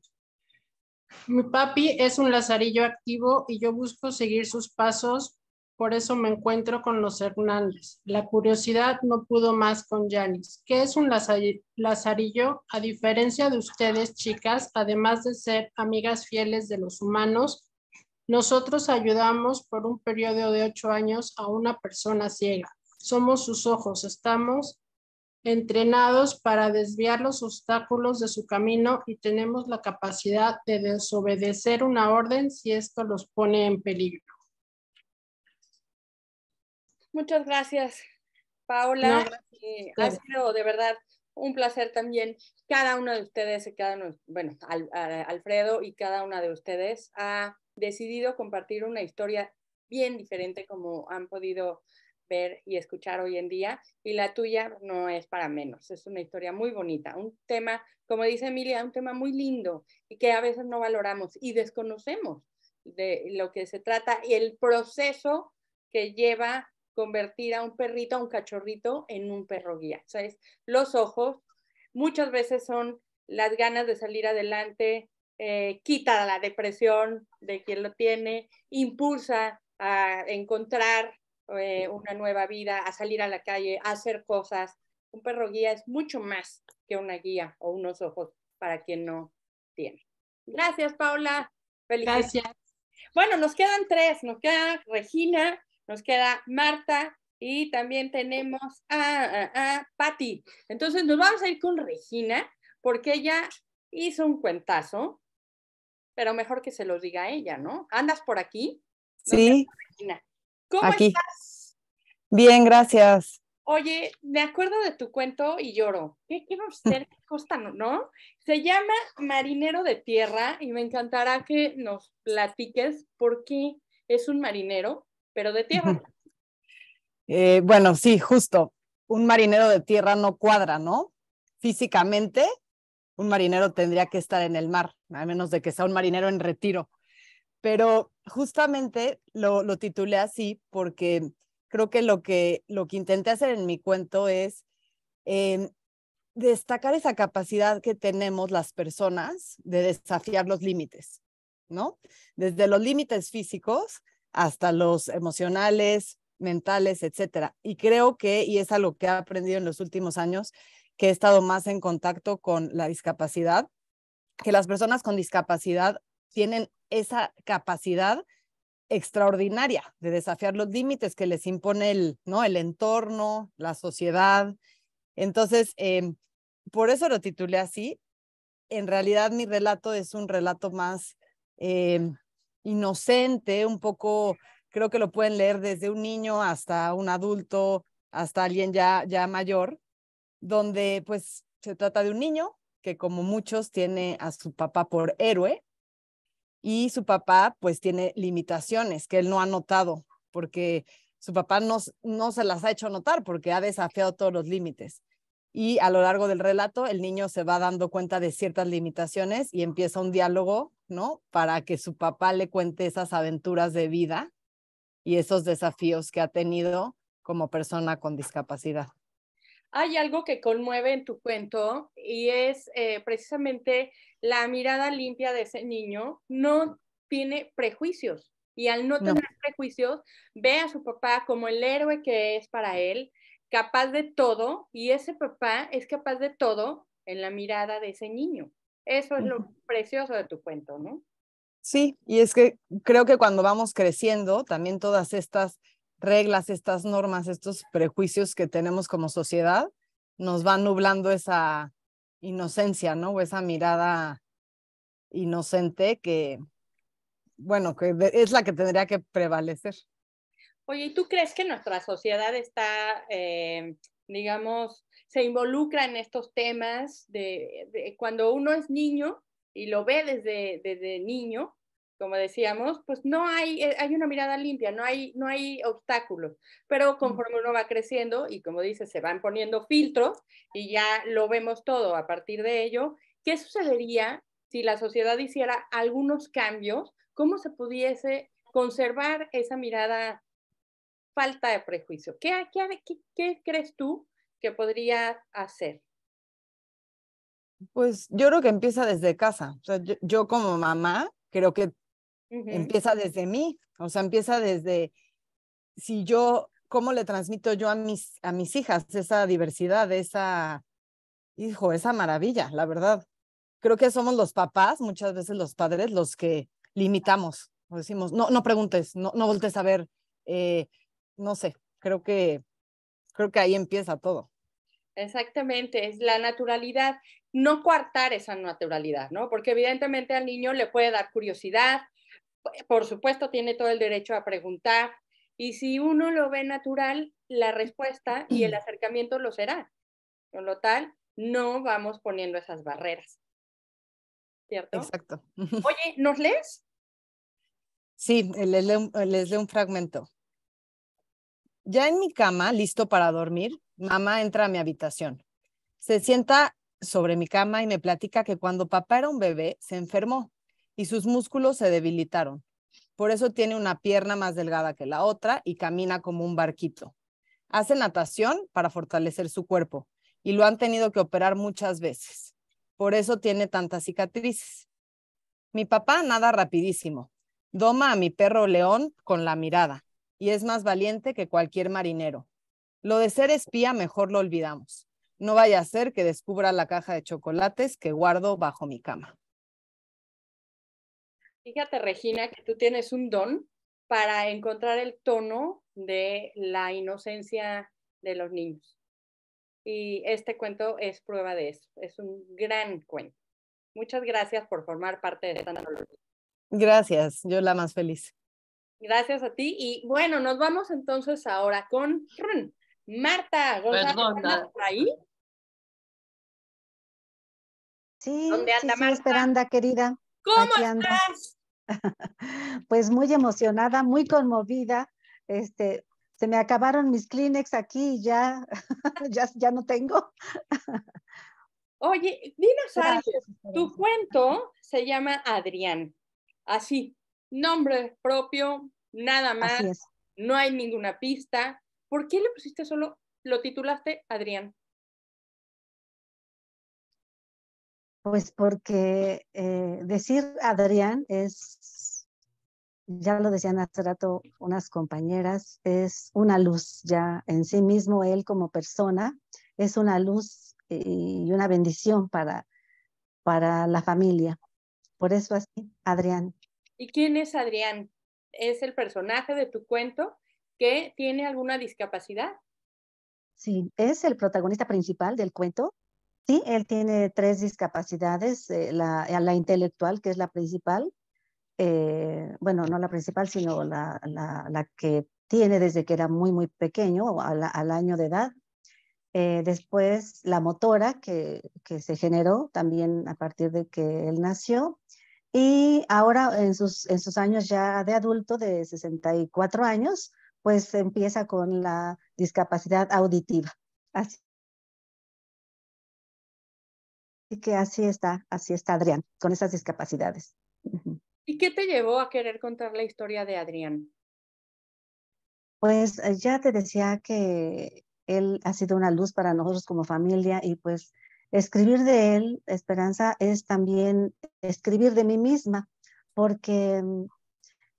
Mi papi es un lazarillo activo y yo busco seguir sus pasos por eso me encuentro con los Hernández. La curiosidad no pudo más con Janis. ¿Qué es un lazarillo? A diferencia de ustedes, chicas, además de ser amigas fieles de los humanos, nosotros ayudamos por un periodo de ocho años a una persona ciega. Somos sus ojos, estamos entrenados para desviar los obstáculos de su camino y tenemos la capacidad de desobedecer una orden si esto los pone en peligro. Muchas gracias, Paola. Eh, ha sido de verdad un placer también. Cada uno de ustedes, cada bueno, Alfredo y cada una de ustedes ha decidido compartir una historia bien diferente como han podido ver y escuchar hoy en día. Y la tuya no es para menos. Es una historia muy bonita, un tema, como dice Emilia, un tema muy lindo y que a veces no valoramos y desconocemos de lo que se trata y el proceso que lleva convertir a un perrito, a un cachorrito, en un perro guía. O es los ojos, muchas veces son las ganas de salir adelante, eh, quita la depresión de quien lo tiene, impulsa a encontrar eh, una nueva vida, a salir a la calle, a hacer cosas. Un perro guía es mucho más que una guía o unos ojos para quien no tiene. Gracias, Paula. Felicidades. Gracias. Bueno, nos quedan tres, nos queda Regina, nos queda Marta y también tenemos a, a, Entonces nos vamos a ir con Regina porque ella hizo un cuentazo, pero mejor que se los diga ella, ¿no? ¿Andas por aquí? sí. ¿Cómo estás? Bien, gracias. Oye, me acuerdo de tu cuento y lloro. ¿Qué quiero hacer? ¿Qué costa, no? Se llama Marinero de Tierra y me encantará que nos platiques por qué es un marinero pero de tierra. Eh, bueno, sí, justo. Un marinero de tierra no cuadra, ¿no? Físicamente, un marinero tendría que estar en el mar, a menos de que sea un marinero en retiro. Pero justamente lo, titulé así porque creo que lo, que lo que intenté hacer en mi cuento es em, destacar esa capacidad que tenemos las personas de desafiar los límites, ¿no? Desde los límites físicos hasta los emocionales, mentales, etcétera. Y creo que, y es algo lo que he aprendido en los últimos años, que he estado más en contacto con la discapacidad, que las personas con discapacidad tienen esa capacidad extraordinaria de desafiar los límites que les impone el, ¿no? el entorno, la sociedad. Entonces, em, por eso lo titulé así. En realidad mi relato es un relato más em, inocente, un poco, creo que lo pueden leer desde un niño hasta un adulto, hasta alguien ya, ya mayor, donde pues se trata de un niño que como muchos tiene a su papá por héroe y su papá pues tiene limitaciones que él no ha notado porque su papá no, no se las ha hecho notar porque ha desafiado todos los límites. Y a lo largo del relato el niño se va dando cuenta de ciertas limitaciones y empieza un diálogo para que su papá le cuente esas aventuras de vida y esos desafíos que ha tenido como persona con discapacidad. Hay algo que conmueve en tu cuento y es eh, precisamente la mirada limpia de ese niño. No tiene prejuicios y al no tener prejuicios ve a su papá como el héroe que es para él, capaz de todo y ese papá es capaz de todo en la mirada de ese niño. Eso es lo precioso de tu cuento, ¿no? Sí, y es que creo que cuando vamos creciendo, también todas estas reglas, estas normas, estos prejuicios que tenemos como sociedad, nos van nublando esa inocencia, ¿no? O esa mirada inocente que, bueno, que es la que tendría que prevalecer. Oye, ¿y tú crees que nuestra sociedad está, eh, digamos, se involucra en estos temas de, cuando uno es niño y lo ve desde, desde niño, como decíamos, pues no hay, eh, hay una mirada limpia, no hay, no hay obstáculos, pero mm. conforme uno va creciendo y como dices, se van poniendo filtros y ya lo vemos todo a partir de ello, ¿qué sucedería si la sociedad hiciera algunos cambios? ¿Cómo se pudiese conservar esa mirada falta de prejuicio? qué, qué, qué crees tú ¿Qué podría hacer? Pues yo creo que empieza desde casa. yo, como mamá creo que empieza desde mí. O sea, empieza desde si yo, cómo le transmito yo a mis, a mis hijas esa diversidad, esa, hijo, esa maravilla, la verdad. Creo que somos los papás, muchas veces los padres, los que limitamos. decimos, no, no preguntes, no, no voltes a ver, eh, no sé, creo que Creo que ahí empieza todo. Exactamente, es la naturalidad, no coartar esa naturalidad, ¿no? Porque evidentemente al niño le puede dar curiosidad, por supuesto tiene todo el derecho a preguntar, y si uno lo ve natural, la respuesta y el acercamiento lo será. Con lo tal, no vamos poniendo esas barreras. ¿Cierto? Exacto. Oye, ¿nos lees? Sí, eh, les eh, les leo un fragmento. Ya en mi cama, listo para dormir, mamá entra a mi habitación. Se sienta sobre mi cama y me platica que cuando papá era un bebé se enfermó y sus músculos se debilitaron. Por eso tiene una pierna más delgada que la otra y camina como un barquito. Hace natación para fortalecer su cuerpo y lo han tenido que operar muchas veces. Por eso tiene tantas cicatrices. Mi papá nada rapidísimo. Doma a mi perro león con la mirada y es más valiente que cualquier marinero. Lo de ser espía mejor lo olvidamos. No vaya a ser que descubra la caja de chocolates que guardo bajo mi cama. Fíjate, Regina, que tú tienes un don para encontrar el tono de la inocencia de los niños. Y este cuento es prueba de eso. Es un gran cuento. Muchas gracias por formar parte de esta analogía. Gracias, yo la más feliz. Gracias a ti. Y bueno, nos vamos entonces ahora con Marta González. por ahí? Sí, ¿Dónde anda sí, Marta? querida. ¿Cómo estás? Pues muy emocionada, muy conmovida. Este, se me acabaron mis Kleenex aquí y ya, ya, ya no tengo. Oye, dinos algo. Tu cuento se llama Adrián. Así, nombre propio, nada más, no hay ninguna pista. ¿Por qué le pusiste solo, lo titulaste Adrián? Pues porque eh, decir Adrián es, ya lo decían hace rato unas compañeras, es una luz ya en sí mismo, él como persona, es una luz y una bendición para, para la familia. Por eso así, Adrián. ¿Y quién es Adrián? Es el personaje de tu cuento que tiene alguna discapacidad. Sí, es el protagonista principal del cuento. Sí, él tiene tres discapacidades, eh, la, intelectual, que es la principal, eh, bueno, no la principal, sino la, que tiene desde que era muy, muy pequeño, al, al año de edad. Eh, después la motora que, que, se generó también a partir de que él nació. Y ahora, en sus, en sus años ya de adulto, de 64 años, pues empieza con la discapacidad auditiva. Así que así está, así está Adrián, con esas discapacidades. ¿Y qué te llevó a querer contar la historia de Adrián? Pues eh, ya te decía que él ha sido una luz para nosotros como familia y pues Escribir de él, Esperanza, es también escribir de mí misma, porque mm,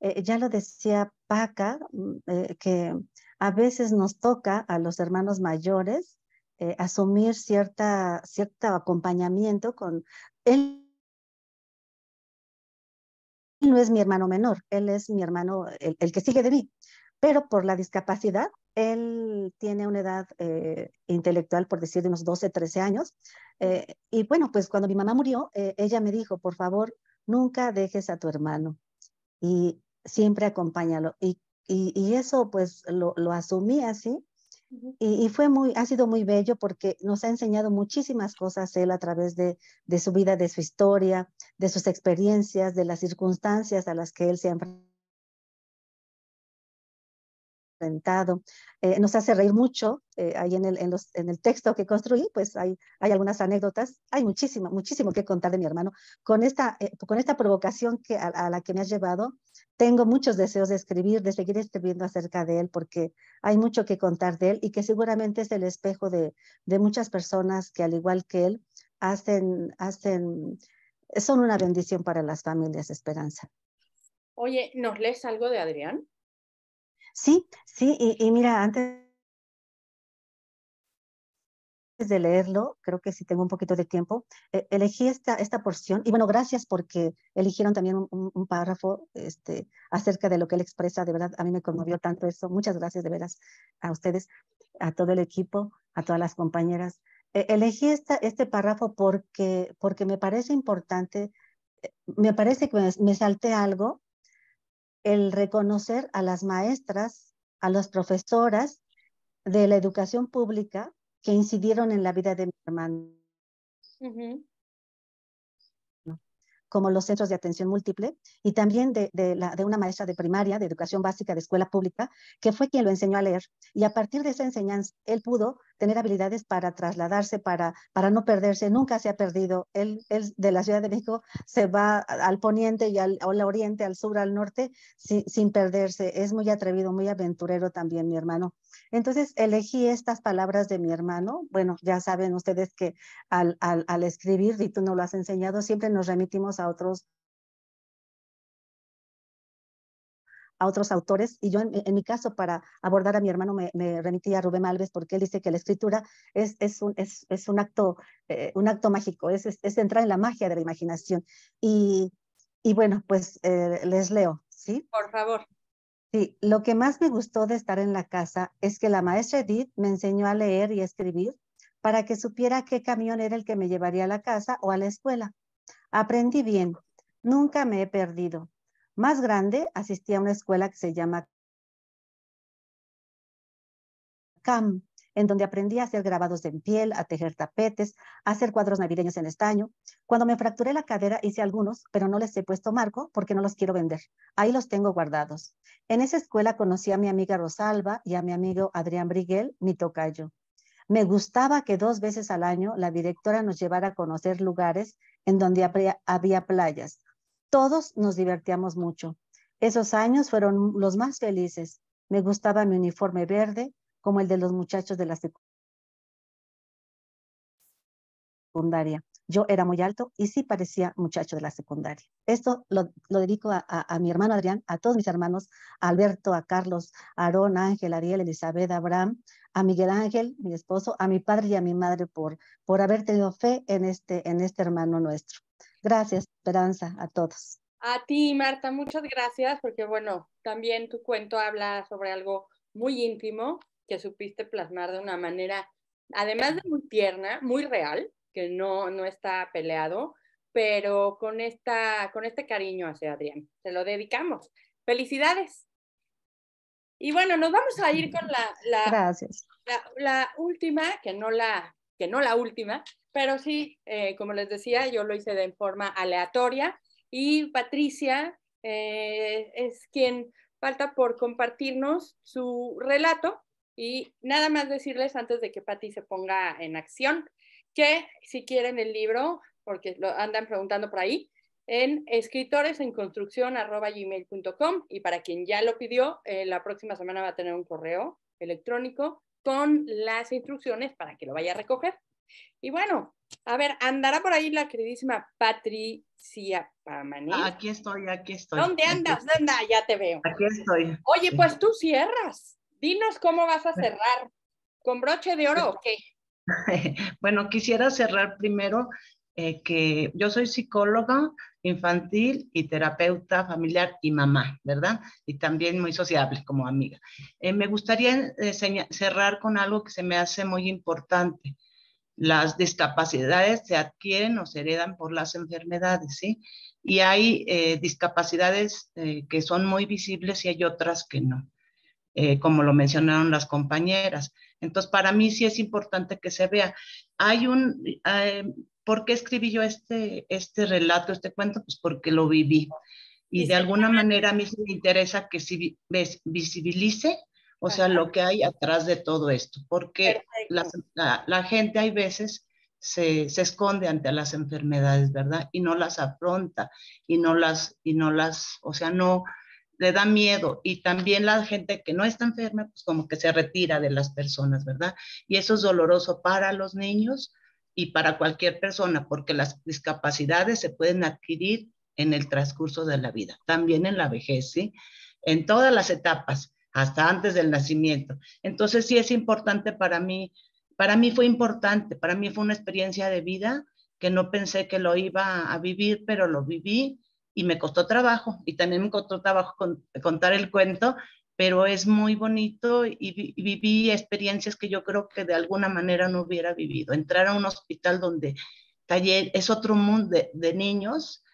eh, ya lo decía Paca, mm, eh, que a veces nos toca a los hermanos mayores eh, asumir cierta, cierto acompañamiento con él. No es mi hermano menor, él es mi hermano, el que sigue de mí, pero por la discapacidad él tiene una edad eh, intelectual, por decir, de unos 12, 13 años. Eh, y bueno, pues cuando mi mamá murió, eh, ella me dijo, por favor, nunca dejes a tu hermano y siempre acompáñalo. Y, eso pues lo, asumí así. Y, fue muy, ha sido muy bello porque nos ha enseñado muchísimas cosas él a través de, de su vida, de su historia, de sus experiencias, de las circunstancias a las que él se ha eh, nos hace reír mucho, eh, ahí en el, en, el, texto que construí, pues hay, hay algunas anécdotas, hay muchísimo, muchísimo que contar de mi hermano. Con esta, eh, con esta provocación que, a, la que me has llevado, tengo muchos deseos de escribir, de seguir escribiendo acerca de él, porque hay mucho que contar de él y que seguramente es el espejo de, de muchas personas que al igual que él, hacen, hacen, son una bendición para las familias, Esperanza. Oye, ¿nos lees algo de Adrián? Sí, sí, y, mira, antes de leerlo, creo que si tengo un poquito de tiempo, eh, elegí esta, esta porción. Y bueno, gracias porque eligieron también un, párrafo este, acerca de lo que él expresa. De verdad, a mí me conmovió tanto eso. Muchas gracias de veras a ustedes, a todo el equipo, a todas las compañeras. E, elegí este párrafo porque, porque me parece importante, eh, me parece que me, me salté algo el reconocer a las maestras, a las profesoras de la educación pública que incidieron en la vida de mi hermano. como los centros de atención múltiple y también de, de una maestra de primaria, de educación básica de escuela pública, que fue quien lo enseñó a leer. Y a partir de esa enseñanza, él pudo tener habilidades para trasladarse, para, para no perderse, nunca se ha perdido. Él, él de la Ciudad de México se va al poniente y al, oriente, al sur, al norte, sin perderse. Es muy atrevido, muy aventurero también mi hermano. Entonces elegí estas palabras de mi hermano. Bueno, ya saben ustedes que al, al escribir, y tú nos lo has enseñado, siempre nos remitimos a otros a otros autores y yo en, mi caso para abordar a mi hermano me, remití a Rubén Alves porque él dice que la escritura es, es, un, es, un, acto, eh, un acto mágico, es, es, entrar en la magia de la imaginación. Y, bueno, pues eh, les leo, ¿sí? Por favor. Sí, lo que más me gustó de estar en la casa es que la maestra Edith me enseñó a leer y escribir para que supiera qué camión era el que me llevaría a la casa o a la escuela. Aprendí bien, nunca me he perdido más grande asistí a una escuela que se llama CAM, en donde aprendí a hacer grabados en piel, a tejer tapetes, a hacer cuadros navideños en estaño. Cuando me fracturé la cadera hice algunos, pero no les he puesto marco porque no los quiero vender. Ahí los tengo guardados. En esa escuela conocí a mi amiga Rosalba y a mi amigo Adrián Briguel, mi tocayo. Me gustaba que dos veces al año la directora nos llevara a conocer lugares en donde había playas, todos nos divertíamos mucho. Esos años fueron los más felices. Me gustaba mi uniforme verde, como el de los muchachos de la secundaria. Yo era muy alto y sí parecía muchacho de la secundaria. Esto lo, dedico a, mi hermano Adrián, a todos mis hermanos, Alberto, a Carlos, a Aarón, Ángel, Ariel, Elizabeth, Abraham, a Miguel Ángel, mi esposo, a mi padre y a mi madre por, por haber tenido fe en este, en este hermano nuestro. Gracias, Esperanza, a todos. A ti, Marta, muchas gracias, porque bueno, también tu cuento habla sobre algo muy íntimo que supiste plasmar de una manera, además de muy tierna, muy real, que no, no está peleado, pero con, esta, con este cariño hacia Adrián. Se lo dedicamos. Felicidades. Y bueno, nos vamos a ir con la, la última, que no la que no la última, pero sí, eh, como les decía, yo lo hice de forma aleatoria y Patricia eh, es quien falta por compartirnos su relato y nada más decirles antes de que Patti se ponga en acción que si quieren el libro, porque lo andan preguntando por ahí, en escritoresenconstrucción.com y para quien ya lo pidió, eh, la próxima semana va a tener un correo electrónico con las instrucciones para que lo vaya a recoger. Y bueno, a ver, andará por ahí la queridísima Patricia Pamaní. Aquí estoy, aquí estoy. ¿Dónde andas? ¿Dónde andas Ya te veo. Aquí estoy. Oye, pues tú cierras. Dinos cómo vas a cerrar. ¿Con broche de oro o qué? Bueno, quisiera cerrar primero eh, que yo soy psicóloga, infantil y terapeuta familiar y mamá, ¿verdad? Y también muy sociable como amiga. Eh, me gustaría eh, cerrar con algo que se me hace muy importante. Las discapacidades se adquieren o se heredan por las enfermedades, ¿sí? Y hay eh, discapacidades que son muy visibles y hay otras que no, como lo mencionaron las compañeras. Entonces, para mí sí es importante que se vea. Hay un, ¿por qué escribí yo este, este relato, este cuento? Pues porque lo viví. Y de alguna manera a mí me interesa que si visibilice, o sea, lo que hay atrás de todo esto, porque la, gente hay veces se, esconde ante las enfermedades, ¿verdad? Y no las afronta, y no las, y no las, o sea, no le da miedo. Y también la gente que no está enferma, pues como que se retira de las personas, ¿verdad? Y eso es doloroso para los niños, y para cualquier persona, porque las discapacidades se pueden adquirir en el transcurso de la vida, también en la vejez, En todas las etapas, hasta antes del nacimiento. Entonces sí es importante para mí, para mí fue importante, para mí fue una experiencia de vida que no pensé que lo iba a vivir, pero lo viví y me costó trabajo. Y también me costó trabajo contar el cuento pero es muy bonito y, viví experiencias que yo creo que de alguna manera no hubiera vivido. Entrar a un hospital donde es otro mundo de, niños,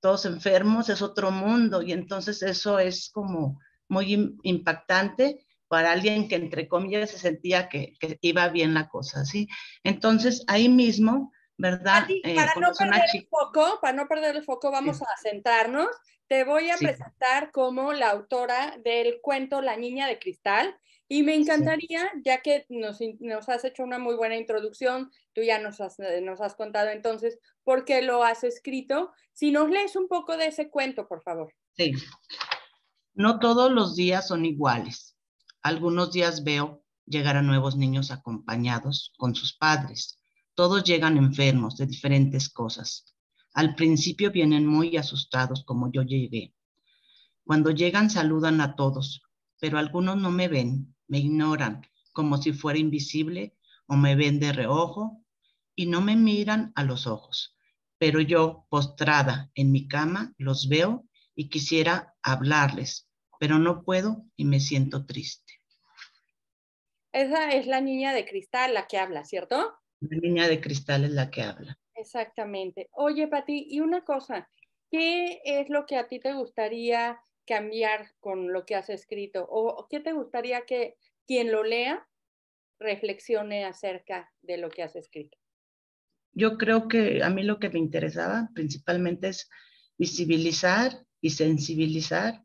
todos enfermos, es otro mundo y entonces eso es como muy impactante para alguien que entre comillas se sentía que, iba bien la cosa, ¿sí? Entonces ahí mismo, ¿verdad? Eh, para no perder el foco, vamos a sentarnos te voy a presentar como la autora del cuento La Niña de Cristal. Y me encantaría, ya que nos, has hecho una muy buena introducción, tú ya nos eh, nos has contado entonces por qué lo has escrito, si nos lees un poco de ese cuento, por favor. Sí. No todos los días son iguales. Algunos días veo llegar a nuevos niños acompañados con sus padres. Todos llegan enfermos de diferentes cosas. Al principio vienen muy asustados como yo llegué. Cuando llegan saludan a todos, pero algunos no me ven, me ignoran como si fuera invisible o me ven de reojo y no me miran a los ojos. Pero yo, postrada en mi cama, los veo y quisiera hablarles, pero no puedo y me siento triste. Esa es la niña de cristal la que habla, ¿cierto? La niña de cristal es la que habla. Exactamente. Oye, Pati, y una cosa, ¿qué es lo que a ti te gustaría cambiar con lo que has escrito? ¿O qué te gustaría que quien lo lea reflexione acerca de lo que has escrito? Yo creo que a mí lo que me interesaba principalmente es visibilizar y sensibilizar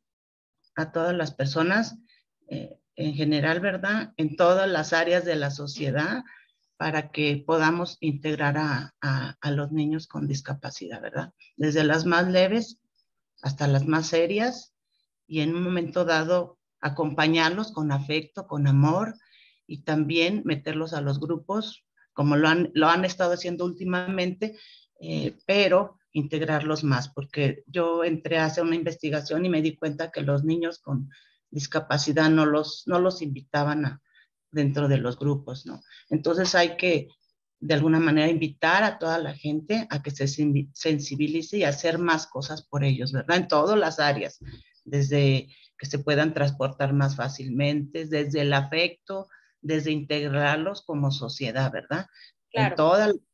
a todas las personas eh, en general, ¿verdad? En todas las áreas de la sociedad, para que podamos integrar a, los niños con discapacidad, ¿verdad? Desde las más leves hasta las más serias y en un momento dado acompañarlos con afecto, con amor y también meterlos a los grupos como lo han, lo han estado haciendo últimamente, eh, pero integrarlos más, porque yo entré a hacer una investigación y me di cuenta que los niños con discapacidad no los, no los invitaban a, dentro de los grupos, ¿no? Entonces hay que, de alguna manera, invitar a toda la gente a que se sensibilice y hacer más cosas por ellos, ¿verdad? En todas las áreas, desde que se puedan transportar más fácilmente, desde el afecto, desde integrarlos como sociedad, ¿verdad? Claro.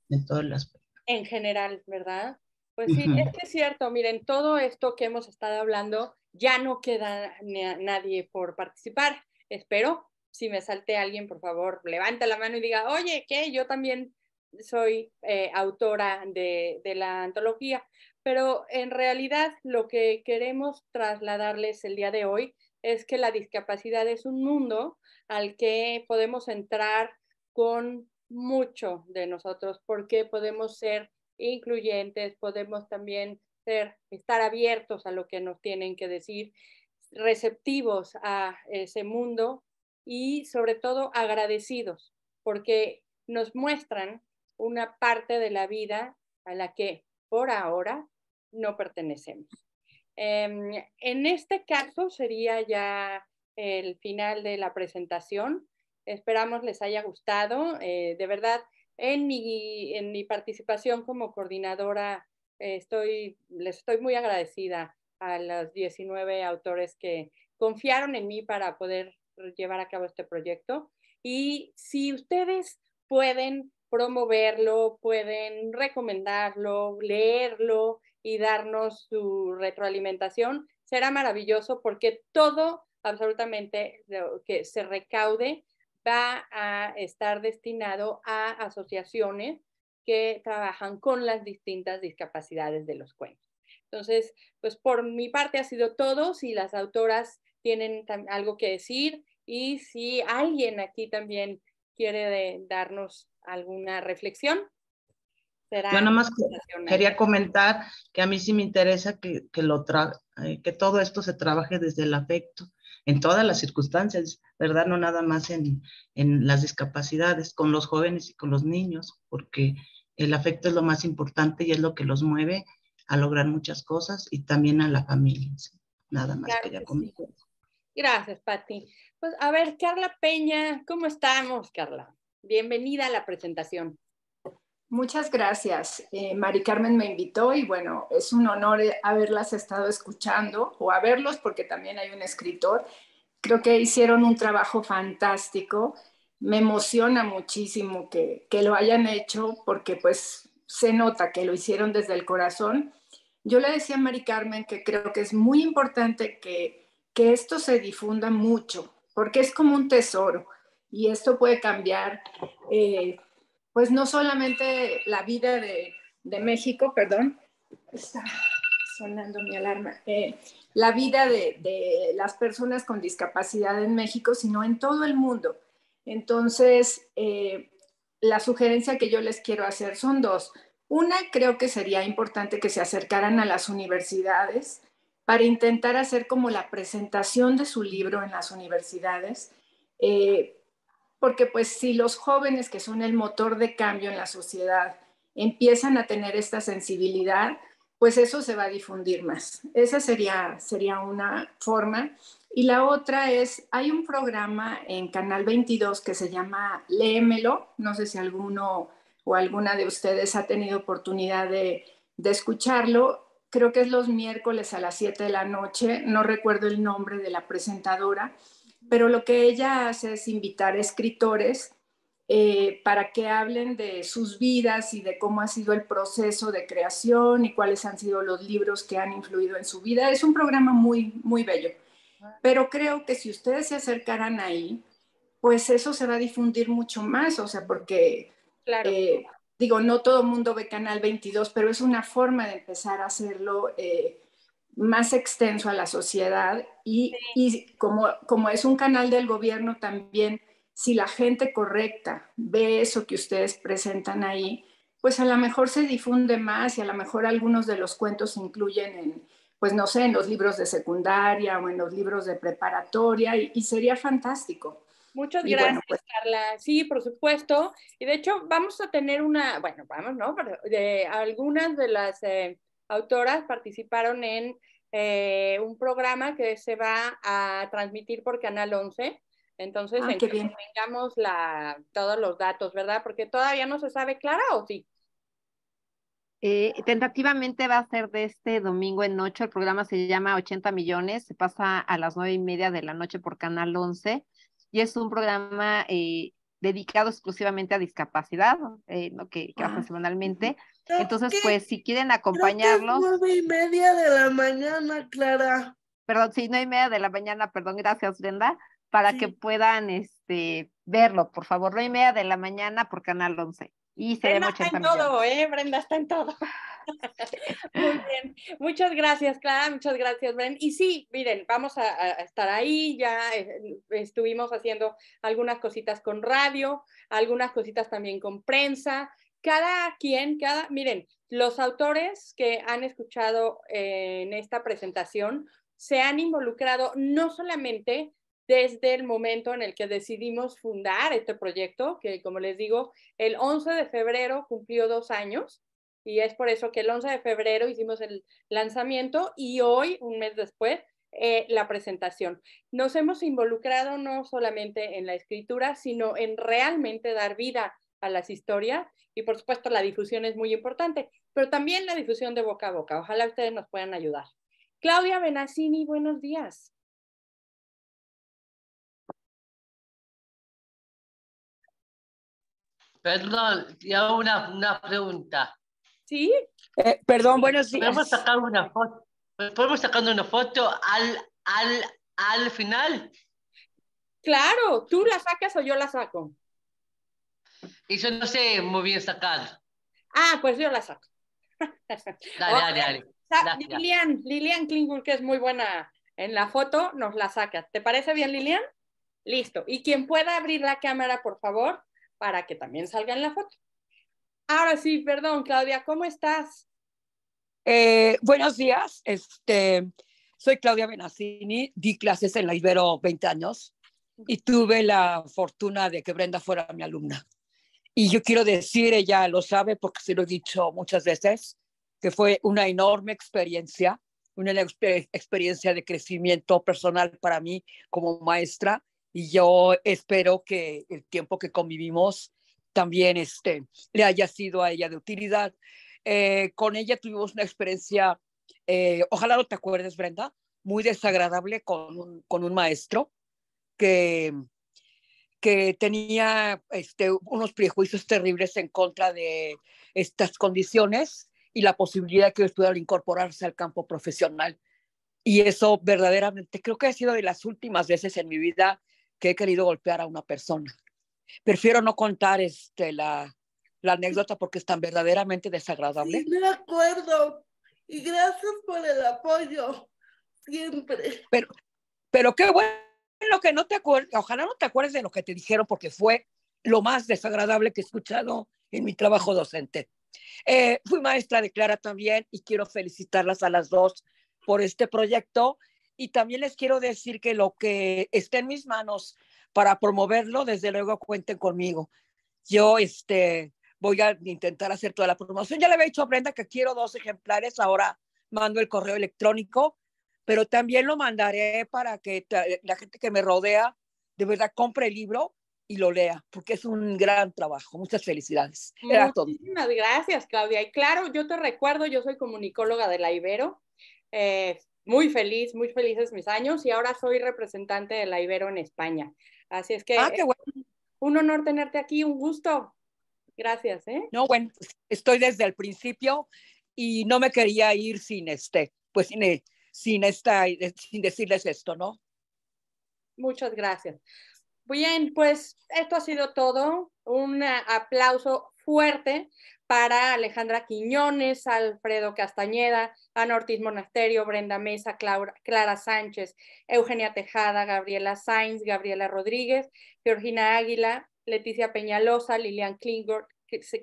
En, en En general, ¿verdad? Pues sí, es que es cierto, miren, todo esto que hemos estado hablando, ya no queda nadie por participar. Espero si me salte alguien, por favor, levanta la mano y diga, oye, que yo también soy eh, autora de, de, la antología. Pero en realidad lo que queremos trasladarles el día de hoy es que la discapacidad es un mundo al que podemos entrar con mucho de nosotros, porque podemos ser incluyentes, podemos también ser, estar abiertos a lo que nos tienen que decir, receptivos a ese mundo y sobre todo agradecidos, porque nos muestran una parte de la vida a la que por ahora no pertenecemos. Em, en este caso sería ya el final de la presentación. Esperamos les haya gustado. Eh, de verdad, en mi, en mi, participación como coordinadora, eh, estoy, les estoy muy agradecida a los 19 autores que confiaron en mí para poder llevar a cabo este proyecto. Y si ustedes pueden promoverlo, pueden recomendarlo, leerlo y darnos su retroalimentación, será maravilloso porque todo, absolutamente que se recaude, va a estar destinado a asociaciones que trabajan con las distintas discapacidades de los cuentos. Entonces, pues por mi parte ha sido todo. Si las autoras tienen algo que decir y si alguien aquí también quiere darnos alguna reflexión. Yo nada más quería comentar que a mí sí me interesa eh, que, todo esto se trabaje desde el afecto, en todas las circunstancias, ¿verdad? No nada más en, las discapacidades, con los jóvenes y con los niños, porque el afecto es lo más importante y es lo que los mueve a lograr muchas cosas y también a la familia. Nada más quería comentar. Gracias, Patti. Pues a ver, Carla Peña, ¿cómo estamos, Carla? Bienvenida a la presentación. Muchas gracias. Eh, Mari Carmen me invitó y bueno, es un honor haberlas estado escuchando o verlos porque también hay un escritor. Creo que hicieron un trabajo fantástico. Me emociona muchísimo que, que lo hayan hecho porque pues se nota que lo hicieron desde el corazón. Yo le decía a Mari Carmen que creo que es muy importante que que esto se difunda mucho, porque es como un tesoro y esto puede cambiar, eh, pues no solamente la vida de, México, perdón, está sonando mi alarma, eh, la vida de, las personas con discapacidad en México, sino en todo el mundo. Entonces, eh, la sugerencia que yo les quiero hacer son dos. Una, creo que sería importante que se acercaran a las universidades para intentar hacer como la presentación de su libro en las universidades, eh, porque pues si los jóvenes, que son el motor de cambio en la sociedad, empiezan a tener esta sensibilidad, pues eso se va a difundir más. Esa sería, sería una forma. Y la otra es, hay un programa en Canal 22 que se llama Léemelo, no sé si alguno o alguna de ustedes ha tenido oportunidad de, de escucharlo, creo que es los miércoles a las 7 de la noche, no recuerdo el nombre de la presentadora, pero lo que ella hace es invitar a escritores eh, para que hablen de sus vidas y de cómo ha sido el proceso de creación y cuáles han sido los libros que han influido en su vida. Es un programa muy, muy bello. Pero creo que si ustedes se acercaran ahí, pues eso se va a difundir mucho más, o sea, porque claro. eh, digo, no todo el mundo ve Canal 22, pero es una forma de empezar a hacerlo eh, más extenso a la sociedad y, como, es un canal del gobierno también, si la gente correcta ve eso que ustedes presentan ahí, pues a lo mejor se difunde más y a lo mejor algunos de los cuentos se incluyen en, pues no sé, en los libros de secundaria o en los libros de preparatoria y sería fantástico. Muchas gracias, pues Carla. Sí, por supuesto. Y de hecho, vamos a tener una, bueno, vamos, ¿no? algunas de las eh, autoras participaron en eh, un programa que se va a transmitir por Canal 11. Entonces, ah, en que tengamos la, todos los datos, ¿verdad? Porque todavía no se sabe clara o sí. Eh, tentativamente va a ser de este domingo en noche. El programa se llama 80 millones. Se pasa a las nueve y media de la noche por Canal 11 y es un programa eh, dedicado exclusivamente a discapacidad, eh, que, que ah, semanalmente. Entonces, pues, si quieren acompañarlos. Nueve y media de la mañana, Clara. Perdón, sí, nueve y media de la mañana, perdón, gracias, Brenda, para que puedan este, verlo, por favor, nueve y media de la mañana por Canal 11. Y se Brenda está en todo, ¿eh? Brenda está en todo. Muy bien. Muchas gracias, Clara. Muchas gracias, Brenda. Y sí, miren, vamos a, estar ahí. Ya eh, estuvimos haciendo algunas cositas con radio, algunas cositas también con prensa. Cada quien, cada, miren, los autores que han escuchado eh, en esta presentación se han involucrado no solamente desde el momento en el que decidimos fundar este proyecto, que como les digo, el 11 de febrero cumplió dos años y es por eso que el 11 de febrero hicimos el lanzamiento y hoy, un mes después, eh, la presentación. Nos hemos involucrado no solamente en la escritura, sino en realmente dar vida a las historias y por supuesto la difusión es muy importante, pero también la difusión de boca a boca. Ojalá ustedes nos puedan ayudar. Claudia Benassini, buenos días. Perdón, ya hago una, pregunta. ¿Sí? Eh, perdón, buenos días. ¿Podemos sacar una foto, ¿podemos sacar una foto al, al, al final? Claro, tú la sacas o yo la saco. Y yo no sé muy bien sacar. Ah, pues yo la saco. dale, dale, dale, Lilian, Lilian que es muy buena en la foto, nos la saca. ¿Te parece bien, Lilian? Listo. Y quien pueda abrir la cámara, por favor, para que también salga en la foto. Ahora sí, perdón, Claudia, ¿cómo estás? Eh, buenos días, este, soy Claudia Benassini, di clases en la Ibero 20 años y tuve la fortuna de que Brenda fuera mi alumna. Y yo quiero decir, ella lo sabe porque se lo he dicho muchas veces, que fue una enorme experiencia, una experiencia de crecimiento personal para mí como maestra y yo espero que el tiempo que convivimos también este, le haya sido a ella de utilidad. Eh, con ella tuvimos una experiencia, eh, ojalá no te acuerdes, Brenda, muy desagradable con un, con un maestro que, que tenía este, unos prejuicios terribles en contra de estas condiciones y la posibilidad que ellos pudieran incorporarse al campo profesional. Y eso verdaderamente creo que ha sido de las últimas veces en mi vida que he querido golpear a una persona. Prefiero no contar este, la, la anécdota porque es tan verdaderamente desagradable. Sí, me acuerdo. Y gracias por el apoyo. Siempre. Pero, pero qué bueno que no te acuerdes. Ojalá no te acuerdes de lo que te dijeron porque fue lo más desagradable que he escuchado en mi trabajo docente. Eh, fui maestra de Clara también y quiero felicitarlas a las dos por este proyecto y también les quiero decir que lo que esté en mis manos para promoverlo, desde luego cuenten conmigo. Yo este, voy a intentar hacer toda la promoción. Ya le había dicho a Brenda que quiero dos ejemplares, ahora mando el correo electrónico, pero también lo mandaré para que la gente que me rodea de verdad compre el libro y lo lea, porque es un gran trabajo. Muchas felicidades. Era gracias, Claudia. Y claro, yo te recuerdo, yo soy comunicóloga de la Ibero. Eh, muy feliz, muy felices mis años y ahora soy representante de la Ibero en España. Así es que ah, qué bueno. un honor tenerte aquí, un gusto. Gracias. ¿eh? No, bueno, pues, estoy desde el principio y no me quería ir sin este, pues sin, eh, sin esta, eh, sin decirles esto, ¿no? Muchas gracias. Bien, pues esto ha sido todo. Un eh, aplauso fuerte para Alejandra Quiñones, Alfredo Castañeda, Ana Ortiz Monasterio, Brenda Mesa, Clara, Sánchez, Eugenia Tejada, Gabriela Sainz, Gabriela Rodríguez, Georgina Águila, Leticia Peñalosa, Lilian Klingor,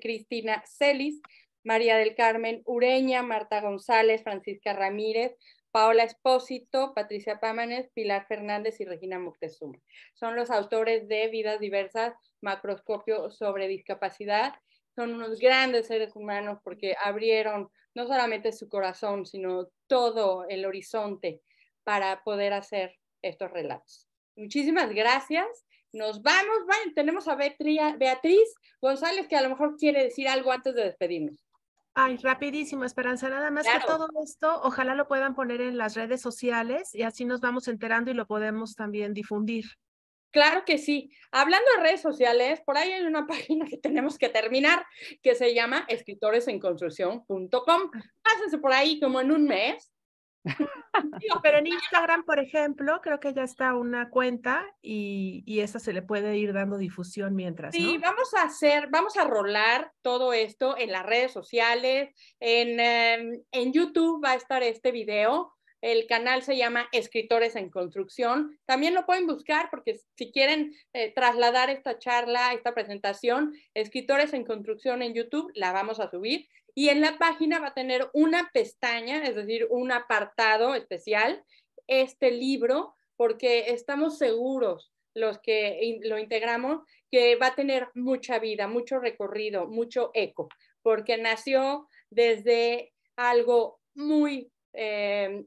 Cristina Celis, María del Carmen Ureña, Marta González, Francisca Ramírez, Paola Espósito, Patricia Pámanes, Pilar Fernández y Regina Moctezuma. Son los autores de Vidas Diversas, Macroscopio sobre Discapacidad son unos grandes seres humanos porque abrieron no solamente su corazón, sino todo el horizonte para poder hacer estos relatos. Muchísimas gracias. Nos vamos, tenemos a Beatriz González que a lo mejor quiere decir algo antes de despedirnos. Ay, rapidísimo, Esperanza. Nada más que todo esto, ojalá lo puedan poner en las redes sociales y así nos vamos enterando y lo podemos también difundir. Claro que sí. Hablando de redes sociales, por ahí hay una página que tenemos que terminar que se llama escritoresenconstrucción.com. Pásense por ahí como en un mes. Pero en Instagram, por ejemplo, creo que ya está una cuenta y, y esa se le puede ir dando difusión mientras. ¿no? vamos a hacer, vamos a rolar todo esto en las redes sociales, en, em, en YouTube va a estar este video el canal se llama Escritores en Construcción. También lo pueden buscar porque si quieren eh, trasladar esta charla, esta presentación, Escritores en Construcción en YouTube, la vamos a subir. Y en la página va a tener una pestaña, es decir, un apartado especial, este libro, porque estamos seguros los que lo integramos, que va a tener mucha vida, mucho recorrido, mucho eco, porque nació desde algo muy eh,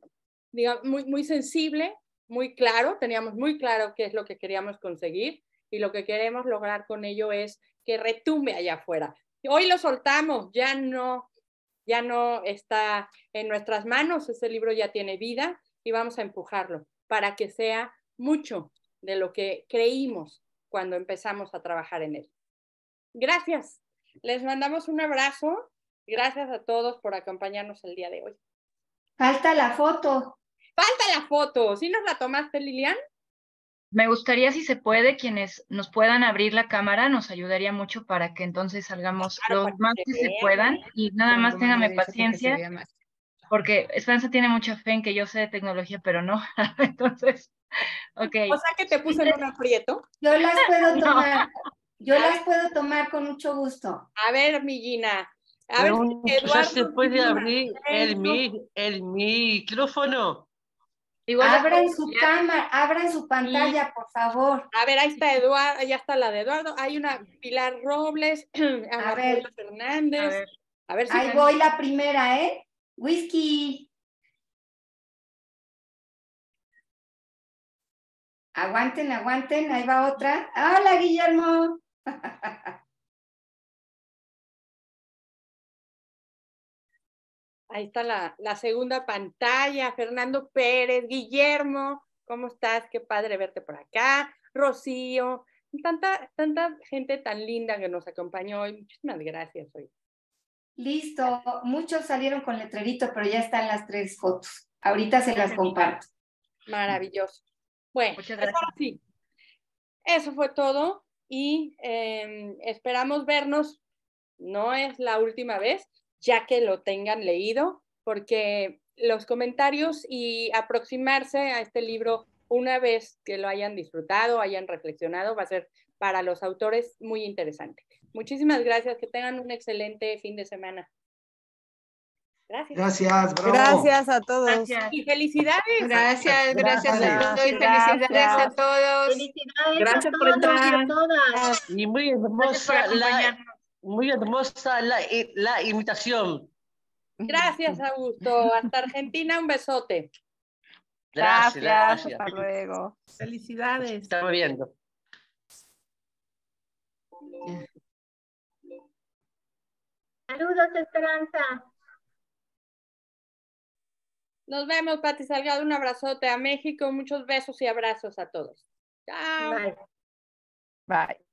muy, sensible, muy claro, teníamos muy claro qué es lo que queríamos conseguir y lo que queremos lograr con ello es que retumbe allá afuera. Hoy lo soltamos, ya no, ya no está en nuestras manos, ese libro ya tiene vida y vamos a empujarlo para que sea mucho de lo que creímos cuando empezamos a trabajar en él. Gracias, les mandamos un abrazo, gracias a todos por acompañarnos el día de hoy. Falta la foto. Falta la foto. ¿Sí nos la tomaste, Lilian? Me gustaría, si se puede, quienes nos puedan abrir la cámara, nos ayudaría mucho para que entonces salgamos los más que, se puedan. ¿eh? Y nada más téngame paciencia, porque Esperanza tiene mucha fe en que yo sé de tecnología, pero no. entonces, ok. O sea que te puse en un aprieto. Yo las puedo tomar. Yo las puedo tomar con mucho gusto. A ver, mi A ver, Eduardo, se puede abrir el, el micrófono. Abran su cámara, abran su pantalla, por favor. A ver, ahí está Eduardo, ahí está la de Eduardo. Hay una Pilar Robles, a, ver. Fernández. ahí voy la primera, ¿eh? Whisky. Aguanten, aguanten, ahí va otra. Hola, Guillermo. Ahí está la, segunda pantalla. Fernando Pérez, Guillermo, ¿cómo estás? Qué padre verte por acá. Rocío, tanta, tanta gente tan linda que nos acompañó hoy. Muchísimas gracias hoy. Listo, muchos salieron con letrerito, pero ya están las tres fotos. Ahorita se las comparto. Maravilloso. Bueno, pues Eso fue todo y em, esperamos vernos. No es la última vez, ya que lo tengan leído, porque los comentarios y aproximarse a este libro una vez que lo hayan disfrutado, hayan reflexionado, va a ser para los autores muy interesante. Muchísimas gracias, que tengan un excelente fin de semana. Gracias. Gracias, Gracias a todos. Y felicidades. Gracias, gracias, a todos y felicidades gracias. a todos. gracias a todos y a todas. muy hermosa muy hermosa la, eh, la imitación. Gracias, Augusto. Hasta Argentina, un besote. Gracias, Hasta luego. Felicidades. Estamos viendo. Saludos, Esperanza. Nos vemos, Pati Salgado. Un abrazote a México. Muchos besos y abrazos a todos. Chao. Bye. Bye.